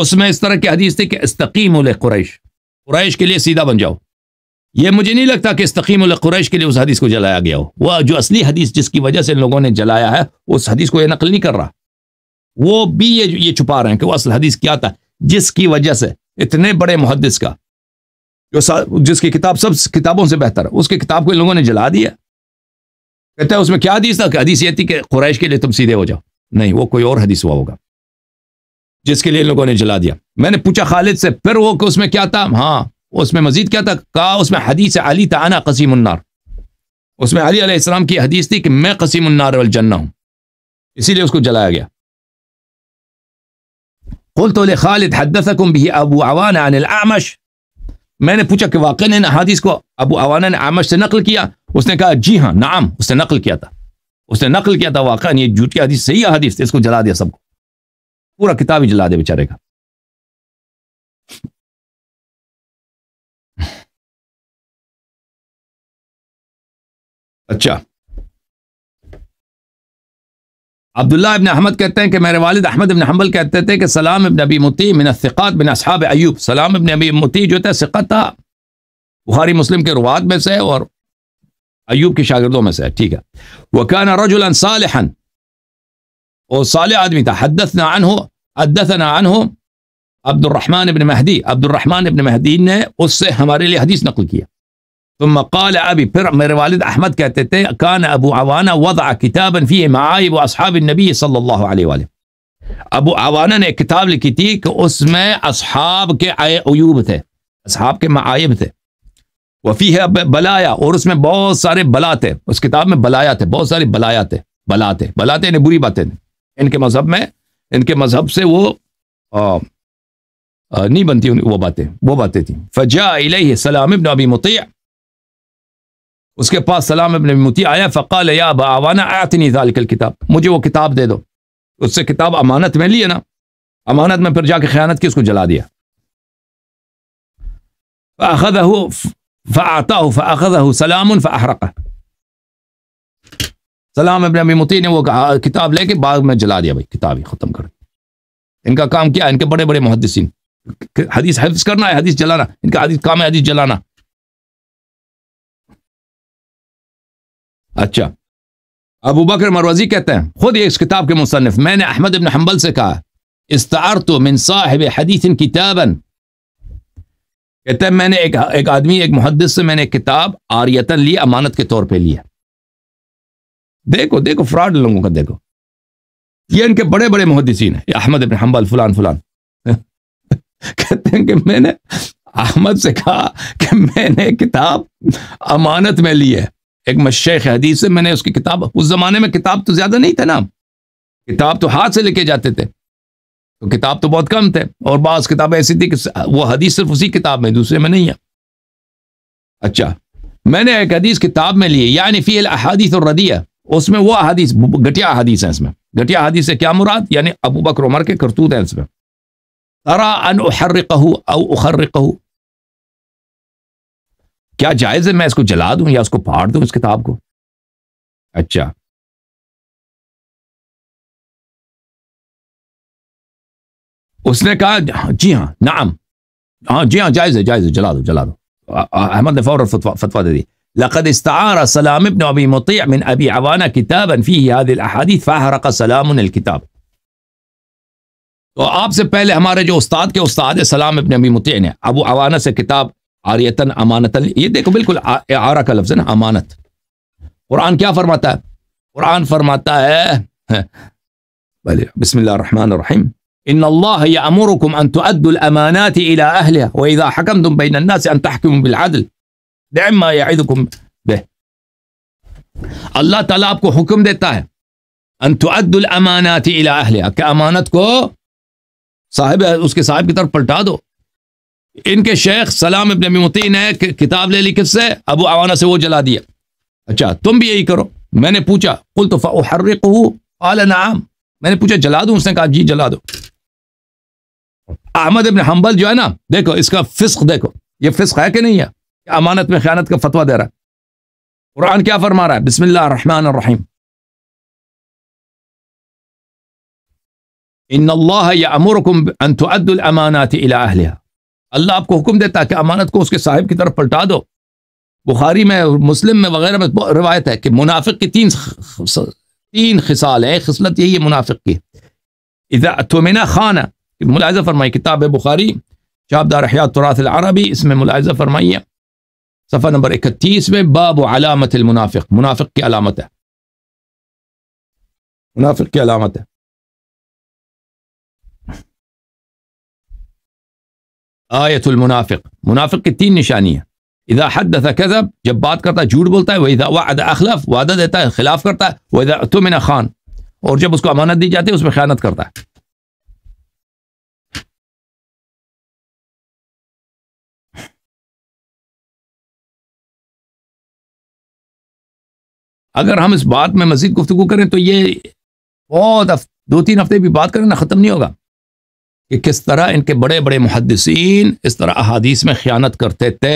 اس میں اس طرح کی حدیث تھی کہ استقیم الرش قریش کے لیے سیدھا بن جاؤ یہ مجھے نہیں لگتا کہ استقیم القریش کے لیے اس حدیث کو جلایا گیا ہو وہ جو اصلی حدیث جس کی وجہ سے لوگوں نے جلایا ہے اس حدیث کو یہ نقل نہیں کر رہا وہ بھی یہ چھپا رہے ہیں کہ وہ اصل حدیث کیا تھا جس کی وجہ سے اتنے بڑے محدث کا جو جس کی کتاب سب کتابوں سے بہتر ہے اس کی کتاب کو ان لوگوں نے جلا دیا کہتا ہے اس میں کیا حدیث تھا کہ حدیث یہ تھی کہ قریش کے لیے تم سیدھے ہو جاؤ نہیں وہ کوئی اور حدیث ہوا ہوگا جس کے لیے ان لوگوں نے جلا دیا میں نے پوچھا خالد سے پھر وہ کہ اس میں کیا تھا ہاں اس میں مزید کیا تھا کہا اس میں حدیث علی تعنا قسیم النار اس میں علی علیہ السلام کی حدیث تھی کہ میں قسیم النار والجنہ ہوں اسی لیے اس کو جلایا گیا قلت حدثکم به ابو ابو عوانہ عوانہ عن الاعمش میں نے نے نے پوچھا کہ واقع کو اعمش سے نقل کیا اس اس نے نے کہا جی ہاں نعم نقل کیا تھا اس نے نقل کیا تھا واقع یہ جھوٹی حدیث صحیح حدیث اس کو جلا دیا سب کو پورا کتاب ہی جلا دے بیچارے کا اچھا عبداللہ ابن احمد کہتے ہیں کہ میرے والد احمد ابن حمل کہتے تھے کہ سلام ابن ابی متی من الثقات بن اصحاب ایوب سلام ابن ابی متی جو تھا سقت تھا بخاری مسلم کے رواد میں سے اور ایوب کے شاگردوں میں سے ٹھیک ہے وہ رجلا صالحا روج صالح وہ آدمی تھا حدثنا ہو حدثنا نہ ہو عبد الرحمٰن ابن مہدی عبد الرحمن ابن مہدی نے اس سے ہمارے لیے حدیث نقل کیا تو مقال ابی پھر میرے والد احمد کہتے تھے کان ابو اوانا کتاب اصحاب نبی صلی اللہ علیہ ابو اوانا نے ایک کتاب لکھی تھی کہ اس میں اصحاب کے تھے اصحاب کے معائب تھے وفی ہے اب بلایا اور اس میں بہت سارے بلا تھے اس کتاب میں بلایا تھے بہت سارے بلایا تھے بلا تھے بلا تھے یعنی بری باتیں ان کے مذہب میں ان کے مذہب سے وہ آ آ نہیں بنتی وہ باتیں وہ باتیں تھیں فجا السلام ابی مطیع اس کے پاس سلام ابن مطیع آیا فقال یا ابا عوانہ اعتنی ذالک الكتاب مجھے وہ کتاب دے دو اس سے کتاب امانت میں لیے نا امانت میں پھر جا کے خیانت کی اس کو جلا دیا فأخذه فأعطاه فأخذه سلام فأحرقه سلام ابن ابی مطیع نے وہ کتاب لے کے بعد میں جلا دیا بھئی کتاب ختم کر ان کا کام کیا ان کے بڑے بڑے محدثین حدیث حفظ کرنا ہے حدیث جلانا ان کا حدیث کام ہے حدیث جلانا اچھا ابو بکر مروزی کہتے ہیں خود اس کتاب کے مصنف میں نے احمد ابن حنبل سے کہا من صاحب حدیث کتابا کہتے ہیں میں نے ایک آدمی ایک محدث سے میں نے ایک کتاب آریتن لی امانت کے طور پہ لیا دیکھو دیکھو فراڈ لوگوں کا دیکھو یہ ان کے بڑے بڑے محدثین ہیں احمد ابن حنبل فلان فلان کہتے ہیں کہ میں نے احمد سے کہا کہ میں نے کتاب امانت میں لی ہے ایک مشیخ حدیث سے میں نے اس کی کتاب اس زمانے میں کتاب تو زیادہ نہیں تھے نا کتاب تو ہاتھ سے لے کے جاتے تھے تو کتاب تو بہت کم تھے اور بعض کتاب ایسی تھی کہ وہ حدیث صرف اسی کتاب میں دوسرے میں نہیں ہے اچھا میں نے ایک حدیث کتاب میں لی یعنی فی الحادیث اور ردیہ اس میں وہ احادیث گھٹیا احادیث ہیں اس میں گھٹیا احادیث سے کیا مراد یعنی ابو بکر عمر کے کرتوت ہیں اس میں ارا ان احرقہ او اخرقہ کیا جائز ہے میں اس کو جلا دوں یا اس کو پھاڑ دوں اس کتاب کو اچھا اس نے کہا جی ہاں نعم ہاں جی ہاں جائز ہے ہے جائز جلا جلا دو دو احمد نے دے دی لقد استعار سلام سلام ابن من هذه الكتاب تو آپ سے پہلے ہمارے جو استاد کے استاد سلام ابن ابی مطیع نے ابو ابوانا سے کتاب آریتن امانتن یہ دیکھو بالکل آرا کا لفظ ہے ہے ہے نا امانت قرآن قرآن کیا فرماتا فرماتا بسم اللہ الرحمن الرحیم ان ان ان اللہ اللہ یامرکم تؤدوا الامانات الى اهلها واذا حكمتم بين الناس تحكموا بالعدل به تعالیٰ آپ کو حکم دیتا ہے ان تؤدوا الامانات الى اهلها کہ امانت کو صاحب اس کے صاحب کی طرف پلٹا دو ان کے شیخ سلام ابن متی نے کتاب لے لی کس سے ابو امانا سے وہ جلا دیا اچھا تم بھی یہی کرو میں نے پوچھا کل تو نعم میں نے پوچھا جلا دوں اس نے کہا جی جلا دو احمد ابن حنبل جو ہے نا دیکھو اس کا فسق دیکھو یہ فسق ہے کہ نہیں ہے امانت میں خیانت کا فتویٰ دے رہا ہے قرآن کیا فرما رہا ہے بسم اللہ الرحمن الرحیم ان ان اللہ تؤدوا الامانات الى اللہ آپ کو حکم دیتا کہ امانت کو اس کے صاحب کی طرف پلٹا دو بخاری میں مسلم میں وغیرہ میں روایت ہے کہ منافق کی تین تین خسال ہے خصلت یہی ہے منافق کی اذا خان ہے ملاحظہ فرمائی کتاب ہے بخاری چابدار دار حیات تراث العربی اس میں فرمائی فرمائیے صفحہ نمبر اکتیس میں باب علامت المنافق منافق کی علامت ہے منافق کی علامت ہے آیت المنافق منافق کی تین نشانی ہے حدث کذب جب بات کرتا ہے جھوٹ بولتا ہے اذا وعد اخلف وعدہ دیتا ہے خلاف کرتا ہے اذا خان اور جب اس کو امانت دی جاتی ہے اس میں خیانت کرتا ہے اگر ہم اس بات میں مزید گفتگو کریں تو یہ بہت دو تین ہفتے بھی بات کریں نہ ختم نہیں ہوگا کہ کس طرح ان کے بڑے بڑے محدثین اس طرح احادیث میں خیانت کرتے تھے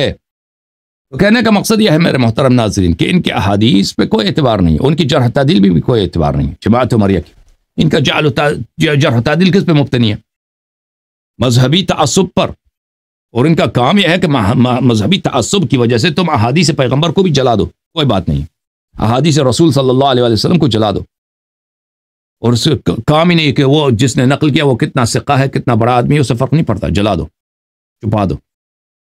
تو کہنے کا مقصد یہ ہے میرے محترم ناظرین کہ ان کے احادیث پہ کوئی اعتبار نہیں ان کی جرح تعدیل بھی بھی کوئی اعتبار نہیں جماعت مریہ کی ان کا جعل جرح تعدیل کس پہ مبتنی ہے مذہبی تعصب پر اور ان کا کام یہ ہے کہ مذہبی تعصب کی وجہ سے تم احادیث پیغمبر کو بھی جلا دو کوئی بات نہیں احادیث رسول صلی اللہ علیہ وسلم کو جلا دو اور اس کام ہی نہیں کہ وہ جس نے نقل کیا وہ کتنا سکا ہے کتنا بڑا آدمی ہے اسے فرق نہیں پڑتا جلا دو چھپا دو